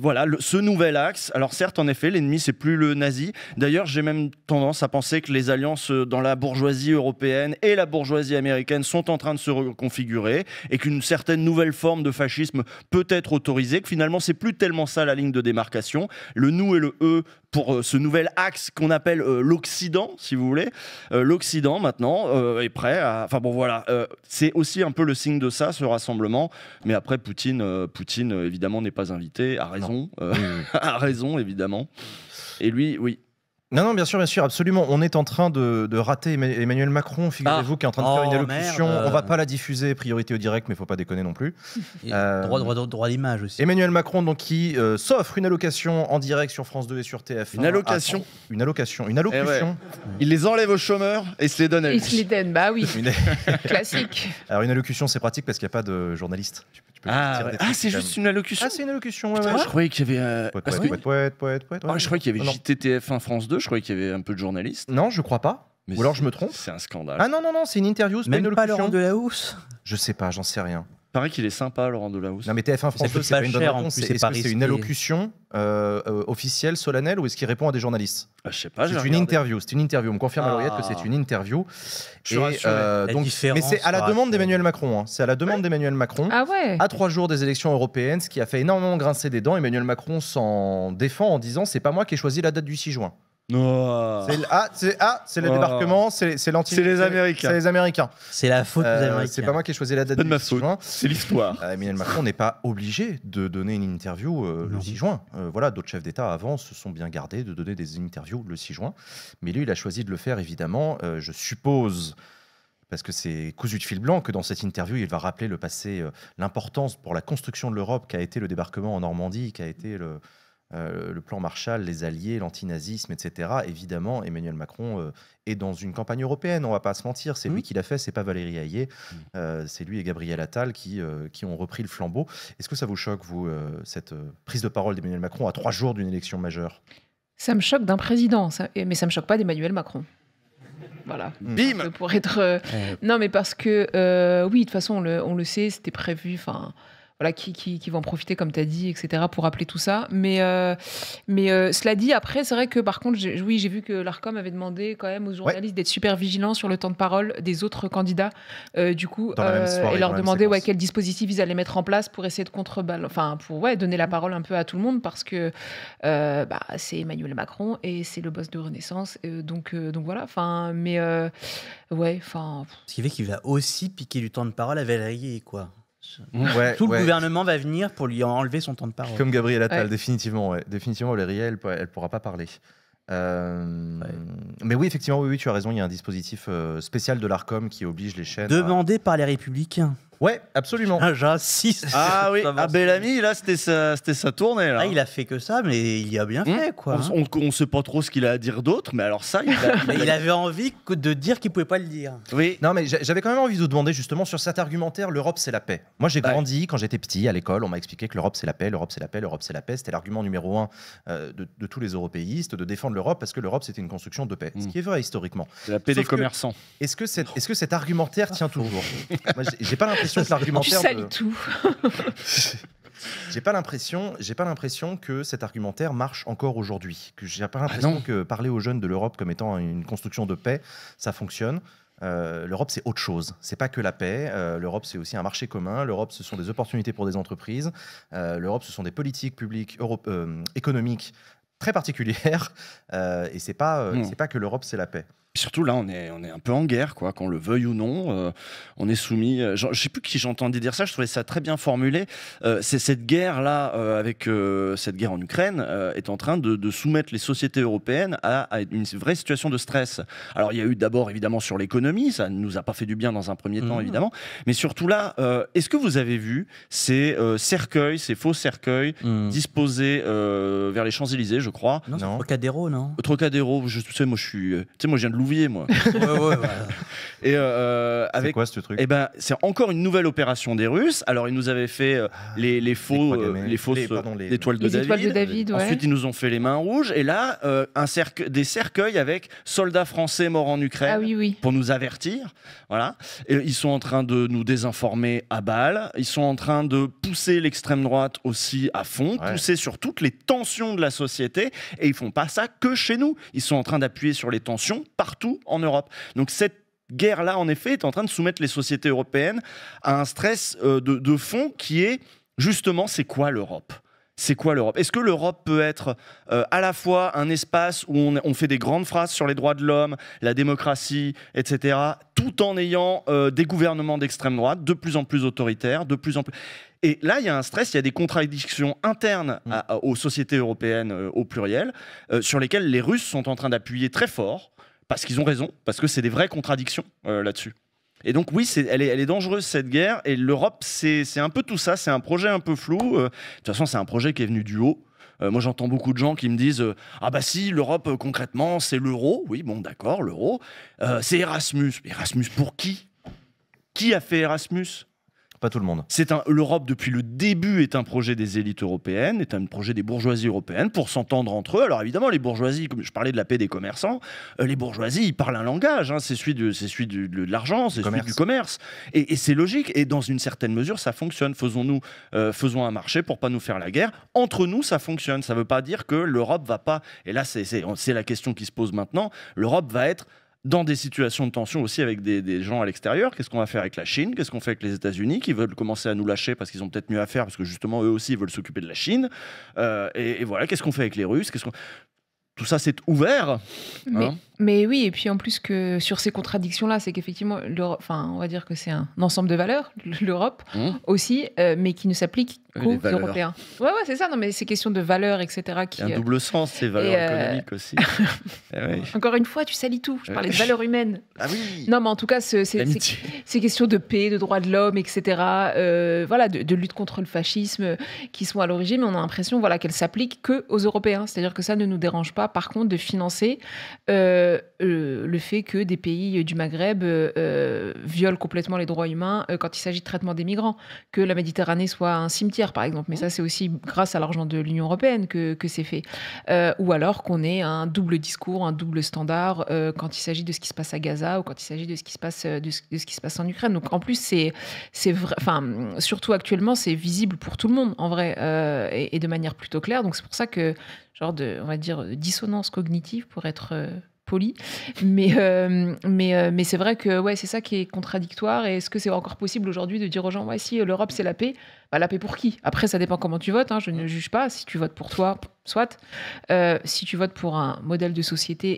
voilà, ce nouvel axe. Alors certes, en effet, l'ennemi c'est plus le nazi. D'ailleurs, j'ai même tendance à penser que les alliances dans la bourgeoisie européenne et la bourgeoisie américaine sont en train de se reconfigurer et qu'une certaine nouvelle forme de fascisme peut être autorisée. Que finalement, c'est plus tellement ça la ligne de démarcation. Le nous et le eux pour euh, ce nouvel axe qu'on appelle euh, l'Occident, si vous voulez. Euh, L'Occident, maintenant, est prêt à... Enfin bon, voilà. c'est aussi un peu le signe de ça, ce rassemblement. Mais après, Poutine, Poutine évidemment, n'est pas invité, à raison. à raison, évidemment. Et lui, oui. Non, non, bien sûr, bien sûr, absolument. On est en train de, rater Emmanuel Macron, ah. figurez-vous, qui est en train de faire oh, une allocution. On On va pas la diffuser, priorité au direct, mais il faut pas déconner non plus. Euh, droit, droit, droit d'image aussi. Emmanuel Macron, donc, qui euh, s'offre une allocation en direct sur France 2 et sur TF1. Une allocation Une eh allocation, une allocution. Il les enlève aux chômeurs et se les donne à lui. Il se les donne, bah oui. Classique. Alors, une allocution, c'est pratique parce qu'il n'y a pas de journaliste. Ah, ah c'est juste une allocution. Ah, c'est une allocution, ouais, ouais. Je croyais qu'il y avait. Euh... Poète, poète, poète, poète, ah, je croyais qu'il y avait JTTF1 France 2 je croyais qu'il y avait un peu de journalistes. Non, je crois pas. Ou alors je me trompe. C'est un scandale. Ah non, non, non, c'est une interview. Même pas Laurent Delahousse Je sais pas, j'en sais rien. Paraît qu'il est sympa, Laurent Delahousse. Non, mais TF1 France c'est pas, une bonne réponse. C'est c'est une allocution euh, euh, officielle, solennelle, ou est-ce qu'il répond à des journalistes ah, Je sais pas. C'est une interview. C'est une interview. On me confirme à Lauriette que c'est ah. une interview. Je et, euh, donc, mais c'est à la demande d'Emmanuel Macron. Hein. C'est à la demande d'Emmanuel Macron. Ah ouais. À trois jours des élections européennes, ce qui a fait énormément grincer des dents. Emmanuel Macron s'en défend en disant c'est pas moi qui ai choisi la date du 6 juin. Oh. Ah, ah, c'est le oh. débarquement, c'est l'anti. C'est les Américains. C'est la faute des euh, Américains. c'est pas moi qui ai choisi la date du 6 juin. C'est l'histoire. Euh, Emmanuel Macron n'est pas obligé de donner une interview euh, le 6 juin. voilà, d'autres chefs d'État avant se sont bien gardés de donner des interviews le 6 juin. Mais lui, il a choisi de le faire, évidemment. je suppose, parce que c'est cousu de fil blanc, que dans cette interview, il va rappeler le passé, l'importance pour la construction de l'Europe qu'a été le débarquement en Normandie, qu'a été le, euh, le plan Marshall, les alliés, l'antinazisme, etc. Évidemment, Emmanuel Macron euh, est dans une campagne européenne, on ne va pas se mentir, c'est lui mmh. qui l'a fait, c'est pas Valérie Hayé, mmh. euh, c'est lui et Gabriel Attal qui, qui ont repris le flambeau. Est-ce que ça vous choque, vous, cette prise de parole d'Emmanuel Macron à trois jours d'une élection majeure Ça me choque d'un président, mais ça ne me choque pas d'Emmanuel Macron voilà. Mmh. Bim Pour être. non, mais parce que, oui, de toute façon, on le, on le sait, c'était prévu. Enfin, voilà, qui, qui, en profiter, comme tu as dit, etc., pour rappeler tout ça. Mais, euh, mais euh, cela dit, après, c'est vrai que par contre, oui, j'ai vu que l'ARCOM avait demandé quand même aux journalistes d'être super vigilants sur le temps de parole des autres candidats, euh, du coup, et leur demander ouais, quel dispositif ils allaient mettre en place pour essayer de contrebalancer, enfin, pour ouais, donner la mm. parole un peu à tout le monde, parce que bah, c'est Emmanuel Macron et c'est le boss de Renaissance. donc, donc voilà, enfin, mais ouais, enfin. Ce qui fait qu'il va aussi piquer du temps de parole à Valérie, quoi. Mmh, ouais, Tout le gouvernement va venir pour lui enlever son temps de parole. Comme Gabriel Attal, définitivement. Définitivement, Valérie, elle ne pourra pas parler. Euh, mais oui, effectivement, oui, oui, tu as raison, il y a un dispositif euh, spécial de l'ARCOM qui oblige les chaînes. Demandé par les républicains. Ouais, absolument. Ah, J'insiste. Ah oui, à ah, là, c'était sa, c'était sa tournée. Là. Ah, il a fait que ça, mais il y a bien hmm. fait, quoi. On, ne sait pas trop ce qu'il a à dire d'autre, mais alors ça, il, avait envie de dire qu'il pouvait pas le dire. Oui. Non, mais j'avais quand même envie de vous demander justement sur cet argumentaire, l'Europe c'est la paix. Moi, j'ai grandi quand j'étais petit à l'école, on m'a expliqué que l'Europe c'est la paix, l'Europe c'est la paix, l'Europe c'est la paix. C'était l'argument numéro un euh, de, tous les européistes de défendre l'Europe parce que l'Europe c'était une construction de paix, ce hmm. qui est vrai historiquement. La paix des commerçants. Est-ce que, est-ce que cet argumentaire tient toujours j'ai pas l'impression je tout. j'ai pas l'impression, j'ai pas l'impression que cet argumentaire marche encore aujourd'hui. Que j'ai pas ah l'impression que parler aux jeunes de l'Europe comme étant une construction de paix, ça fonctionne. Euh, L'Europe, c'est autre chose. C'est pas que la paix. Euh, L'Europe, c'est aussi un marché commun. L'Europe, ce sont des opportunités pour des entreprises. Euh, L'Europe, ce sont des politiques publiques économiques très particulières. et c'est pas, c'est pas que l'Europe, c'est la paix surtout, là, on est, on est un peu en guerre, quoi, qu'on le veuille ou non. Euh, on est soumis. Euh, je ne sais plus qui j'entendais dire ça, je trouvais ça très bien formulé. Euh, c'est cette guerre-là, avec cette guerre en Ukraine, est en train de, soumettre les sociétés européennes à, une vraie situation de stress. Alors, il y a eu d'abord, évidemment, sur l'économie, ça ne nous a pas fait du bien dans un premier temps, mmh. évidemment. Mais surtout là, est-ce que vous avez vu ces cercueils, ces faux cercueils, mmh. disposés vers les Champs-Élysées, je crois Non, non. Trocadéro, non Trocadéro, je sais, moi, je suis. Tu sais, moi, je viens de moi. Et euh, euh, avec quoi ce truc eh ben, c'est encore une nouvelle opération des Russes. Alors ils nous avaient fait euh, ah, les, les, faux, les, fausses, étoiles, de David. Ensuite ils nous ont fait les mains rouges. Et là, un cercle, des cercueils avec soldats français morts en Ukraine ah pour nous avertir. Voilà. ils sont en train de nous désinformer à balles. Ils sont en train de pousser l'extrême droite aussi à fond, pousser sur toutes les tensions de la société. Et ils font pas ça que chez nous. Ils sont en train d'appuyer sur les tensions partout en Europe. Donc cette guerre-là, en effet, est en train de soumettre les sociétés européennes à un stress euh, de, fond qui est justement c'est quoi l'Europe c'est quoi l'Europe Est-ce que l'Europe peut être euh, à la fois un espace où on, fait des grandes phrases sur les droits de l'homme, la démocratie, etc., tout en ayant euh, des gouvernements d'extrême droite de plus en plus autoritaires, de plus en plus... Et là, il y a un stress, il y a des contradictions internes mmh. aux sociétés européennes au pluriel, sur lesquelles les Russes sont en train d'appuyer très fort parce qu'ils ont raison, parce que c'est des vraies contradictions euh, là-dessus. Et donc oui, elle, est, dangereuse cette guerre, et l'Europe, c'est un peu tout ça, c'est un projet un peu flou. Euh. de toute façon, c'est un projet qui est venu du haut. Euh, moi, j'entends beaucoup de gens qui me disent Ah, bah si, l'Europe, concrètement, c'est l'euro. Oui, bon, d'accord, l'euro. c'est Erasmus. Erasmus pour qui Qui a fait Erasmus pas tout le monde. C'est un, l'Europe depuis le début est un projet des élites européennes, est un projet des bourgeoisies européennes pour s'entendre entre eux. Alors évidemment, les bourgeoisies, comme je parlais de la paix des commerçants, euh, les bourgeoisies, ils parlent un langage. Hein. c'est celui de, c'est celui de, l'argent, c'est celui du commerce. Et, c'est logique. Et dans une certaine mesure, ça fonctionne. Faisons-nous, euh, faisons un marché pour pas nous faire la guerre. Entre nous, ça fonctionne. Ça ne veut pas dire que l'Europe va pas. Et là, c'est, c'est la question qui se pose maintenant. L'Europe va être dans des situations de tension aussi avec des, gens à l'extérieur. Qu'est-ce qu'on va faire avec la Chine Qu'est-ce qu'on fait avec les États-Unis qui veulent commencer à nous lâcher parce qu'ils ont peut-être mieux à faire parce que justement eux aussi ils veulent s'occuper de la Chine. Euh, et, voilà, qu'est-ce qu'on fait avec les Russes Qu'est-ce qu'on tout ça c'est ouvert. Hein mais oui, et puis en plus que sur ces contradictions-là, c'est qu'effectivement, enfin, on va dire que c'est un ensemble de valeurs, l'Europe mmh. aussi, euh, mais qui ne s'applique qu'aux Européens. Ouais, ouais, c'est ça. Non, mais ces questions de valeurs, etc. Qui, a un euh, double sens, ces valeurs euh, économiques aussi. Eh Encore une fois, tu salis tout. Je parlais de valeurs humaines. Ah oui. Non, mais en tout cas, ces, questions de paix, de droits de l'homme, etc. voilà, de, lutte contre le fascisme, qui sont à l'origine, mais on a l'impression, voilà, qu'elles s'appliquent que aux Européens. C'est-à-dire que ça ne nous dérange pas, par contre, de financer. Euh, euh, le fait que des pays du Maghreb euh, violent complètement les droits humains quand il s'agit de traitement des migrants, que la Méditerranée soit un cimetière, par exemple. Mais ça, c'est aussi grâce à l'argent de l'Union européenne que, que c'est fait. ou alors qu'on ait un double discours, un double standard quand il s'agit de ce qui se passe à Gaza ou quand il s'agit de ce qui se passe de ce, qui se passe en Ukraine. Donc en plus, c'est c'est enfin surtout actuellement, c'est visible pour tout le monde en vrai et, de manière plutôt claire. Donc c'est pour ça que genre de, on va dire, dissonance cognitive pour être poli. Mais, euh, mais, euh, mais c'est vrai que ouais, c'est ça qui est contradictoire. Et est-ce que c'est encore possible aujourd'hui de dire aux gens, si euh, l'Europe c'est la paix, bah, la paix pour qui Après, ça dépend comment tu votes. Hein, je ne juge pas. Si tu votes pour toi, soit. si tu votes pour un modèle de société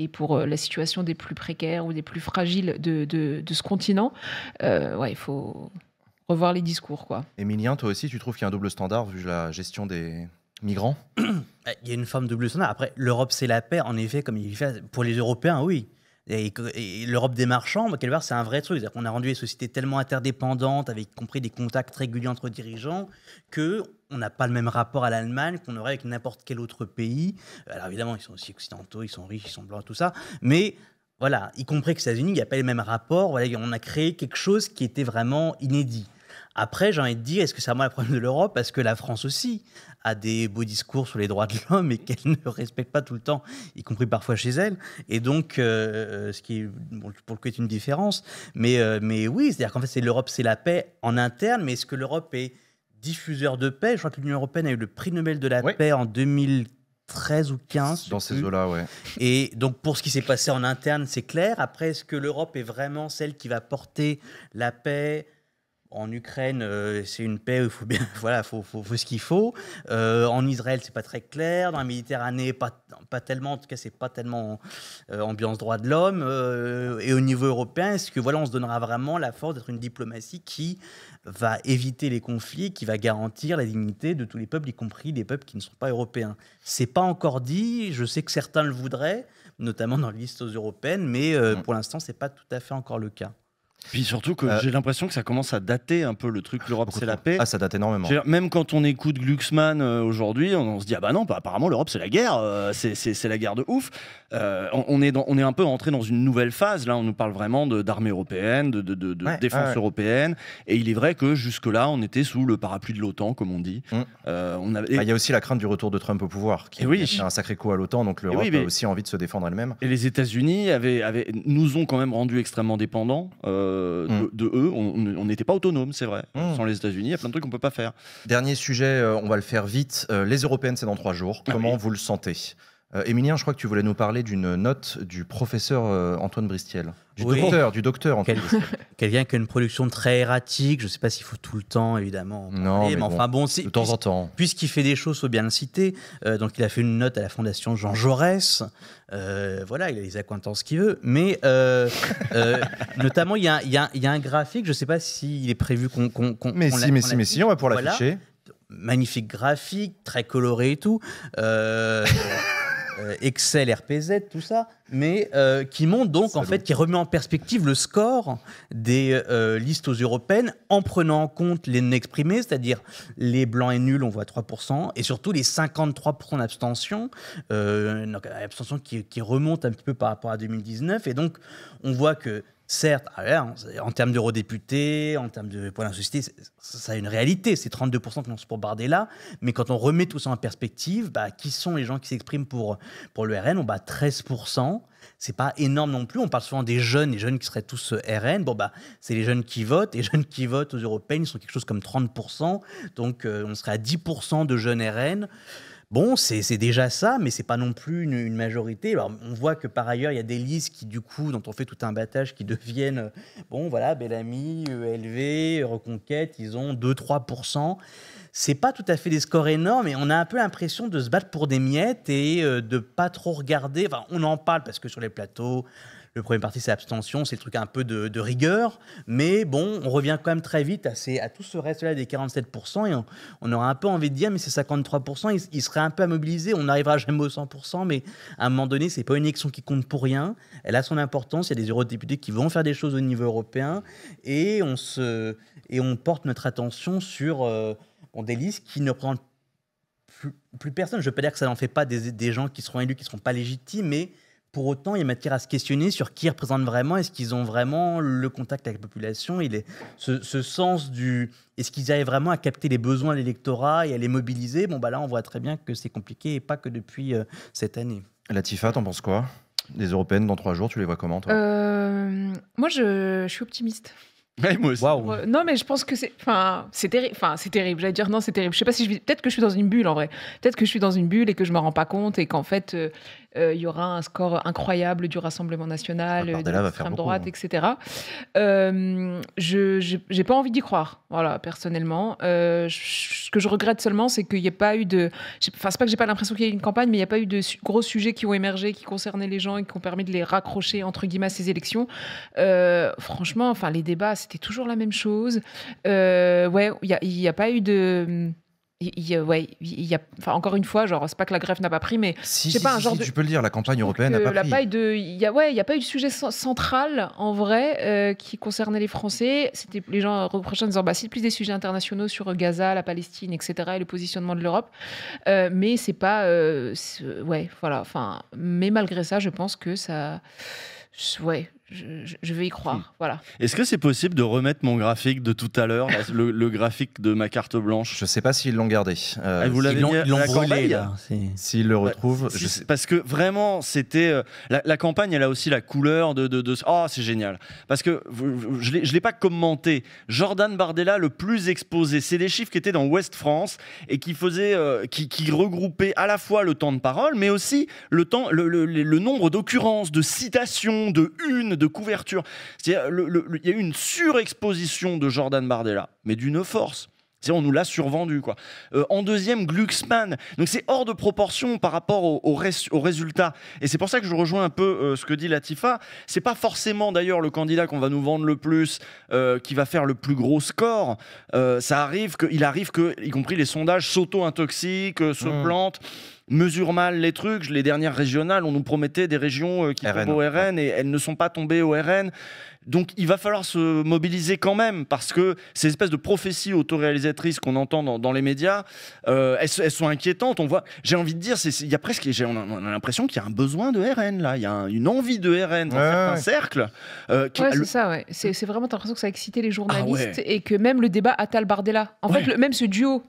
et, pour la situation des plus précaires ou des plus fragiles de, ce continent, ouais, il faut revoir les discours. quoi. Émilien, toi aussi, tu trouves qu'il y a un double standard vu la gestion des, migrants eh, Il y a une forme de sonore. Après, l'Europe, c'est la paix, en effet, comme il fait pour les Européens, oui. Et, l'Europe des marchands, quelque part, c'est un vrai truc. On a rendu les sociétés tellement interdépendantes, avec compris des contacts réguliers entre dirigeants, que on n'a pas le même rapport à l'Allemagne qu'on aurait avec n'importe quel autre pays. Alors évidemment, ils sont aussi occidentaux, ils sont riches, ils sont blancs, tout ça. Mais voilà, y compris que les États-Unis, il n'y a pas le même rapport. Voilà, on a créé quelque chose qui était vraiment inédit. Après, j'ai envie de dire, est-ce que c'est vraiment le problème de l'Europe Parce que la France aussi a des beaux discours sur les droits de l'homme et qu'elle ne respecte pas tout le temps, y compris parfois chez elle. Et donc, euh, euh, ce qui est, pour le coup est une différence. Mais, euh, mais oui, c'est-à-dire qu'en fait, c'est l'Europe, c'est la paix en interne, mais est-ce que l'Europe est diffuseur de paix Je crois que l'Union européenne a eu le prix Nobel de la paix en 2013 ou 15. Dans ces eaux-là, ouais. Et donc, pour ce qui s'est passé en interne, c'est clair. Après, est-ce que l'Europe est vraiment celle qui va porter la paix, en Ukraine, euh, c'est une paix où il faut bien, voilà, faut, faut, faut ce qu'il faut. Euh, en Israël, c'est pas très clair. Dans la Méditerranée, pas, pas tellement. En tout cas, c'est pas tellement euh, ambiance droit de l'homme. et au niveau européen, est-ce que voilà, on se donnera vraiment la force d'être une diplomatie qui va éviter les conflits, qui va garantir la dignité de tous les peuples, y compris des peuples qui ne sont pas européens C'est pas encore dit. Je sais que certains le voudraient, notamment dans les listes européennes, mais mm. pour l'instant, c'est pas tout à fait encore le cas. Puis surtout que euh, j'ai l'impression que ça commence à dater un peu le truc, ah, l'Europe c'est la paix. Ah, ça date énormément. Même quand on écoute Glucksmann euh, aujourd'hui, on, se dit, ah bah non, bah, apparemment l'Europe c'est la guerre, euh, c'est la guerre de ouf. On, est on est un peu entré dans une nouvelle phase, là on nous parle vraiment d'armée européenne, de, de, défense européenne, et il est vrai que jusque-là on était sous le parapluie de l'OTAN, comme on dit. Mm. avait... Ah, il y a aussi la crainte du retour de Trump au pouvoir, qui eh oui. un sacré coup à l'OTAN, donc eh l'Europe a aussi envie de se défendre elle-même. Et les États-Unis avaient, nous ont quand même rendus extrêmement dépendants. Euh, mm. de, eux. On n'était pas autonome, c'est vrai. Mm. Sans les États-Unis, il y a plein de trucs qu'on peut pas faire. Dernier sujet, euh, on va le faire vite. Euh, les européennes, c'est dans trois jours. Ah Comment vous le sentez euh, Émilien, je crois que tu voulais nous parler d'une note du professeur euh, Antoine Bristiel. Du docteur, du docteur Antoine Bristiel. Quelqu'un qui a une production très erratique, je ne sais pas s'il faut tout le temps, évidemment. non, mais, bon, enfin bon, de temps en temps. Puisqu'il fait des choses, faut bien le citer. Euh, donc il a fait une note à la Fondation Jean Jaurès. voilà, il a les accointances qu'il veut. Mais notamment, il y, a, un graphique, je ne sais pas s'il est prévu qu'on. mais, si, mais, si, mais si, on va pouvoir l'afficher. magnifique graphique, très coloré et tout. Euh, Euh, Excel, RPZ, tout ça, mais euh, qui donc, en fait, qui remet en perspective le score des euh, listes aux européennes en prenant en compte les non-exprimés, c'est-à-dire les blancs et nuls, on voit 3%, et surtout les 53% d'abstention, abstention qui, qui remonte un petit peu par rapport à 2019. Et donc, on voit que certes, ah en termes d'eurodéputés, en termes de points de ça a une réalité. C'est 32% qui l'on se bombarder là. Mais quand on remet tout ça en perspective, bah, qui sont les gens qui s'expriment pour, pour le RN On bat 13%. C'est pas énorme non plus. On parle souvent des jeunes, les jeunes qui seraient tous euh, RN. Bon, bah, c'est les jeunes qui votent. Les jeunes qui votent aux européennes, ils sont quelque chose comme 30%. Donc, euh, on serait à 10% de jeunes RN. Bon, c'est déjà ça, mais c'est pas non plus une, majorité. Alors, on voit que par ailleurs, il y a des listes qui, du coup, dont on fait tout un battage, qui deviennent, euh, bon, voilà, Bellamy, ELV, Reconquête, ils ont 2-3%. C'est pas tout à fait des scores énormes, et on a un peu l'impression de se battre pour des miettes et euh, de pas trop regarder. Enfin, on en parle parce que sur les plateaux, le premier parti, c'est l'abstention, c'est le truc un peu de, rigueur. Mais bon, on revient quand même très vite à, à tout ce reste-là des 47%. Et on, aura un peu envie de dire, mais c'est 53%, ils, il seraient un peu à mobiliser. On n'arrivera jamais au 100%, mais à un moment donné, c'est pas une élection qui compte pour rien. Elle a son importance. Il y a des eurodéputés qui vont faire des choses au niveau européen. Et on, se, et on porte notre attention sur euh, des listes qui ne prennent plus, personne. Je ne veux pas dire que ça n'en fait pas des, des gens qui seront élus, qui ne seront pas légitimes, mais pour autant, il y a matière à se questionner sur qui représente vraiment, est-ce qu'ils ont vraiment le contact avec la population, il est ce, sens du est-ce qu'ils arrivent vraiment à capter les besoins de l'électorat et à les mobiliser Bon, bah là, on voit très bien que c'est compliqué et pas que depuis euh, cette année. La tifa, t'en penses quoi Les européennes dans trois jours, tu les vois comment, toi euh, Moi, je, suis optimiste. moi aussi. Euh, non, mais je pense que c'est. Enfin, c'est terrible. Enfin, c'est terrible. J'allais dire non, c'est terrible. Je sais pas si je. Peut-être que je suis dans une bulle en vrai. Peut-être que je suis dans une bulle et que je me rends pas compte et qu'en fait, il euh, y aura un score incroyable du Rassemblement national, euh, de l'extrême droite, hein. etc. Euh, je n'ai pas envie d'y croire, voilà, personnellement. ce que je regrette seulement, c'est qu'il n'y a pas eu de. Enfin, c'est pas que j'ai pas l'impression qu'il y ait une campagne, mais il n'y a pas eu de gros sujets qui ont émergé, qui concernaient les gens et qui ont permis de les raccrocher, entre guillemets, à ces élections. franchement, enfin, les débats, c'était toujours la même chose. ouais, il n'y a pas eu de ouais, il y a, encore une fois, genre, c'est pas que la grève n'a pas pris, mais si, pas, un genre de... tu peux le dire, la campagne européenne n'a pas euh, pris. il y a, ouais, il y a pas eu de sujet central en vrai euh, qui concernait les Français. C'était les gens reprochaient des ambassades plus des sujets internationaux sur Gaza, la Palestine, etc. et le positionnement de l'Europe, euh, mais c'est pas, ouais, voilà, enfin, mais malgré ça, je pense que ça, ouais, je, vais y croire. Hmm. Voilà. Est-ce que c'est possible de remettre mon graphique de tout à l'heure, le, graphique de ma carte blanche Je ne sais pas s'ils l'ont gardé. Euh, ah, vous ils l'ont brûlé S'ils le bah, retrouvent, parce que vraiment, c'était euh, la, campagne. Elle a aussi la couleur de. de, Oh, c'est génial. Parce que je ne l'ai pas commenté. Jordan Bardella le plus exposé. C'est des chiffres qui étaient dans West France et qui faisaient, euh, qui, regroupaient à la fois le temps de parole, mais aussi le temps, le nombre d'occurrences, de citations, de une de couverture. cest il y a eu une surexposition de Jordan Bardella, mais d'une force on nous l'a survendu. Quoi. Euh, en deuxième, Glucksmann. Donc c'est hors de proportion par rapport au, au, résultat. Et c'est pour ça que je rejoins un peu euh, ce que dit Latifa. C'est pas forcément d'ailleurs le candidat qu'on va nous vendre le plus, euh, qui va faire le plus gros score. ça arrive que, il arrive que, y compris les sondages, s'auto-intoxiquent, se mmh. plantent mesure mal les trucs. Les dernières régionales, on nous promettait des régions euh, qui tombent au RN et elles ne sont pas tombées au RN. Donc il va falloir se mobiliser quand même, parce que ces espèces de prophéties autoréalisatrices qu'on entend dans, les médias, euh, elles, sont inquiétantes. On voit, j'ai envie de dire, il y a presque, on a, l'impression qu'il y a un besoin de RN là, il y a une envie de RN dans certains cercles. Euh, ouais, c'est ça. Ouais. C'est vraiment l'impression que ça a excité les ah journalistes et que même le débat Atal Bardella, en fait, le, même ce duo,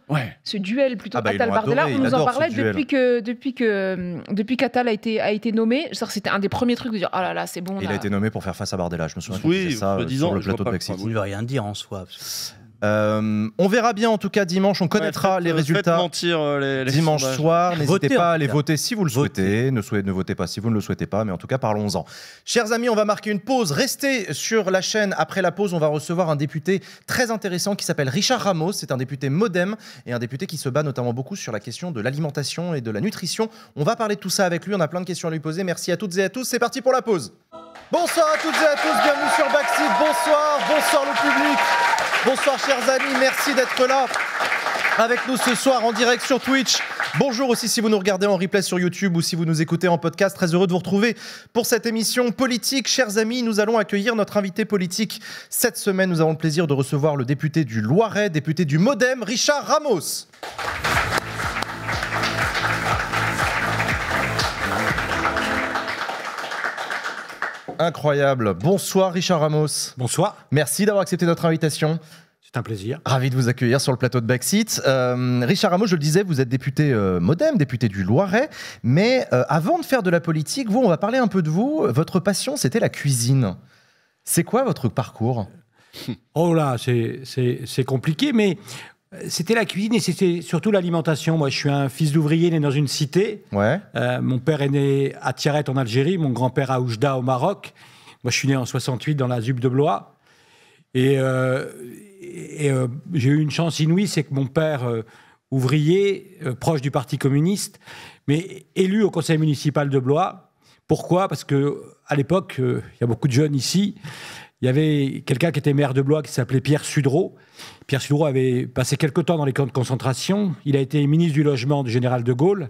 ce duel plutôt ah bah, Bardella, on nous en parlait depuis que depuis que depuis qu'Attal a été a été nommé. C'était un des premiers trucs de dire oh là là c'est bon. Il a été nommé pour faire face à Bardella, je me souviens oui, ça, ne veut rien dire en soi. Euh, on verra bien en tout cas dimanche, on connaîtra les euh, résultats. mentir euh, les, les dimanche soir, n'hésitez pas à aller voter si vous le souhaitez. Ne, souhaitez. ne, votez pas si vous ne le souhaitez pas, mais en tout cas parlons-en. Chers amis, on va marquer une pause. Restez sur la chaîne. Après la pause, on va recevoir un député très intéressant qui s'appelle Richard Ramos. C'est un député modem et un député qui se bat notamment beaucoup sur la question de l'alimentation et de la nutrition. On va parler de tout ça avec lui. On a plein de questions à lui poser. Merci à toutes et à tous. C'est parti pour la pause. Bonsoir à toutes et à tous. Bienvenue sur Backseat. Bonsoir. Bonsoir le public. Bonsoir chers amis, merci d'être là avec nous ce soir en direct sur Twitch. Bonjour aussi si vous nous regardez en replay sur YouTube ou si vous nous écoutez en podcast. Très heureux de vous retrouver pour cette émission politique. Chers amis, nous allons accueillir notre invité politique. Cette semaine, nous avons le plaisir de recevoir le député du Loiret, député du Modem, Richard Ramos. incroyable. Bonsoir Richard Ramos. Bonsoir. Merci d'avoir accepté notre invitation. C'est un plaisir. Ravi de vous accueillir sur le plateau de Backseat. Euh, Richard Ramos, je le disais, vous êtes député euh, Modem, député du Loiret. Mais euh, avant de faire de la politique, vous, on va parler un peu de vous. Votre passion, c'était la cuisine. C'est quoi votre parcours Oh là, c'est compliqué, mais c'était la cuisine et c'était surtout l'alimentation. Moi, je suis un fils d'ouvrier né dans une cité. Euh, mon père est né à Tiaret en Algérie, mon grand-père à Oujda au Maroc. Moi, je suis né en 68 dans la ZUB de Blois. Et, euh, euh, j'ai eu une chance inouïe, c'est que mon père, ouvrier, proche du Parti communiste, mais élu au conseil municipal de Blois. Pourquoi Parce qu'à l'époque, il y a beaucoup de jeunes ici. Il y avait quelqu'un qui était maire de Blois qui s'appelait Pierre Sudreau. Pierre Sudreau avait passé quelques temps dans les camps de concentration. Il a été ministre du logement du général de Gaulle.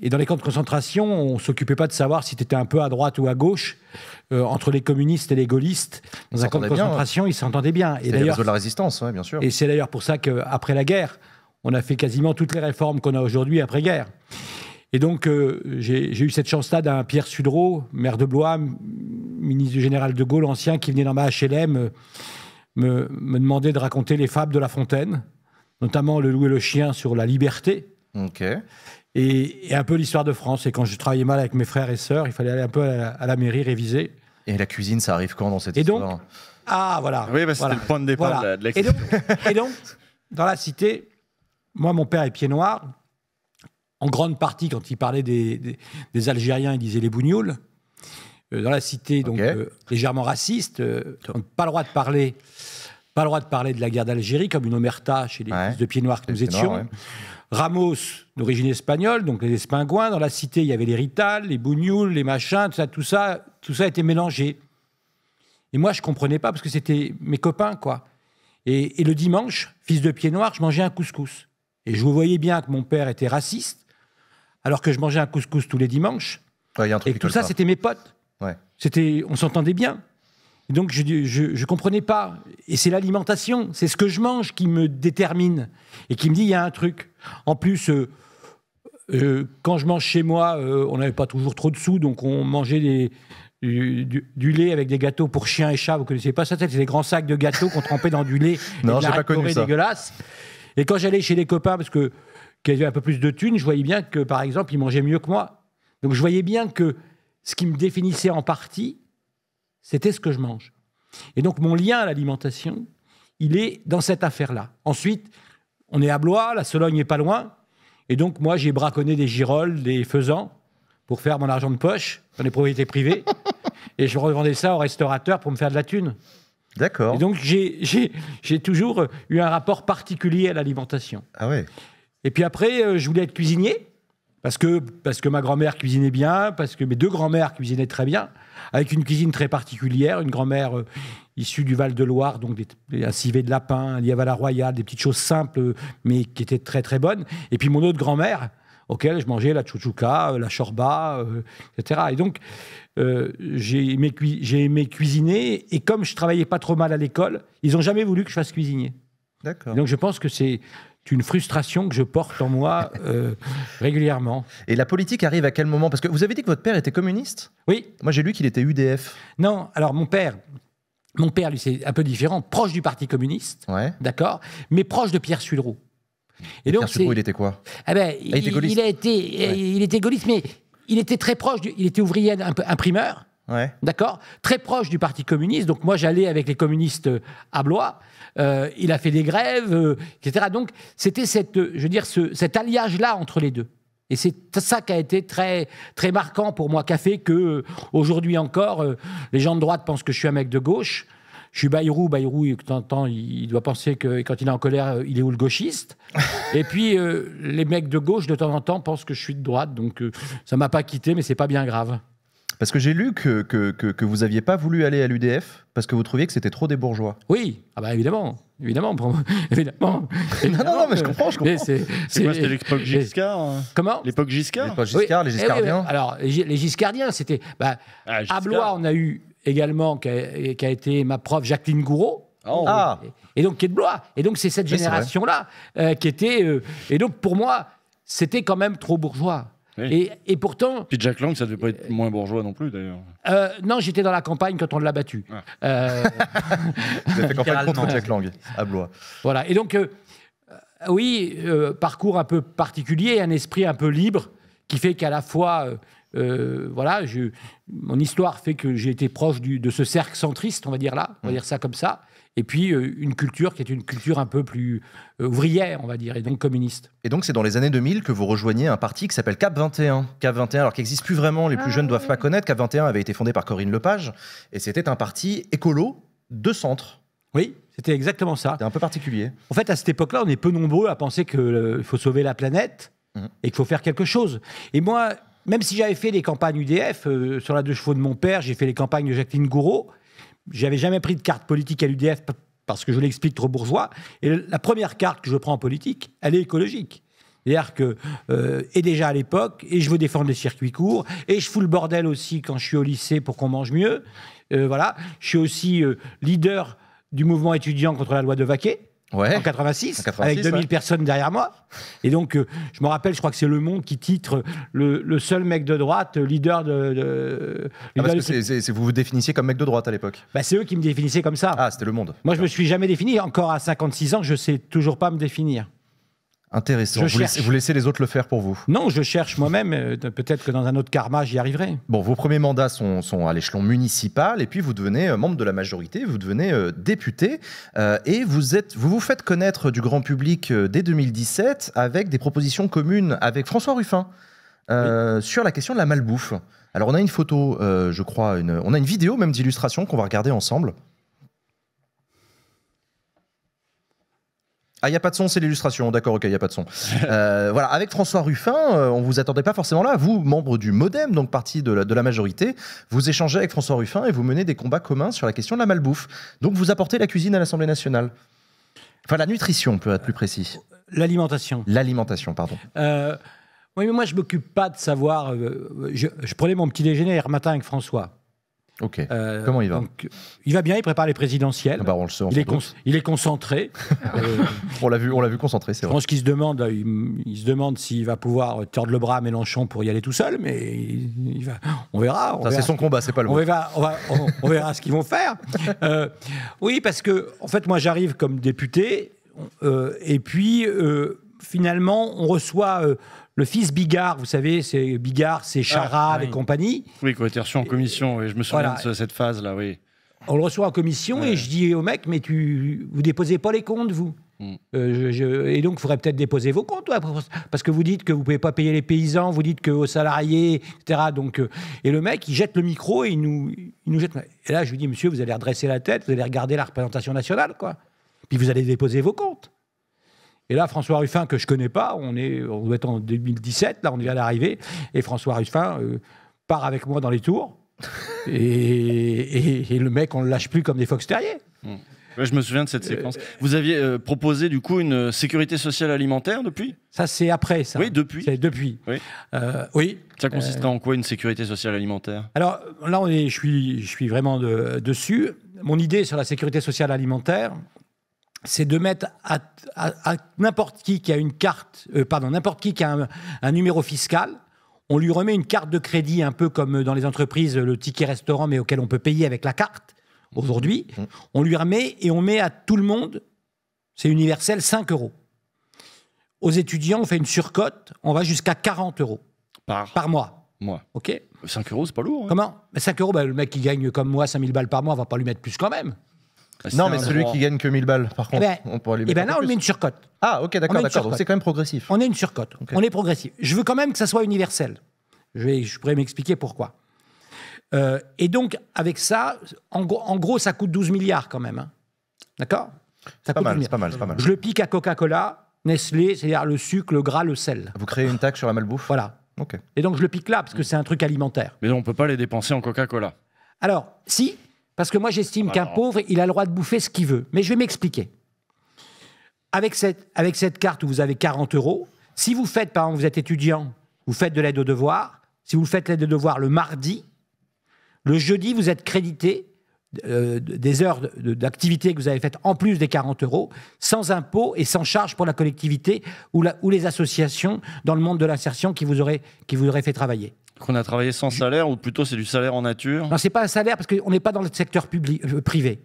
Et dans les camps de concentration, on ne s'occupait pas de savoir si tu étais un peu à droite ou à gauche. Euh, entre les communistes et les gaullistes, dans un camp de concentration, ils s'entendaient bien. de la résistance, bien sûr. Et c'est d'ailleurs pour ça qu'après la guerre, on a fait quasiment toutes les réformes qu'on a aujourd'hui après-guerre. Et donc, euh, j'ai eu cette chance-là d'un Pierre Sudreau, maire de Blois, ministre du général de Gaulle ancien, qui venait dans ma HLM euh, me, me demander de raconter les fables de La Fontaine, notamment Le loup et le chien sur la liberté. ok Et, un peu l'histoire de France. Et quand je travaillais mal avec mes frères et sœurs, il fallait aller un peu à la, mairie réviser. Et la cuisine, ça arrive quand dans cette et donc, Ah, voilà. Oui, bah, c'était voilà. le point de départ de, l'expérience. Et donc, et donc, dans la cité, moi, mon père est pied noir en grande partie, quand il parlait des, Algériens, il disait les bougnoules. Euh, dans la cité, donc euh, légèrement raciste, euh, pas le droit de parler, pas le droit de parler de la guerre d'Algérie comme une omerta chez les fils de pieds noirs que nous étions. Ramos, d'origine espagnole, donc les Espingouins. Dans la cité, il y avait les Rital, les Bougnoules, les machins, tout ça, tout ça, tout ça était mélangé. Et moi, je comprenais pas parce que c'était mes copains, quoi. Et, et, le dimanche, fils de pieds noir, je mangeais un couscous. Et je voyais bien que mon père était raciste alors que je mangeais un couscous tous les dimanches. et tout ça, c'était mes potes. C'était, on s'entendait bien. donc je ne je, comprenais pas. Et c'est l'alimentation, c'est ce que je mange qui me détermine et qui me dit il y a un truc. En plus, euh, euh, quand je mange chez moi, euh, on n'avait pas toujours trop de sous, donc on mangeait du, lait avec des gâteaux pour chiens et chats. Vous connaissez pas ça C'était des grands sacs de gâteaux qu'on trempait dans du lait. non, j'ai pas connu dégueulasse. Et quand j'allais chez les copains, parce que qui avait un peu plus de thunes, je voyais bien que, par exemple, il mangeait mieux que moi. Donc je voyais bien que ce qui me définissait en partie, c'était ce que je mange. Et donc mon lien à l'alimentation, il est dans cette affaire-là. Ensuite, on est à Blois, la Sologne n'est pas loin, et donc moi j'ai braconné des girolles, des faisans, pour faire mon argent de poche dans les propriétés privées, et je revendais ça aux restaurateurs pour me faire de la thune. D'accord. Et donc j'ai toujours eu un rapport particulier à l'alimentation. Ah ouais. Et puis après, euh, je voulais être cuisinier. Parce que, parce que ma grand-mère cuisinait bien, parce que mes deux grand-mères cuisinaient très bien, avec une cuisine très particulière, une grand-mère euh, issue du Val-de-Loire, donc des, un civet de lapin, un lièvre à la royale, des petites choses simples, mais qui étaient très très bonnes. Et puis mon autre grand-mère, auquel je mangeais la chouchouka, euh, la chorba, etc. Et donc, j'ai aimé, cuisiner, et comme je travaillais pas trop mal à l'école, ils n'ont jamais voulu que je fasse cuisiner. D'accord. Donc je pense que c'est une frustration que je porte en moi euh, régulièrement. Et la politique arrive à quel moment Parce que vous avez dit que votre père était communiste Oui. Moi, j'ai lu qu'il était UDF. Non, alors mon père, mon père, lui, c'est un peu différent, proche du Parti communiste, d'accord, mais proche de Pierre Sudreau. Et, donc, Pierre Sudreau, il était quoi ah ben, ah, il, était gaulliste. Euh, il, était gaulliste, mais il était très proche, il était ouvrier, un peu imprimeur, D'accord Très proche du Parti communiste. Donc, moi, j'allais avec les communistes euh, à Blois. Euh, il a fait des grèves, euh, etc. Donc, c'était cette, je veux dire, ce, cet alliage-là entre les deux. Et c'est ça qui a été très, très marquant pour moi, qui a fait que, aujourd'hui encore, les gens de droite pensent que je suis un mec de gauche. Je suis Bayrou, Bayrou, temps il doit penser que quand il est en colère, il est où le gauchiste Et puis, les mecs de gauche, de temps en temps, pensent que je suis de droite, donc ça m'a pas quitté, mais c'est pas bien grave. Parce que j'ai lu que, que, que, vous n'aviez pas voulu aller à l'UDF parce que vous trouviez que c'était trop des bourgeois. Oui, ah bah évidemment. Évidemment, évidemment. non, non, non, mais je comprends, je comprends. C'est quoi, c'était l'époque Giscard hein Comment L'époque Giscard L'époque Giscard, les eh Giscardiens. Alors, les Giscardiens, c'était. Bah, À Blois, on a eu également, qui a, été ma prof, Jacqueline Gouraud. Oh. ah. et, donc, qui est de Blois. Et donc, c'est cette génération-là euh, qui était. Euh, et donc, pour moi, c'était quand même trop bourgeois. Et, et, pourtant. Puis Jack Lang, ça devait pas être euh, moins bourgeois non plus, d'ailleurs. Euh, non, j'étais dans la campagne quand on l'a battu. Ah. Euh... Vous avez fait campagne contre Jack Lang, à Blois. Voilà. Et donc, euh, oui, parcours un peu particulier, un esprit un peu libre, qui fait qu'à la fois. voilà, mon histoire fait que j'ai été proche de ce cercle centriste, on va dire là, on va mm. dire ça comme ça, et puis euh, une culture qui est une culture un peu plus euh, ouvrière, on va dire, et donc communiste. Et donc c'est dans les années 2000 que vous rejoignez un parti qui s'appelle Cap 21. Cap 21, alors qui n'existe plus vraiment, les plus ah jeunes ne doivent pas connaître. Cap 21 avait été fondé par Corinne Lepage, et c'était un parti écolo de centre. Oui, c'était exactement ça. C'était un peu particulier. En fait, à cette époque-là, on est peu nombreux à penser qu'il euh, faut sauver la planète mmh. et qu'il faut faire quelque chose. Et moi, même si j'avais fait les campagnes UDF, sur la deux chevaux de mon père, j'ai fait les campagnes de Jacqueline Gouraud, j'avais jamais pris de carte politique à l'UDF parce que je l'explique trop bourgeois. Et la première carte que je prends en politique, elle est écologique. C'est-à-dire que, euh, et déjà à l'époque, et je veux défendre les circuits courts, et je fous le bordel aussi quand je suis au lycée pour qu'on mange mieux. Euh, voilà. Je suis aussi euh, leader du mouvement étudiant contre la loi de Vaquet en, 86, avec 2000 personnes derrière moi. Et donc, euh, je me rappelle, je crois que c'est Le Monde qui titre le, seul mec de droite, euh, leader de. Ah, vous vous définissiez comme mec de droite à l'époque bah, C'est eux qui me définissaient comme ça. Ah, c'était Le Monde. Moi, je me suis jamais défini. Encore à 56 ans, je sais toujours pas me définir. Intéressant. Vous laissez, les autres le faire pour vous Non, je cherche moi-même. Euh, peut-être que dans un autre karma, j'y arriverai. Bon, vos premiers mandats sont, à l'échelon municipal, et puis vous devenez euh, membre de la majorité, vous devenez euh, député, et vous, êtes, vous faites connaître du grand public dès 2017 avec des propositions communes avec François Ruffin sur la question de la malbouffe. Alors on a une photo, je crois, une, on a une vidéo même d'illustration qu'on va regarder ensemble. Ah, il n'y a pas de son, c'est l'illustration. D'accord, ok, il n'y a pas de son. Euh, voilà, avec François Ruffin, euh, on vous attendait pas forcément là. Vous, membre du Modem, donc partie de la, majorité, vous échangez avec François Ruffin et vous menez des combats communs sur la question de la malbouffe. Donc vous apportez la cuisine à l'Assemblée nationale. Enfin, la nutrition, peut être plus précis. L'alimentation. L'alimentation, pardon. Euh, oui, mais moi, je m'occupe pas de savoir. Je, je, prenais mon petit déjeuner hier matin avec François. Ok. Euh, Comment il va Il va bien, il prépare les présidentielles. Ah bah, on le sait, il, est concentré. Euh, on l'a vu, on l'a vu concentré, c'est vrai. Je pense qu'il se demande, euh, il, se demande s'il va pouvoir tordre le bras à Mélenchon pour y aller tout seul, mais va, on verra. Ça c'est son combat, c'est pas le. On verra, on, on, verra ce qu'ils vont faire. oui, parce que en fait, moi j'arrive comme député, et puis finalement, on reçoit le fils Bigard, vous savez, c'est Bigard, c'est ah, Charade et compagnie. Oui, qui été reçu en commission, et je me souviens de cette phase-là, oui. On le reçoit en commission et je dis au mec, mais tu, vous déposez pas les comptes, vous hmm. euh, et donc, il faudrait peut-être déposer vos comptes, parce que vous dites que vous ne pouvez pas payer les paysans, vous dites que aux salariés, etc. Donc, euh, et le mec, il jette le micro et il nous, il nous jette. Et là, je lui dis, monsieur, vous allez redresser la tête, vous allez regarder la représentation nationale, quoi. Puis vous allez déposer vos comptes. Et là, François Ruffin, que je connais pas, on, est, on doit être en 2017, là, on vient d'arriver, et François Ruffin euh, part avec moi dans les tours, et, le mec, on le lâche plus comme des fox terriers. je me souviens de cette euh, séquence. Vous aviez euh, proposé du coup une sécurité sociale alimentaire depuis Ça c'est après ça. Oui, depuis. C'est depuis. Oui. Ça consisterait en quoi une sécurité sociale alimentaire Alors là, on est, je, suis, je suis vraiment dessus. Mon idée sur la sécurité sociale alimentaire, c'est de mettre à, n'importe qui qui a une carte, euh, pardon, n'importe qui qui a un, numéro fiscal, on lui remet une carte de crédit, un peu comme dans les entreprises, le ticket restaurant, mais auquel on peut payer avec la carte mmh. aujourd'hui. Mmh. On lui remet et on met à tout le monde, c'est universel, 5 euros. Aux étudiants, on fait une surcote, on va jusqu'à 40 euros par, mois. Moi. OK 5 euros, c'est pas lourd. Hein Comment 5 euros, bah, le mec qui gagne comme moi 5000 balles par mois, on va pas lui mettre plus quand même. Ah, non, mais celui qui gagne que 1000 balles, par eh contre. Ben, on pourrait lui et eh ben là, on met une surcote. Ah, ok, d'accord, d'accord. c'est quand même progressif. On est une surcote. On est progressif. Je veux quand même que ça soit universel. Je, je pourrais m'expliquer pourquoi. Euh, et donc, avec ça, en, en, gros, ça coûte 12 milliards quand même. Hein. D'accord C'est pas, mal, pas mal, pas mal. Je le pique à Coca-Cola, Nestlé, c'est-à-dire le sucre, le gras, le sel. Vous créez une taxe sur la malbouffe Voilà. OK. Et donc, je le pique là, parce que c'est un truc alimentaire. Mais on ne peut pas les dépenser en Coca-Cola. Alors, si, parce que moi, j'estime ah qu'un pauvre, il a le droit de bouffer ce qu'il veut. Mais je vais m'expliquer. Avec cette, avec cette carte où vous avez 40 euros, si vous faites, par exemple, vous êtes étudiant, vous faites de l'aide aux devoirs, si vous faites l'aide aux devoirs le mardi, le jeudi, vous êtes crédité euh, des heures d'activité que vous avez faites en plus des 40 euros, sans impôts et sans charge pour la collectivité ou, les associations dans le monde de l'insertion qui, vous qui vous auraient fait travailler. Qu'on a travaillé sans salaire ou plutôt c'est du salaire en nature Non, c'est pas un salaire parce qu'on n'est pas dans le secteur public, euh, privé.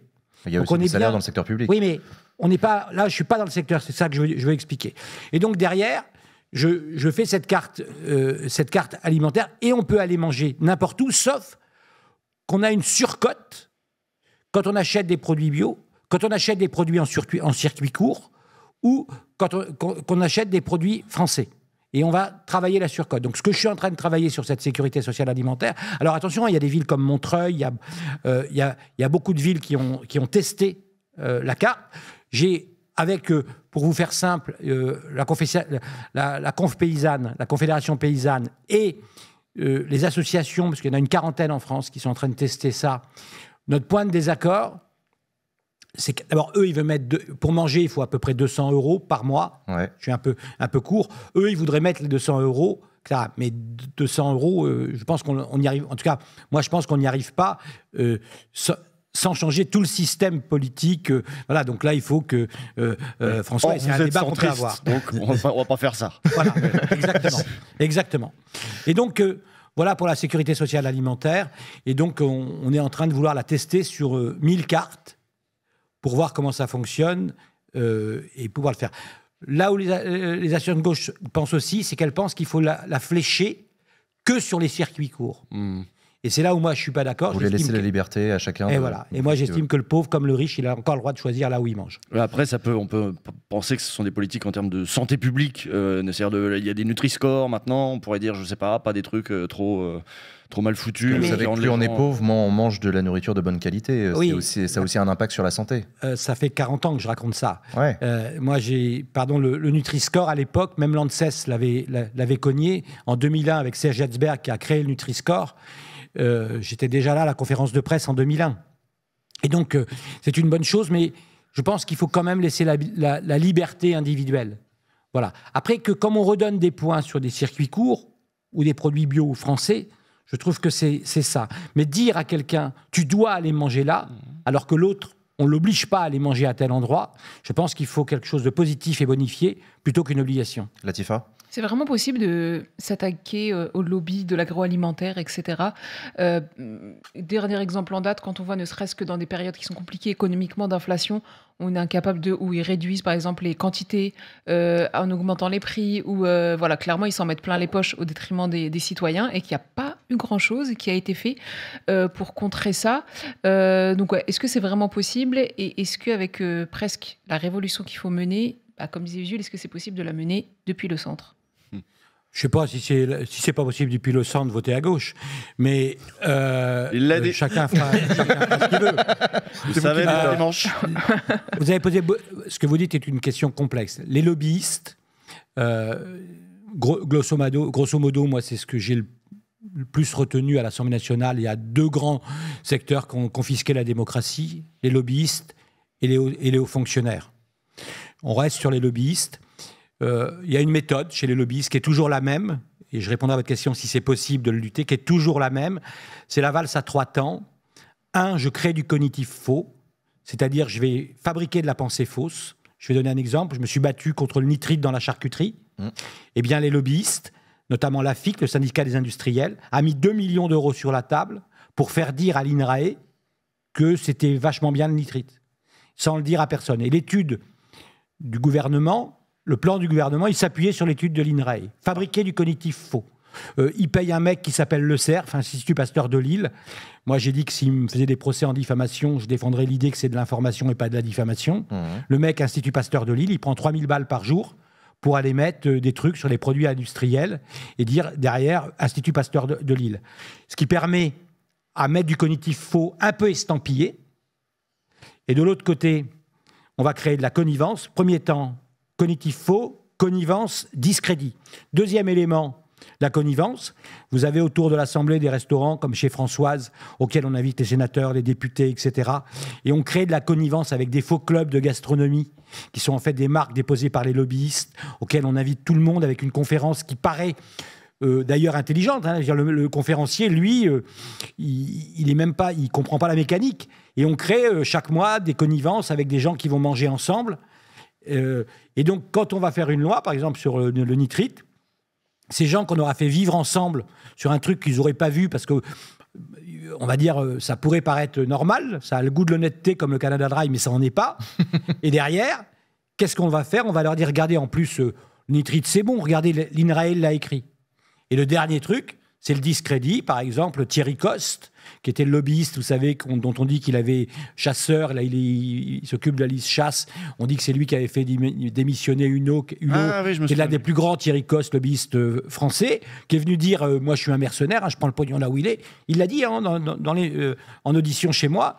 Il y a aussi salaire dans le secteur public. Oui, mais on n'est pas. Là, je suis pas dans le secteur. C'est ça que je veux, expliquer. Et donc derrière, je, fais cette carte, euh, cette carte alimentaire et on peut aller manger n'importe où, sauf qu'on a une surcote quand on achète des produits bio, quand on achète des produits en circuit, en circuit court ou quand on achète des produits français et on va travailler la surcote. Donc, ce que je suis en train de travailler sur cette sécurité sociale alimentaire, alors attention, hein, il y a des villes comme Montreuil, euh, il y a, il y a, beaucoup de villes qui ont, qui ont testé euh, la carte. J'ai avec, euh, pour vous faire simple, la, la, la, Conf paysanne, la Confédération paysanne et les associations, parce qu'il y en a une quarantaine en France qui sont en train de tester ça, notre point de désaccord, c'est d'abord eux ils veulent mettre pour manger il faut à peu près 200 euros par mois. Je suis un peu un peu court. Eux ils voudraient mettre les 200 euros. Là, mais 200 euros, euh, je pense qu'on y arrive. En tout cas, moi, je pense qu'on n'y arrive pas euh, sans, changer tout le système politique. Euh, voilà. Donc là, il faut que François, c'est un débat qu'on peut avoir. Donc on va, va pas faire ça. Voilà. exactement. Exactement. Et donc. Voilà pour la sécurité sociale alimentaire. Et donc, on, on, est en train de vouloir la tester sur 1000 cartes pour voir comment ça fonctionne euh, et pouvoir le faire. Là où les, euh, les de gauche pensent aussi, c'est qu'elles pensent qu'il faut la, flécher que sur les circuits courts. Hmm. Et c'est là où moi je suis pas d'accord. Vous voulez laisser la liberté à chacun. Et voilà. Et moi j'estime que le pauvre comme le riche, il a encore le droit de choisir là où il mange. Après, ça peut, on peut penser que ce sont des politiques en termes de santé publique. Euh, de, il y a des Nutri-Score maintenant. On pourrait dire, je sais pas, pas des trucs euh, trop. Euh, trop mal foutus. Vous savez, plus on est pauvre, moins on mange de la nourriture de bonne qualité. Oui, ça a aussi un impact sur la santé. Euh, ça fait 40 ans que je raconte ça. moi, j'ai, pardon, le, Nutri-Score à l'époque, même l'ANSES l'avait, l'avait cogné en 2001 avec Serge Hatzberg qui a créé le Nutri-Score. Euh, j'étais déjà là à la conférence de presse en 2001. Et donc, euh, c'est une bonne chose, mais je pense qu'il faut quand même laisser la, liberté individuelle. Voilà. Après que, comme on redonne des points sur des circuits courts ou des produits bio ou français, je trouve que c'est ça. Mais dire à quelqu'un, tu dois aller manger là, mmh. alors que l'autre, on ne l'oblige pas à aller manger à tel endroit, je pense qu'il faut quelque chose de positif et bonifié plutôt qu'une obligation. Latifa c'est vraiment possible de s'attaquer euh, au lobby de l'agroalimentaire, etc. Euh, dernier exemple en date, quand on voit ne serait-ce que dans des périodes qui sont compliquées économiquement d'inflation, on est incapable de, où ils réduisent par exemple les quantités euh, en augmentant les prix, ou voilà, clairement ils s'en mettent plein les poches au détriment des, citoyens et qu'il n'y a pas eu grand-chose qui a été fait pour contrer ça. donc est-ce que c'est vraiment possible et est-ce qu'avec presque la révolution qu'il faut mener, bah, comme disait Jules, est-ce que c'est possible de la mener depuis le centre je ne sais pas si c'est si pas possible depuis le centre de voter à gauche, mais euh, euh, chacun, fera, ce qu'il veut. Vous, avez posé ce que vous dites est une question complexe. Les lobbyistes, euh, grosso, modo, moi c'est ce que j'ai le plus retenu à l'Assemblée nationale. Il y a deux grands secteurs qui ont confisqué la démocratie les lobbyistes et les hauts fonctionnaires. On reste sur les lobbyistes. Euh, il y a une méthode chez les lobbyistes qui est toujours la même, et je réponds à votre question si c'est possible de le lutter, qui est toujours la même. C'est la valse à trois temps. Un, je crée du cognitif faux, c'est-à-dire je vais fabriquer de la pensée fausse. Je vais donner un exemple. Je me suis battu contre le nitrite dans la charcuterie. Mmh. Eh bien, les lobbyistes, notamment l'AFIC, le syndicat des industriels, a mis 2 millions d'euros sur la table pour faire dire à l'INRAE que c'était vachement bien le nitrite, sans le dire à personne. Et l'étude du gouvernement le plan du gouvernement, il s'appuyait sur l'étude de l'INRAE. Fabriquer du cognitif faux. Euh, il paye un mec qui s'appelle Le Cerf, institut pasteur de Lille. Moi, j'ai dit que s'il me faisait des procès en diffamation, je défendrais l'idée que c'est de l'information et pas de la diffamation. Mmh. Le mec, institut pasteur de Lille, il prend 3000 balles par jour pour aller mettre euh, des trucs sur les produits industriels et dire derrière Institut Pasteur de Lille. Ce qui permet à mettre du cognitif faux un peu estampillé. Et de l'autre côté, on va créer de la connivence. Premier temps, cognitif faux, connivence, discrédit. Deuxième élément, la connivence. Vous avez autour de l'Assemblée des restaurants comme chez Françoise, auxquels on invite les sénateurs, les députés, etc. Et on crée de la connivence avec des faux clubs de gastronomie, qui sont en fait des marques déposées par les lobbyistes, auxquels on invite tout le monde avec une conférence qui paraît euh, d'ailleurs intelligente. Hein. Le, conférencier, lui, euh, il, ne même pas, il comprend pas la mécanique. Et on crée euh, chaque mois des connivences avec des gens qui vont manger ensemble. Euh, et donc, quand on va faire une loi, par exemple sur le, nitrite, ces gens qu'on aura fait vivre ensemble sur un truc qu'ils n'auraient pas vu parce que euh, on va dire, euh, ça pourrait paraître normal, ça a le goût de l'honnêteté comme le Canada Dry, mais ça n'en est pas. et derrière, qu'est-ce qu'on va faire On va leur dire, regardez, en plus, le nitrite, c'est bon, regardez, l'Inraël l'a écrit. Et le dernier truc, c'est le discrédit. Par exemple, Thierry Coste, qui était le lobbyiste, vous savez, dont on dit qu'il avait chasseur, là il, s'occupe de la liste chasse, on dit que c'est lui qui avait fait démissionner une ah qui est l'un des plus grands Thierry Coste, lobbyiste euh, français, qui est venu dire euh, moi je suis un mercenaire, hein, je prends le pognon là où il est. Il l'a dit hein, euh, en audition chez moi.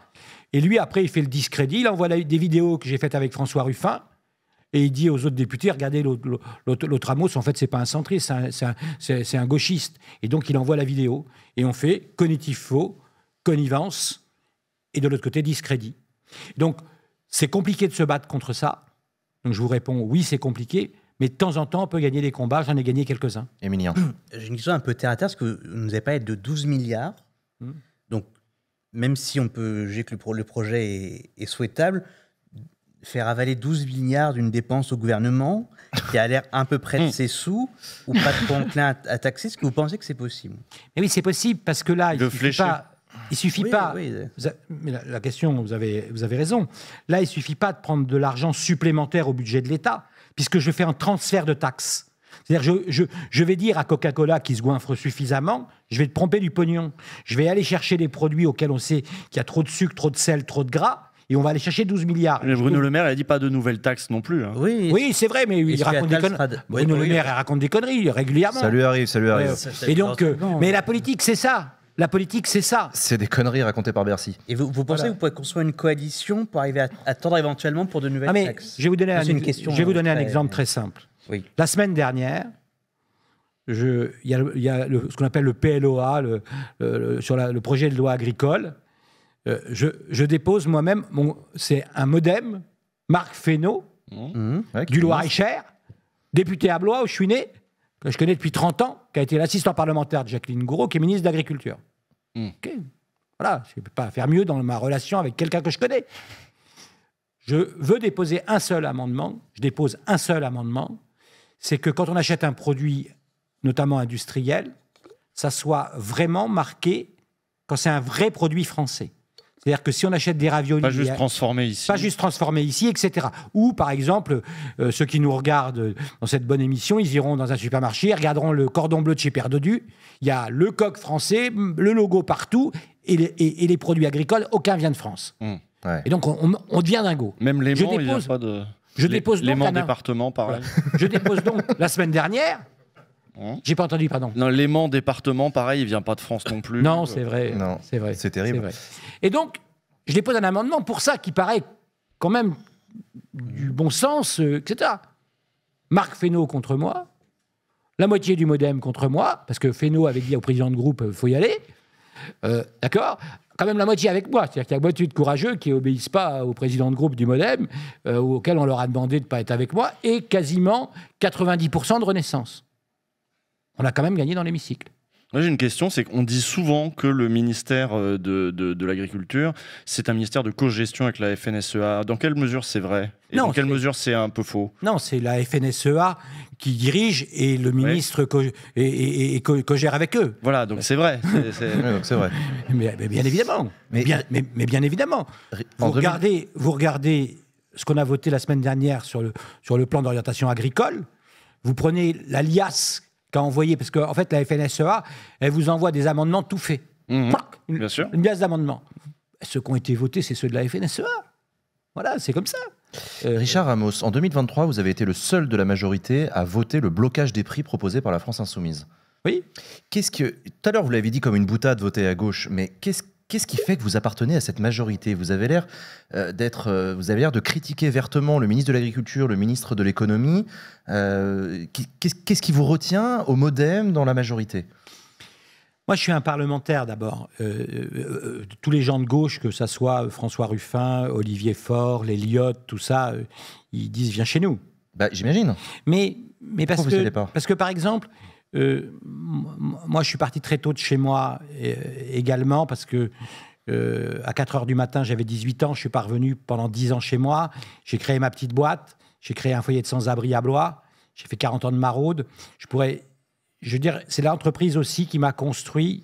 Et lui, après, il fait le discrédit. Il envoie des vidéos que j'ai faites avec François Ruffin et il dit aux autres députés, regardez l'autre amos, en fait, c'est pas un centriste, c'est un, gauchiste. Et donc, il envoie la vidéo. Et on fait cognitif faux, connivence, et de l'autre côté, discrédit. Donc, c'est compliqué de se battre contre ça. Donc, je vous réponds, oui, c'est compliqué. Mais de temps en temps, on peut gagner des combats. J'en ai gagné quelques-uns. Émilien. J'ai une question un peu terre à terre, parce que vous nous avez être de 12 milliards. Hmm. Donc, même si on peut juger que le, projet est, est souhaitable, faire avaler 12 milliards d'une dépense au gouvernement qui a l'air à peu près de hmm. ses sous ou pas trop enclin à, taxer Est-ce que vous pensez que c'est possible Mais oui, c'est possible parce que là, il ne suffit pas. Il suffit pas. la, question, vous avez, vous avez raison. Là, il suffit pas de prendre de l'argent supplémentaire au budget de l'État, puisque je fais un transfert de taxes. C'est-à-dire, je, je, je, vais dire à Coca-Cola qui se goinfre suffisamment, je vais te pomper du pognon. Je vais aller chercher des produits auxquels on sait qu'il y a trop de sucre, trop de sel, trop de gras et on va aller chercher 12 milliards. Mais Bruno Le Maire, il dit pas de nouvelles taxes non plus. Hein. Oui, oui c'est vrai, mais il raconte des conneries. Bruno Le Maire, il raconte des conneries régulièrement. Ça lui arrive, ça lui euh, arrive. donc, euh, mais la politique, c'est ça. La politique, c'est ça. C'est des conneries racontées par Bercy. Et vous, vous pensez que vous pouvez construire une coalition pour arriver à, attendre éventuellement pour de nouvelles ah, taxes Je vais vous donner, un, une question, je vais vous donner euh, un exemple très simple. Oui. La semaine dernière, il y a, ce qu'on appelle le PLOA, sur le projet de loi agricole, euh, je, dépose moi-même, mon, c'est un modem, Marc Fesneau, mmh. Mmh. du Loir-et-Cher, député à Blois où je suis né, que je connais depuis 30 ans, qui a été l'assistant parlementaire de Jacqueline Gouraud, qui est ministre d'agriculture. Mmh. Voilà, je ne peux pas faire mieux dans ma relation avec quelqu'un que je connais. Je veux déposer un seul amendement, je dépose un seul amendement, c'est que quand on achète un produit, notamment industriel, ça soit vraiment marqué quand c'est un vrai produit français. C'est-à-dire que si on achète des raviolis... Pas juste transformés euh, ici. Pas juste transformés ici, etc. Ou, par exemple, euh, ceux qui nous regardent dans cette bonne émission, ils iront dans un supermarché, regarderont le cordon bleu de chez Père Dodu. Il y a le coq français, le logo partout, et, les produits agricoles, aucun vient de France. Mmh. Et donc, on, on devient dingo. Même les il n'y a pas de... Je dépose donc... département, pareil. Je dépose donc, la semaine dernière, Hein J'ai pas entendu, pardon. Non, l'aimant département, pareil, il vient pas de France non plus. Non, c'est vrai. Non, c'est vrai. C'est terrible. Et donc, je dépose un amendement pour ça qui paraît quand même du bon sens, euh, etc. Marc Fesneau contre moi, la moitié du modem contre moi, parce que Fesneau avait dit au président de groupe, faut y aller. Euh, d'accord quand même la moitié avec moi. C'est-à-dire qu'il y a une moitié de courageux qui n'obéissent pas au président de groupe du Modem, ou euh, auquel on leur a demandé de ne pas être avec moi, et quasiment 90% de renaissance on a quand même gagné dans l'hémicycle. Moi, j'ai une question, c'est qu'on dit souvent que le ministère euh, de, l'Agriculture, c'est un ministère de co-gestion avec la FNSEA. Dans quelle mesure c'est vrai Et Dans quelle mesure c'est un peu faux Non, c'est la FNSEA qui dirige et le ministre co et, co gère avec eux. Voilà, donc c'est vrai. C'est Mais, bien évidemment. Mais bien, mais, bien évidemment. Vous regardez, vous regardez ce qu'on a voté la semaine dernière sur le, sur le plan d'orientation agricole. Vous prenez la l'alias envoyé, parce qu'en en fait, la FNSEA, elle vous envoie des amendements tout faits. Mhm. une, bien sûr. Une d'amendements. Ceux qui ont été votés, c'est ceux de la FNSEA. Voilà, c'est comme ça. Euh, Richard Ramos, en 2023, vous avez été le seul de la majorité à voter le blocage des prix proposé par la France Insoumise. Oui. Qu'est-ce que. Tout à l'heure, vous l'avez dit comme une boutade voter à gauche, mais qu'est-ce Qu'est-ce qui fait que vous appartenez à cette majorité Vous avez l'air euh, d'être, euh, vous avez l'air de critiquer vertement le ministre de l'Agriculture, le ministre de l'Économie. Euh, qu'est-ce, qui vous retient au MoDem dans la majorité moi, je suis un parlementaire d'abord. tous les gens de gauche, que ce soit François Ruffin, Olivier Faure, les tout ça, ils disent viens chez nous. Bah, j'imagine. Mais, mais parce, que, parce que, par exemple, euh, moi, je suis parti très tôt de chez moi euh, également parce que euh, à 4 heures du matin, j'avais 18 ans. Je suis parvenu pendant 10 ans chez moi. J'ai créé ma petite boîte. J'ai créé un foyer de sans-abri à Blois. J'ai fait 40 ans de maraude. Je pourrais, je veux dire, c'est l'entreprise aussi qui m'a construit.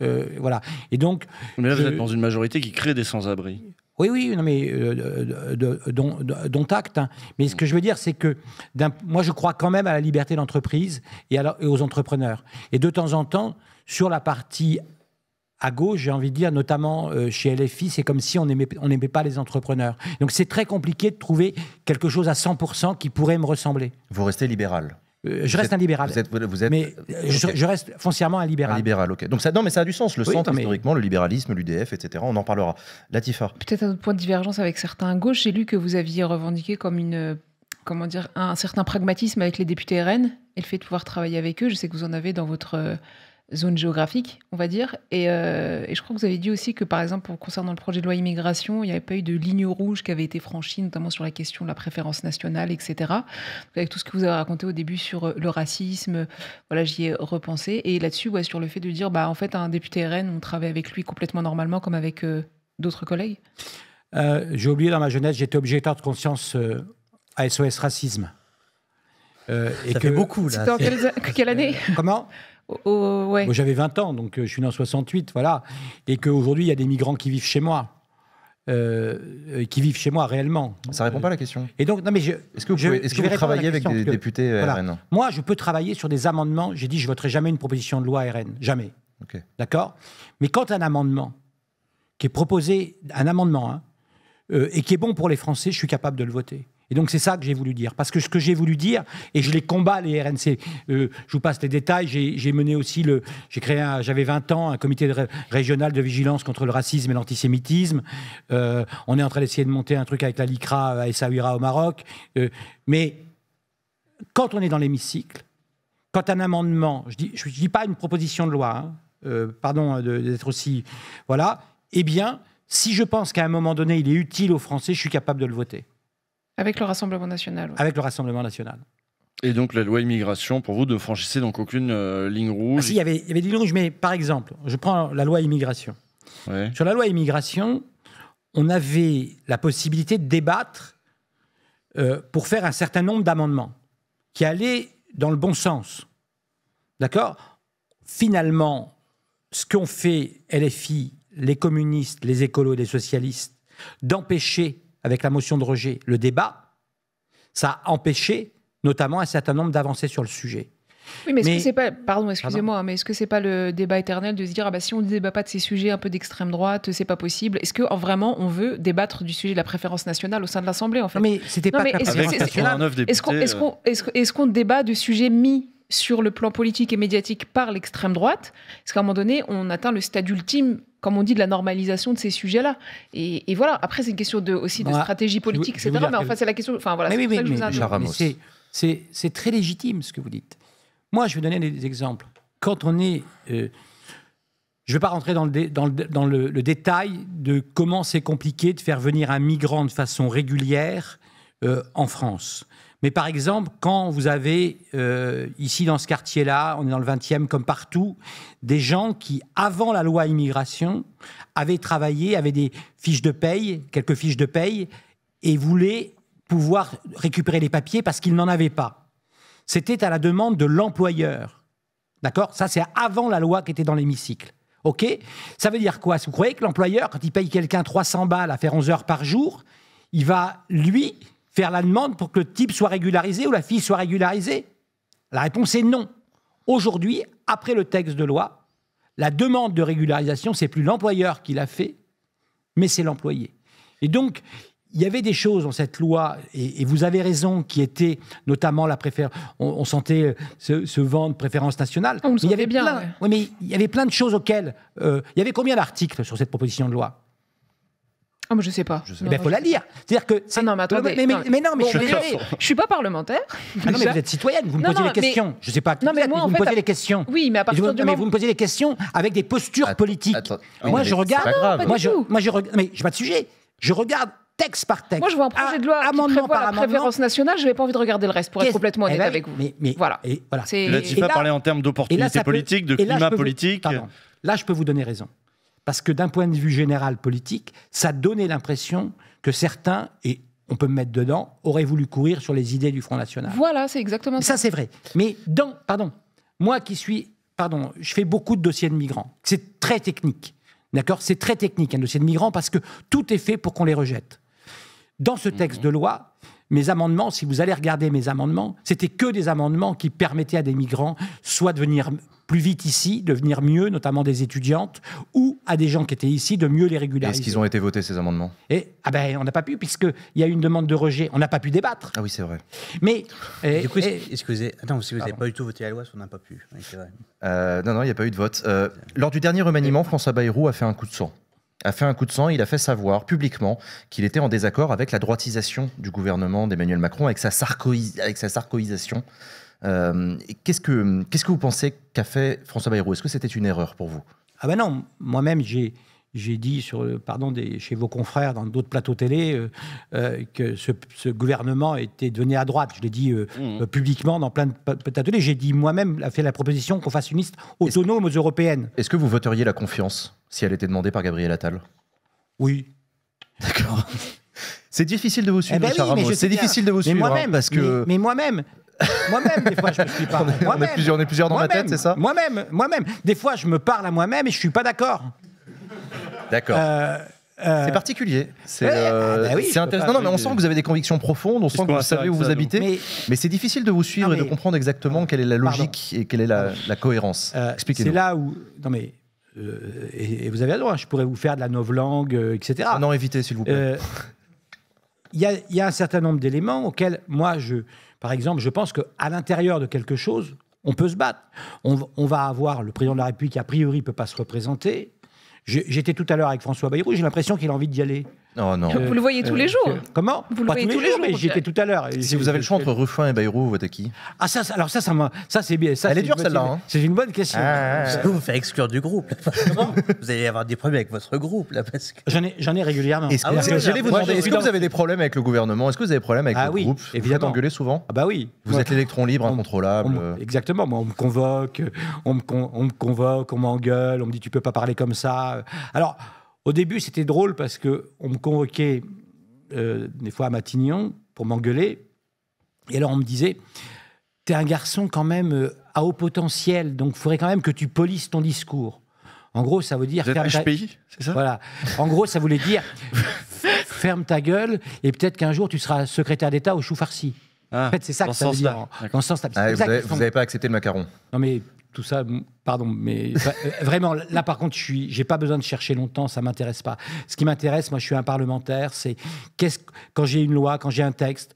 voilà. Et donc. Mais là, vous êtes dans une majorité qui crée des sans-abri. Oui, oui, non, mais euh, de, dont, acte. Hein. Mais ce que je veux dire, c'est que moi, je crois quand même à la liberté d'entreprise et, aux entrepreneurs. Et de temps en temps, sur la partie à gauche, j'ai envie de dire, notamment euh, chez LFI, c'est comme si on n'aimait on pas les entrepreneurs. Donc c'est très compliqué de trouver quelque chose à 100% qui pourrait me ressembler. Vous restez libéral euh, je reste un libéral. Vous êtes, vous mais euh, je, reste foncièrement un libéral. libéral, ok. Donc ça, non, mais ça a du sens. Le centre, mais... historiquement, le libéralisme, l'UDF, etc. On en parlera. Latifa. Peut-être un autre point de divergence avec certains gauche J'ai lu que vous aviez revendiqué comme une, comment dire, un certain pragmatisme avec les députés RN et le fait de pouvoir travailler avec eux. Je sais que vous en avez dans votre zone géographique, on va dire. Euh, et, je crois que vous avez dit aussi que, par exemple, concernant le projet de loi immigration, il n'y avait pas eu de ligne rouge qui avait été franchie, notamment sur la question de la préférence nationale, etc. avec tout ce que vous avez raconté au début sur euh, le racisme, voilà, j'y ai repensé. Et là-dessus, sur le fait de dire, bah, en fait, un député RN, on travaille avec lui complètement normalement, comme avec euh, d'autres collègues. J'ai oublié dans ma jeunesse, j'étais objecteur de conscience à SOS Racisme. et ça que... fait beaucoup, là. C'était en quelle, quelle année Comment Oh, oh, oh, moi, j'avais 20 ans, donc euh, je suis né en 68, voilà. Et qu'aujourd'hui, il y a des migrants qui vivent chez moi. Euh, euh, qui vivent chez moi réellement. Ça répond pas à la question. Et donc, non mais Est-ce que vous, pouvez, travaillez avec des députés RN Moi, je peux travailler sur des amendements. J'ai dit, je voterai jamais une proposition de loi RN, jamais. D'accord. Mais quand un amendement qui est proposé, un amendement, hein, et qui est bon pour les Français, je suis capable de le voter. Et donc c'est ça que j'ai voulu dire. Parce que ce que j'ai voulu dire, et je les combats, les RNC, euh, je vous passe les détails, j'ai mené aussi le... J'ai créé, j'avais 20 ans, un comité régional de vigilance contre le racisme et l'antisémitisme. Euh, on est en train d'essayer de monter un truc avec la LICRA à euh, Essaouira au Maroc. mais quand on est dans l'hémicycle, quand un amendement, je ne dis, je, pas une proposition de loi, hein, pardon d'être aussi... Voilà, eh bien, si je pense qu'à un moment donné, il est utile aux Français, je suis capable de le voter. Avec le Rassemblement national. Avec le Rassemblement national. Et donc la loi immigration, pour vous, ne franchissait donc aucune euh, ligne rouge ah, Si, il y avait, il des lignes rouges, mais par exemple, je prends la loi immigration. Sur la loi immigration, on avait la possibilité de débattre euh, pour faire un certain nombre d'amendements qui allaient dans le bon sens. D'accord Finalement, ce qu'ont fait LFI, les communistes, les écolos et les socialistes, d'empêcher avec la motion de rejet, le débat, ça a empêché notamment un certain nombre d'avancer sur le sujet. Oui, mais est-ce que pas, pardon, excusez-moi, hein, mais est-ce que c'est pas le débat éternel de se dire ah bah, si on ne débat pas de ces sujets un peu d'extrême droite, c'est pas possible. Est-ce que vraiment on veut débattre du sujet de la préférence nationale au sein de l'Assemblée en fait mais c'était pas. Est-ce qu'on débat de sujets mis sur le plan politique et médiatique par l'extrême droite Est-ce qu'à un moment donné, on atteint le stade ultime comme on dit, de la normalisation de ces sujets-là. Et, voilà, après, c'est une question de, aussi de bah, stratégie politique, etc. mais enfin, c'est la question. Enfin, voilà, mais oui, oui, c'est très légitime ce que vous dites. Moi, je vais donner des exemples. Quand on est. Euh, je ne vais pas rentrer dans, le, détail de comment c'est compliqué de faire venir un migrant de façon régulière euh, en France. Mais par exemple, quand vous avez, euh, ici dans ce quartier-là, on est dans le 20e comme partout, des gens qui, avant la loi immigration, avaient travaillé, avaient des fiches de paye, quelques fiches de paye, et voulaient pouvoir récupérer les papiers parce qu'ils n'en avaient pas. C'était à la demande de l'employeur. D'accord Ça, c'est avant la loi qui était dans l'hémicycle. OK Ça veut dire quoi Vous croyez que l'employeur, quand il paye quelqu'un 300 balles à faire 11 heures par jour, il va, lui, faire la demande pour que le type soit régularisé ou la fille soit régularisée La réponse est non. Aujourd'hui, après le texte de loi, la demande de régularisation, c'est plus l'employeur qui l'a fait, mais c'est l'employé. Et donc, il y avait des choses dans cette loi, et, vous avez raison, qui étaient notamment la préférence. On, sentait ce, vent de préférence nationale. Ah, on il y avait bien. Plein, Oui, mais il y avait plein de choses auxquelles. Euh, il y avait combien d'articles sur cette proposition de loi ah, mais je sais pas. Il ben, faut la lire. C'est-à-dire que. Ah, non, mais Mais, non, mais, je, suis je suis pas parlementaire. Ah non, mais vous êtes citoyenne, vous me posez des questions. Je sais pas. Non, mais vous me posez des questions. Oui, mais à partir vous, du Mais vous me posez des questions avec des postures politiques. moi, je regarde. Moi, je, moi, je Mais j'ai pas de sujet. Je regarde texte par texte. Moi, je vois un projet de loi à, qui par la préférence nationale. Je n'avais pas envie de regarder le reste, pour être complètement eh honnête ben avec vous. Mais, voilà. Et Là, tu vas parler en termes d'opportunités politiques, de climat politique. Là, je peux vous donner raison parce que d'un point de vue général politique, ça donnait l'impression que certains, et on peut me mettre dedans, auraient voulu courir sur les idées du Front National. Voilà, c'est exactement ça. Ça, c'est vrai. Mais dans, pardon, moi qui suis, pardon, je fais beaucoup de dossiers de migrants. C'est très technique. D'accord C'est très technique, un dossier de migrants, parce que tout est fait pour qu'on les rejette. Dans ce texte mhm. de loi, mes amendements, si vous allez regarder mes amendements, c'était que des amendements qui permettaient à des migrants soit de venir plus vite ici, de venir mieux, notamment des étudiantes, ou à des gens qui étaient ici, de mieux les régulariser. Est-ce qu'ils ont été votés, ces amendements Et, ah ben, On n'a pas pu, puisqu'il y a eu une demande de rejet. On n'a pas pu débattre. Ah oui, c'est vrai. Mais. excusez. Eh, eh, non, si vous n'avez pas du tout voté la loi, on n'a pas pu. Euh, non, non, il n'y a pas eu de vote. Euh, lors du dernier remaniement, François Bayrou a fait un coup de sang a fait un coup de sang, il a fait savoir publiquement qu'il était en désaccord avec la droitisation du gouvernement d'Emmanuel Macron, avec sa, avec sa sarcoïsation euh, qu'est-ce, que, qu'est-ce que vous pensez qu'a fait François Bayrou Est-ce que c'était une erreur pour vous Ah ben non, moi-même j'ai, j'ai dit sur pardon des, chez vos confrères dans d'autres plateaux télé euh, euh, que ce, gouvernement était donné à droite. Je l'ai dit mmh. publiquement dans plein de plateaux télé. J'ai dit moi-même fait la proposition qu'on fasse une liste autonome aux européennes. Est-ce que vous voteriez la confiance si elle était demandée par Gabriel Attal Oui. D'accord. C'est difficile de vous suivre, eh ben C'est difficile de vous suivre. Hein, moi-même, parce que... mais moi-même, moi-même, des fois, je me suis On, est, plusieurs, dans ma tête, c'est ça Moi-même, moi-même. Des fois, je me parle à moi-même et je suis pas d'accord. D'accord. Euh, euh, c'est particulier. Euh, ah, bah c'est intéressant. Non, non, mais on sent que vous avez des convictions profondes, on sent que vous savez où vous habitez. Mais, c'est difficile de vous suivre et de comprendre exactement quelle est la logique et quelle est la, cohérence. Expliquez-nous. C'est là où. Non, mais et, vous avez le droit, je pourrais vous faire de la novlangue, etc. non, évitez, s'il vous plaît. Il y, a un certain nombre d'éléments auxquels moi je, par exemple, je pense qu'à l'intérieur de quelque chose, on peut se battre. On, va avoir le président de la République, qui, a priori, ne peut pas se représenter. J'étais tout à l'heure avec François Bayrou, j'ai l'impression qu'il a envie d'y aller. Oh, vous le voyez tous les euh, jours. Comment Vous le voyez tous les, jours, mais j'étais tout à l'heure. Si vous avez le choix entre Ruffin et Bayrou, vous votez qui Ah ça, alors ça, ça, ça c'est bien. Ça, Elle est, dure celle-là. C'est une bonne question. Ah, ah, ah. vous vous faites exclure du groupe. vous allez avoir des problèmes avec votre groupe là parce que. J'en ai, j'en ai régulièrement. Est-ce que, vous avez des problèmes avec le gouvernement Est-ce que vous avez des problèmes avec votre groupe Évidemment. Vous souvent Ah bah oui. Vous êtes l'électron libre, incontrôlable. Exactement. Moi, on me convoque, on me convoque, on m'engueule, on me dit tu peux pas parler comme ça. Alors. Au début, c'était drôle parce que on me convoquait euh, des fois à Matignon pour m'engueuler. Et alors, on me disait T'es un garçon quand même euh, à haut potentiel, donc il faudrait quand même que tu polisses ton discours. En gros, ça veut dire. Voilà. En gros, ça voulait dire ferme ta gueule et peut-être qu'un jour tu seras secrétaire d'État au chou farci. Ah, en fait, c'est ça que ça veut dire. Dans sens, ah, vous n'avez pas accepté le macaron. Non, mais tout ça, pardon, mais euh, vraiment, là par contre, je n'ai pas besoin de chercher longtemps, ça ne m'intéresse pas. Ce qui m'intéresse, moi je suis un parlementaire, c'est -ce, quand j'ai une loi, quand j'ai un texte,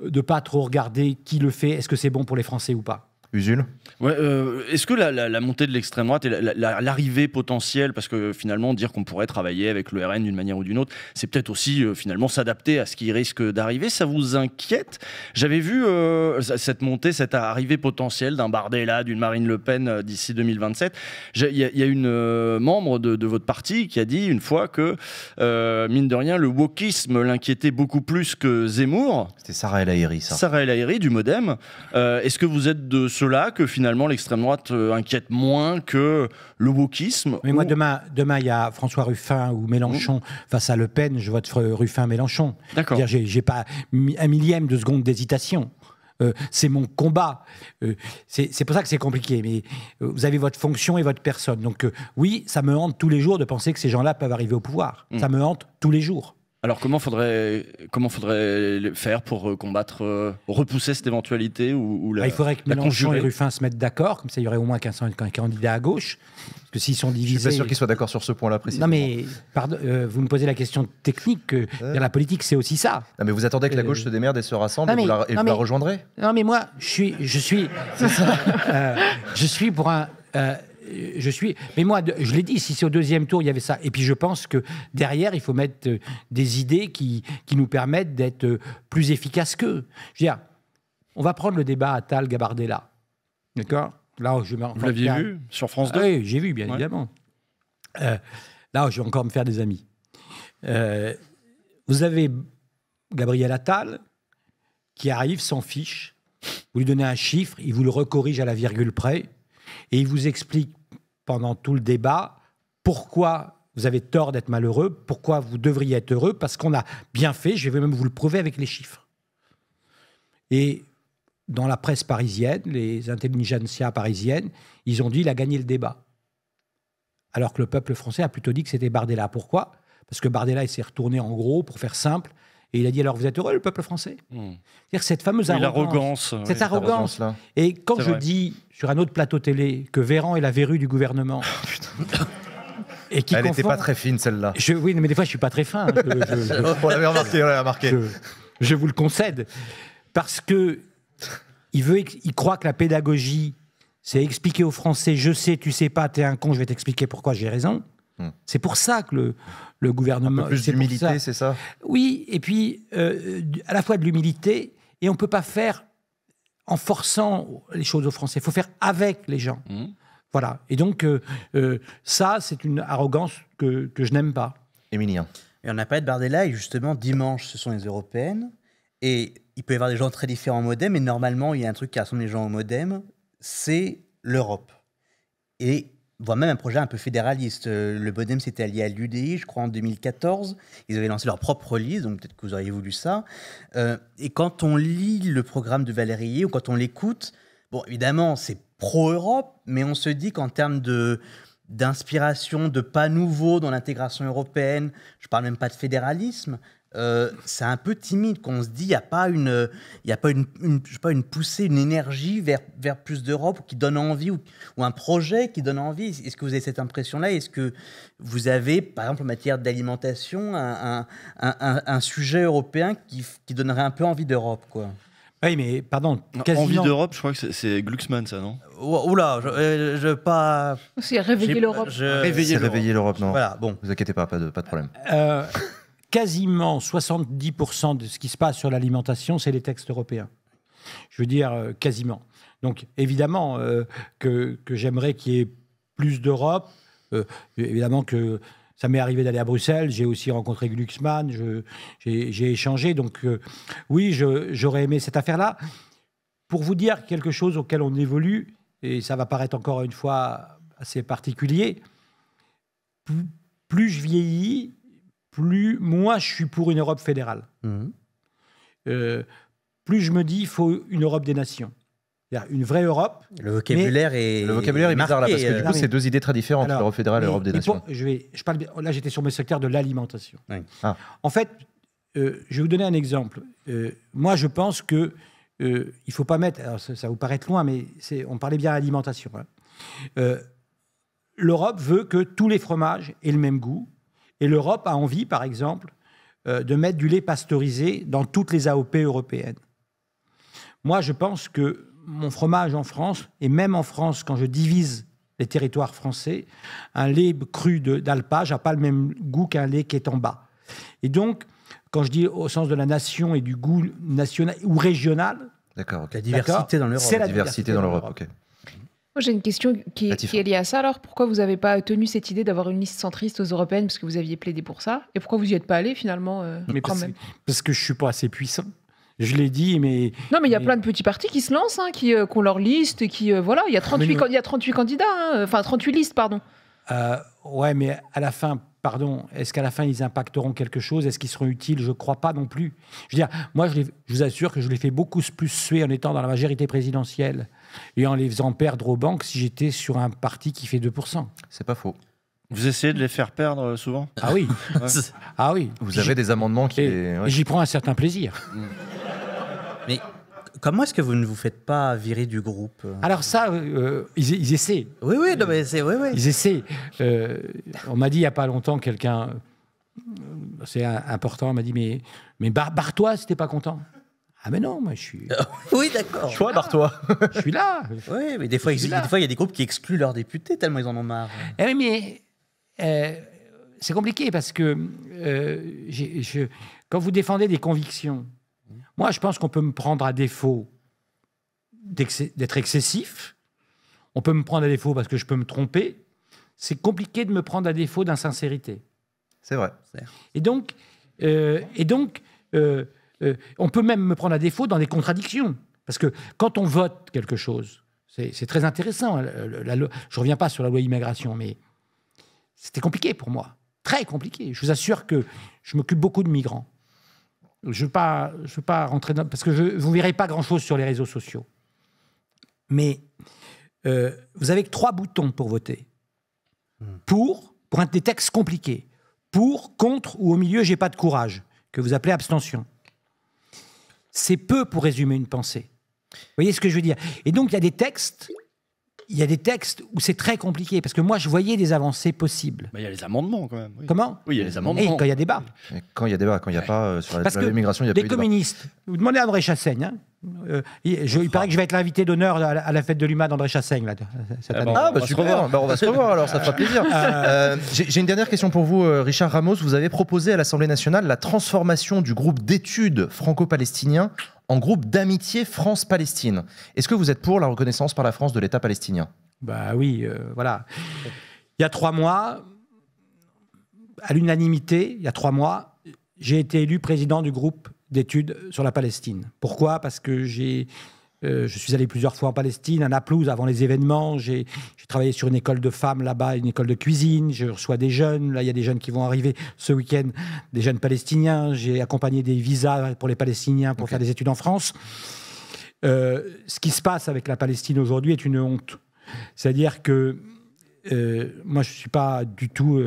euh, de pas trop regarder qui le fait, est-ce que c'est bon pour les Français ou pas. Usul euh, Est-ce que la, montée de l'extrême droite et l'arrivée potentielle, parce que finalement dire qu'on pourrait travailler avec le RN d'une manière ou d'une autre, c'est peut-être aussi euh, finalement s'adapter à ce qui risque d'arriver, ça vous inquiète J'avais vu euh, cette montée, cette arrivée potentielle d'un Bardella, d'une Marine Le Pen d'ici 2027. Il y, a une membre de, de, votre parti qui a dit une fois que, mine de rien, le wokisme l'inquiétait beaucoup plus que Zemmour. C'était Sarah El ça. Sarah El du Modem. Est-ce que vous êtes de cela que finalement l'extrême droite euh, inquiète moins que le wokisme. Mais moi, demain, demain, il y a François Ruffin ou Mélenchon face à Le Pen, je vote Ruffin-Mélenchon. D'accord. J'ai pas un millième de seconde d'hésitation. Euh, c'est mon combat. Euh, c'est pour ça que c'est compliqué. Mais vous avez votre fonction et votre personne. Donc oui, ça me hante tous les jours de penser que ces gens-là peuvent arriver au pouvoir. Hmm. Ça me hante tous les jours. Alors comment faudrait comment faudrait faire pour euh, combattre euh, repousser cette éventualité ou, ah, Il faudrait que Mélenchon et Ruffin se mettent d'accord, comme ça il y aurait au moins 15 candidats à gauche, parce que s'ils sont divisés. Je suis pas sûr qu'ils soient d'accord sur ce point-là précisément. Non mais pardon, euh, vous me posez la question technique. que la politique c'est aussi ça. Non ah, mais vous attendez que la gauche se démerde et se rassemble et vous, la, mais, rejoindrez. Non mais moi je suis je suis je suis pour un euh, je suis. Mais moi, je l'ai dit, si c'est au deuxième tour, il y avait ça. Et puis je pense que derrière, il faut mettre euh, des idées qui, qui nous permettent d'être euh, plus efficaces qu'eux. Je veux dire, on va prendre le débat à Tal Gabardella. D'accord Là, je Vous l'aviez vu sur France 2 ah Oui, j'ai vu, bien évidemment. Euh, là, je vais encore me faire des amis. vous avez Gabriel Attal qui arrive sans fiche. Vous lui donnez un chiffre, il vous le recorrige à la virgule près et il vous explique pendant tout le débat pourquoi vous avez tort d'être malheureux, pourquoi vous devriez être heureux, parce qu'on a bien fait, je vais même vous le prouver avec les chiffres. Et dans la presse parisienne, les intelligentsia parisiennes, ils ont dit il a gagné le débat. Alors que le peuple français a plutôt dit que c'était Bardella. Pourquoi Parce que Bardella, il s'est retourné en gros, pour faire simple, et il a dit alors vous êtes heureux le peuple français hmm. cest cette fameuse arrogance, cette arrogance. Et quand je dis sur un autre plateau télé que Véran est la verrue du gouvernement. Oh, et qui Elle n'était pas très fine celle-là. Oui, mais des fois je suis pas très fin. Hein, je, on Je, vous le concède parce que il veut, il croit que la pédagogie c'est expliquer aux Français je sais, tu sais pas, t'es un con, je vais t'expliquer pourquoi j'ai raison. Hmm. C'est pour ça que le, le gouvernement. Un peu plus d'humilité, c'est ça Oui, et puis euh, à la fois de l'humilité, et on ne peut pas faire en forçant les choses aux Français. Il faut faire avec les gens. Mmh. Voilà. Et donc, euh, euh, ça, c'est une arrogance que, que je n'aime pas. Émilien. Et on n'a pas de Bardella, et justement, dimanche, ce sont les européennes. Et il peut y avoir des gens très différents au modem, mais normalement, il y a un truc qui rassemble les gens au modem, c'est l'Europe. Et voire même un projet un peu fédéraliste. Euh, le Bodem s'était allié à l'UDI, je crois, en 2014. Ils avaient lancé leur propre liste, donc peut-être que vous auriez voulu ça. Euh, et quand on lit le programme de Valérie ou quand on l'écoute, bon, évidemment, c'est pro-Europe, mais on se dit qu'en termes de d'inspiration, de pas nouveau dans l'intégration européenne, je parle même pas de fédéralisme, euh, c'est un peu timide qu'on se dit il n'y a pas une il a pas une, je sais pas une poussée une énergie vers vers plus d'Europe qui donne envie ou, un projet qui donne envie est-ce que vous avez cette impression là est-ce que vous avez par exemple en matière d'alimentation un, sujet européen qui, donnerait un peu envie d'Europe quoi oui, mais pardon. Envie d'Europe, je crois que c'est Glucksmann, ça, non Oula, je, veux pas. C'est réveiller l'Europe. Je... Réveiller l'Europe, non. Voilà, bon. Vous inquiétez pas, pas de, pas de problème. Euh, quasiment 70% de ce qui se passe sur l'alimentation, c'est les textes européens. Je veux dire euh, quasiment. Donc évidemment euh, que, j'aimerais qu'il y ait plus d'Europe. Euh, évidemment que ça m'est arrivé d'aller à Bruxelles, j'ai aussi rencontré Glucksmann, j'ai échangé. Donc oui, j'aurais aimé cette affaire-là. Pour vous dire quelque chose auquel on évolue, et ça va paraître encore une fois assez particulier, plus je vieillis, plus moi je suis pour une Europe fédérale. Mhm. Euh, plus je me dis il faut une Europe des nations. Une vraie Europe. Le vocabulaire, est, bizarre là, parce que du coup, euh, c'est deux idées très différentes, l'Europe fédérale et l'Europe des nations. je vais, là, j'étais sur mes secteurs de l'alimentation. Ah. En fait, euh, je vais vous donner un exemple. moi, je pense que il faut pas mettre. ça, vous paraître loin, mais on parlait bien d'alimentation. Hein. L'Europe veut que tous les fromages aient le même goût, et l'Europe a envie, par exemple, euh, de mettre du lait pasteurisé dans toutes les AOP européennes. Moi, je pense que mon fromage en France, et même en France, quand je divise les territoires français, un lait cru d'alpage n'a pas le même goût qu'un lait qui est en bas. Et donc, quand je dis au sens de la nation et du goût national ou régional, La diversité dans l'Europe. C'est la, diversité, dans l'Europe. J'ai une question qui, est liée à ça. Alors, pourquoi vous n'avez pas tenu cette idée d'avoir une liste centriste aux européennes, parce que vous aviez plaidé pour ça Et pourquoi vous n'y êtes pas allé finalement euh, mais parce, que je ne suis pas assez puissant. Je l'ai dit, mais. Non, mais il y a plein de petits partis qui se lancent, hein, euh, qui, ont leur liste, qui. Euh, voilà, il y a 38, ah, il y a 38 candidats, hein, enfin 38 listes, pardon. ouais, mais à la fin, pardon, est-ce qu'à la fin ils impacteront quelque chose Est-ce qu'ils seront utiles Je ne crois pas non plus. Je veux dire, moi je, je, vous assure que je les fais beaucoup plus suer en étant dans la majorité présidentielle et en les faisant perdre aux banques si j'étais sur un parti qui fait 2%. C'est pas faux. Vous essayez de les faire perdre euh, souvent Ah oui. Ah oui. Vous avez des amendements qui. J'y prends un certain plaisir. Mais comment est-ce que vous ne vous faites pas virer du groupe euh Alors ça, euh, ils, essaient. Oui, oui, non, mais oui, oui. Ils essaient. on m'a dit il n'y a pas longtemps, quelqu'un, c'est important, m'a dit, mais, mais Bar tu c'était pas content ah mais non, moi je suis. oui, d'accord. Choix par toi. je suis là. Oui, mais des fois, il, y a des groupes qui excluent leurs députés tellement ils en ont marre. Eh mais euh, c'est compliqué parce que euh, quand vous défendez des convictions, moi je pense qu'on peut me prendre à défaut d'être excessif. On peut me prendre à défaut parce que je peux me tromper. C'est compliqué de me prendre à défaut d'insincérité. C'est vrai. Et donc, euh, et donc. Euh, on peut même me prendre à défaut dans des contradictions. Parce que quand on vote quelque chose, c'est très intéressant. Je hein, ne je reviens pas sur la loi immigration, mais c'était compliqué pour moi. Très compliqué. Je vous assure que je m'occupe beaucoup de migrants. Je ne veux, pas, pas rentrer dans... Parce que je, vous ne verrez pas grand-chose sur les réseaux sociaux. Mais euh, vous avez trois boutons pour voter. Hmm. Pour, pour un des textes compliqués. Pour, contre ou au milieu, j'ai pas de courage, que vous appelez abstention c'est peu pour résumer une pensée. Vous voyez ce que je veux dire Et donc, il y a des textes il y a des textes où c'est très compliqué, parce que moi, je voyais des avancées possibles. il y a les amendements, quand même. Comment Oui, il y a les amendements. Et quand il y a débat. Et quand il y a débat, quand il n'y a pas... Euh, sur parce que des communistes, vous demandez à André Chassaigne, hein, euh, il paraît que je vais être l'invité d'honneur à, la fête de l'UMA d'André Chassaigne. Là, cette eh ben, année. Ah, bah, on super, bah, on va se revoir alors, ça fera plaisir. Euh, euh, j'ai une dernière question pour vous, Richard Ramos. Vous avez proposé à l'Assemblée nationale la transformation du groupe d'études franco-palestinien en groupe d'amitié France-Palestine. Est-ce que vous êtes pour la reconnaissance par la France de l'État palestinien Bah oui, voilà. Il y a trois mois, à l'unanimité, il y a trois mois, j'ai été élu président du groupe d'études sur la Palestine. Pourquoi Parce que j'ai euh, je suis allé plusieurs fois en Palestine, à Naplouse, avant les événements. J'ai travaillé sur une école de femmes là-bas, une école de cuisine. Je reçois des jeunes. Là, il y a des jeunes qui vont arriver ce week-end, des jeunes palestiniens. J'ai accompagné des visas pour les Palestiniens pour faire des études en France. Euh, ce qui se passe avec la Palestine aujourd'hui est une honte. C'est-à-dire que euh, moi, je ne suis pas du tout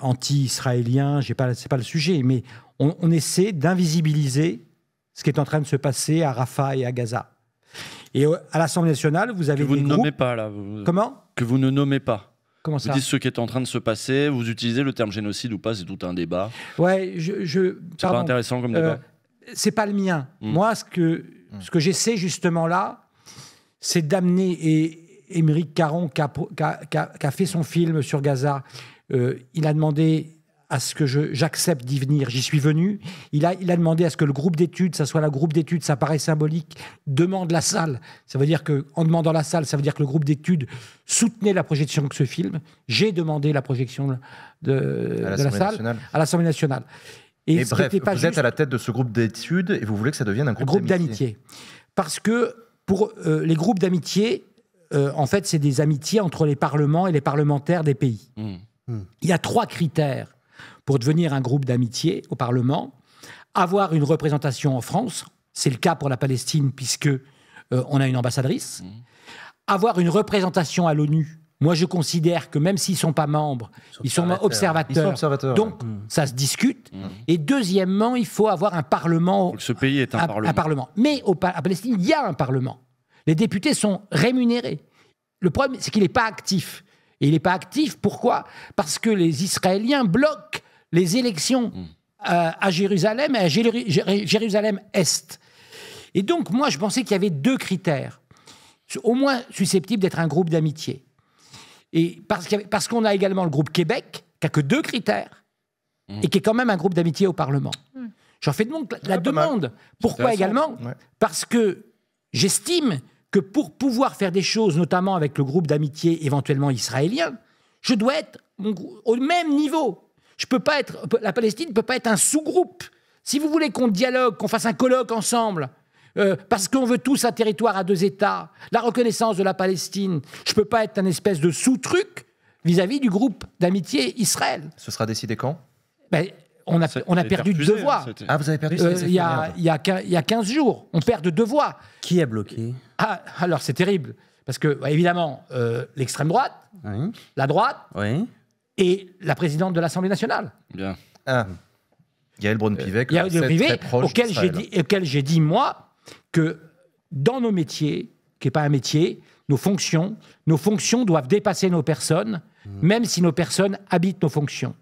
anti-israélien. Ce n'est pas le sujet. Mais on, essaie d'invisibiliser ce qui est en train de se passer à Rafah et à Gaza. Et à l'Assemblée nationale, vous avez que vous ne nommez pas là. Comment Que vous ne nommez pas. Comment ça Vous dites ce qui est en train de se passer. Vous utilisez le terme génocide ou pas C'est tout un débat. Ouais, je. c'est pas intéressant comme débat. Euh, c'est pas le mien. Hmm. Moi, ce que hmm. ce que j'essaie justement là, c'est d'amener et Émeric Caron qui a, fait son film sur Gaza. Euh, il a demandé à ce que j'accepte d'y venir. J'y suis venu. Il a, il a demandé à ce que le groupe d'études, ça soit la groupe d'études, ça paraît symbolique, demande la salle. Ça veut dire que, en demandant la salle, ça veut dire que le groupe d'études soutenait la projection de ce film. J'ai demandé la projection de, la salle à l'Assemblée nationale. Et bref, vous êtes à la tête de ce groupe d'études et vous voulez que ça devienne un groupe, d'amitié. Parce que pour euh, les groupes d'amitié, euh, en fait, c'est des amitiés entre les parlements et les parlementaires des pays. Mmh. Il y a trois critères pour devenir un groupe d'amitié au Parlement, avoir une représentation en France, c'est le cas pour la Palestine puisque euh, on a une ambassadrice, mmh. avoir une représentation à l'ONU. Moi, je considère que même s'ils ne sont pas membres, ils sont observateurs. donc, mmh. ça se discute. Mmh. Et deuxièmement, il faut avoir un Parlement. ce pays est un, parlement. Mais au, à Palestine, il y a un Parlement. Les députés sont rémunérés. Le problème, c'est qu'il n'est pas actif. Et il n'est pas actif, pourquoi Parce que les Israéliens bloquent les élections hmm. euh, à, Jérusalem et à Jérusalem-Est. Et donc, moi, je pensais qu'il y avait deux critères, au moins susceptibles d'être un groupe d'amitié. Et parce, qu'on a également le groupe Québec, qui n'a que deux critères, hmm. et qui est quand même un groupe d'amitié au Parlement. Hmm. J'en fais donc la, ah, demande. Pourquoi également Parce que j'estime que pour pouvoir faire des choses, notamment avec le groupe d'amitié éventuellement israélien, je dois être au même niveau je peux pas être, la Palestine ne peut pas être un sous-groupe. Si vous voulez qu'on dialogue, qu'on fasse un colloque ensemble, euh, parce qu'on veut tous un territoire à deux États, la reconnaissance de la Palestine, je ne peux pas être un espèce de sous-truc vis-à-vis du groupe d'amitié Israël. Ce sera décidé quand ben, on, a, on a perdu deux hein, voix. Ah, vous avez perdu euh, Il y, a 15 jours, on perd de deux voix. Qui est bloqué ah, Alors, c'est terrible. Parce que, évidemment, euh, l'extrême droite, la droite, oui et la présidente de l'Assemblée nationale. Bien. Ah. Gaël auquel j'ai dit, auquel j'ai dit moi que dans nos métiers, qui n'est pas un métier, nos fonctions, nos fonctions doivent dépasser nos personnes, hmm. même si nos personnes habitent nos fonctions.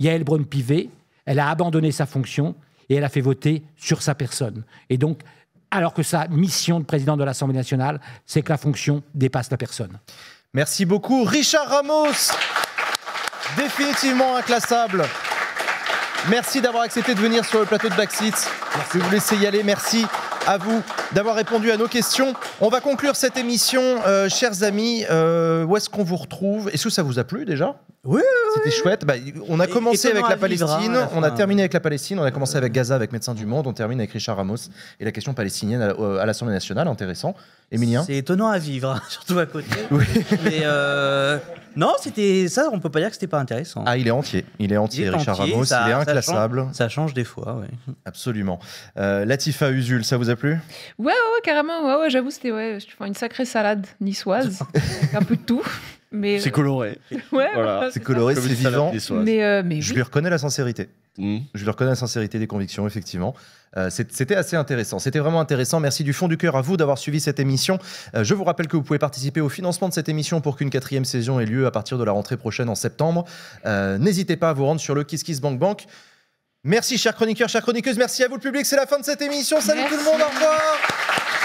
Yael Braun-Pivet, elle a abandonné sa fonction et elle a fait voter sur sa personne. Et donc, alors que sa mission de président de l'Assemblée nationale, c'est que la fonction dépasse la personne. Merci beaucoup, Richard Ramos définitivement inclassable. Merci d'avoir accepté de venir sur le plateau de Backseat. Je vais vous laisser y aller. Merci à vous d'avoir répondu à nos questions. On va conclure cette émission, euh, chers amis. Euh, où est-ce qu'on vous retrouve Est-ce que ça vous a plu déjà oui, oui, C'était chouette. Bah, on a commencé avec la Palestine, on a terminé avec la Palestine, on a commencé avec Gaza, avec Médecins du Monde, on termine avec Richard Ramos et la question palestinienne à, euh, l'Assemblée nationale. Intéressant. Émilien C'est étonnant à vivre, hein, surtout à côté. Oui. Mais euh, non, c'était ça, on peut pas dire que c'était pas intéressant. Ah, il est entier. Il est entier, Richard Ramos. il est inclassable. Ça change, des fois, oui. Absolument. Euh, Latifa Usul, ça vous a plu Ouais, ouais, carrément. j'avoue, c'était ouais, une sacrée salade niçoise, un peu de tout. Euh, c'est coloré. C'est coloré, c'est vivant. Mais, euh, Je lui reconnais la sincérité. Mmh. Je lui reconnais la sincérité des convictions, effectivement. Euh, c'était assez intéressant. C'était vraiment intéressant. Merci du fond du cœur à vous d'avoir suivi cette émission. je vous rappelle que vous pouvez participer au financement de cette émission pour qu'une quatrième saison ait lieu à partir de la rentrée prochaine en septembre. N'hésitez pas à vous rendre sur le Kiss Bank Merci, chers chroniqueurs, chères chroniqueuses. Merci à vous, le public. C'est la fin de cette émission. Salut tout le monde. Au revoir.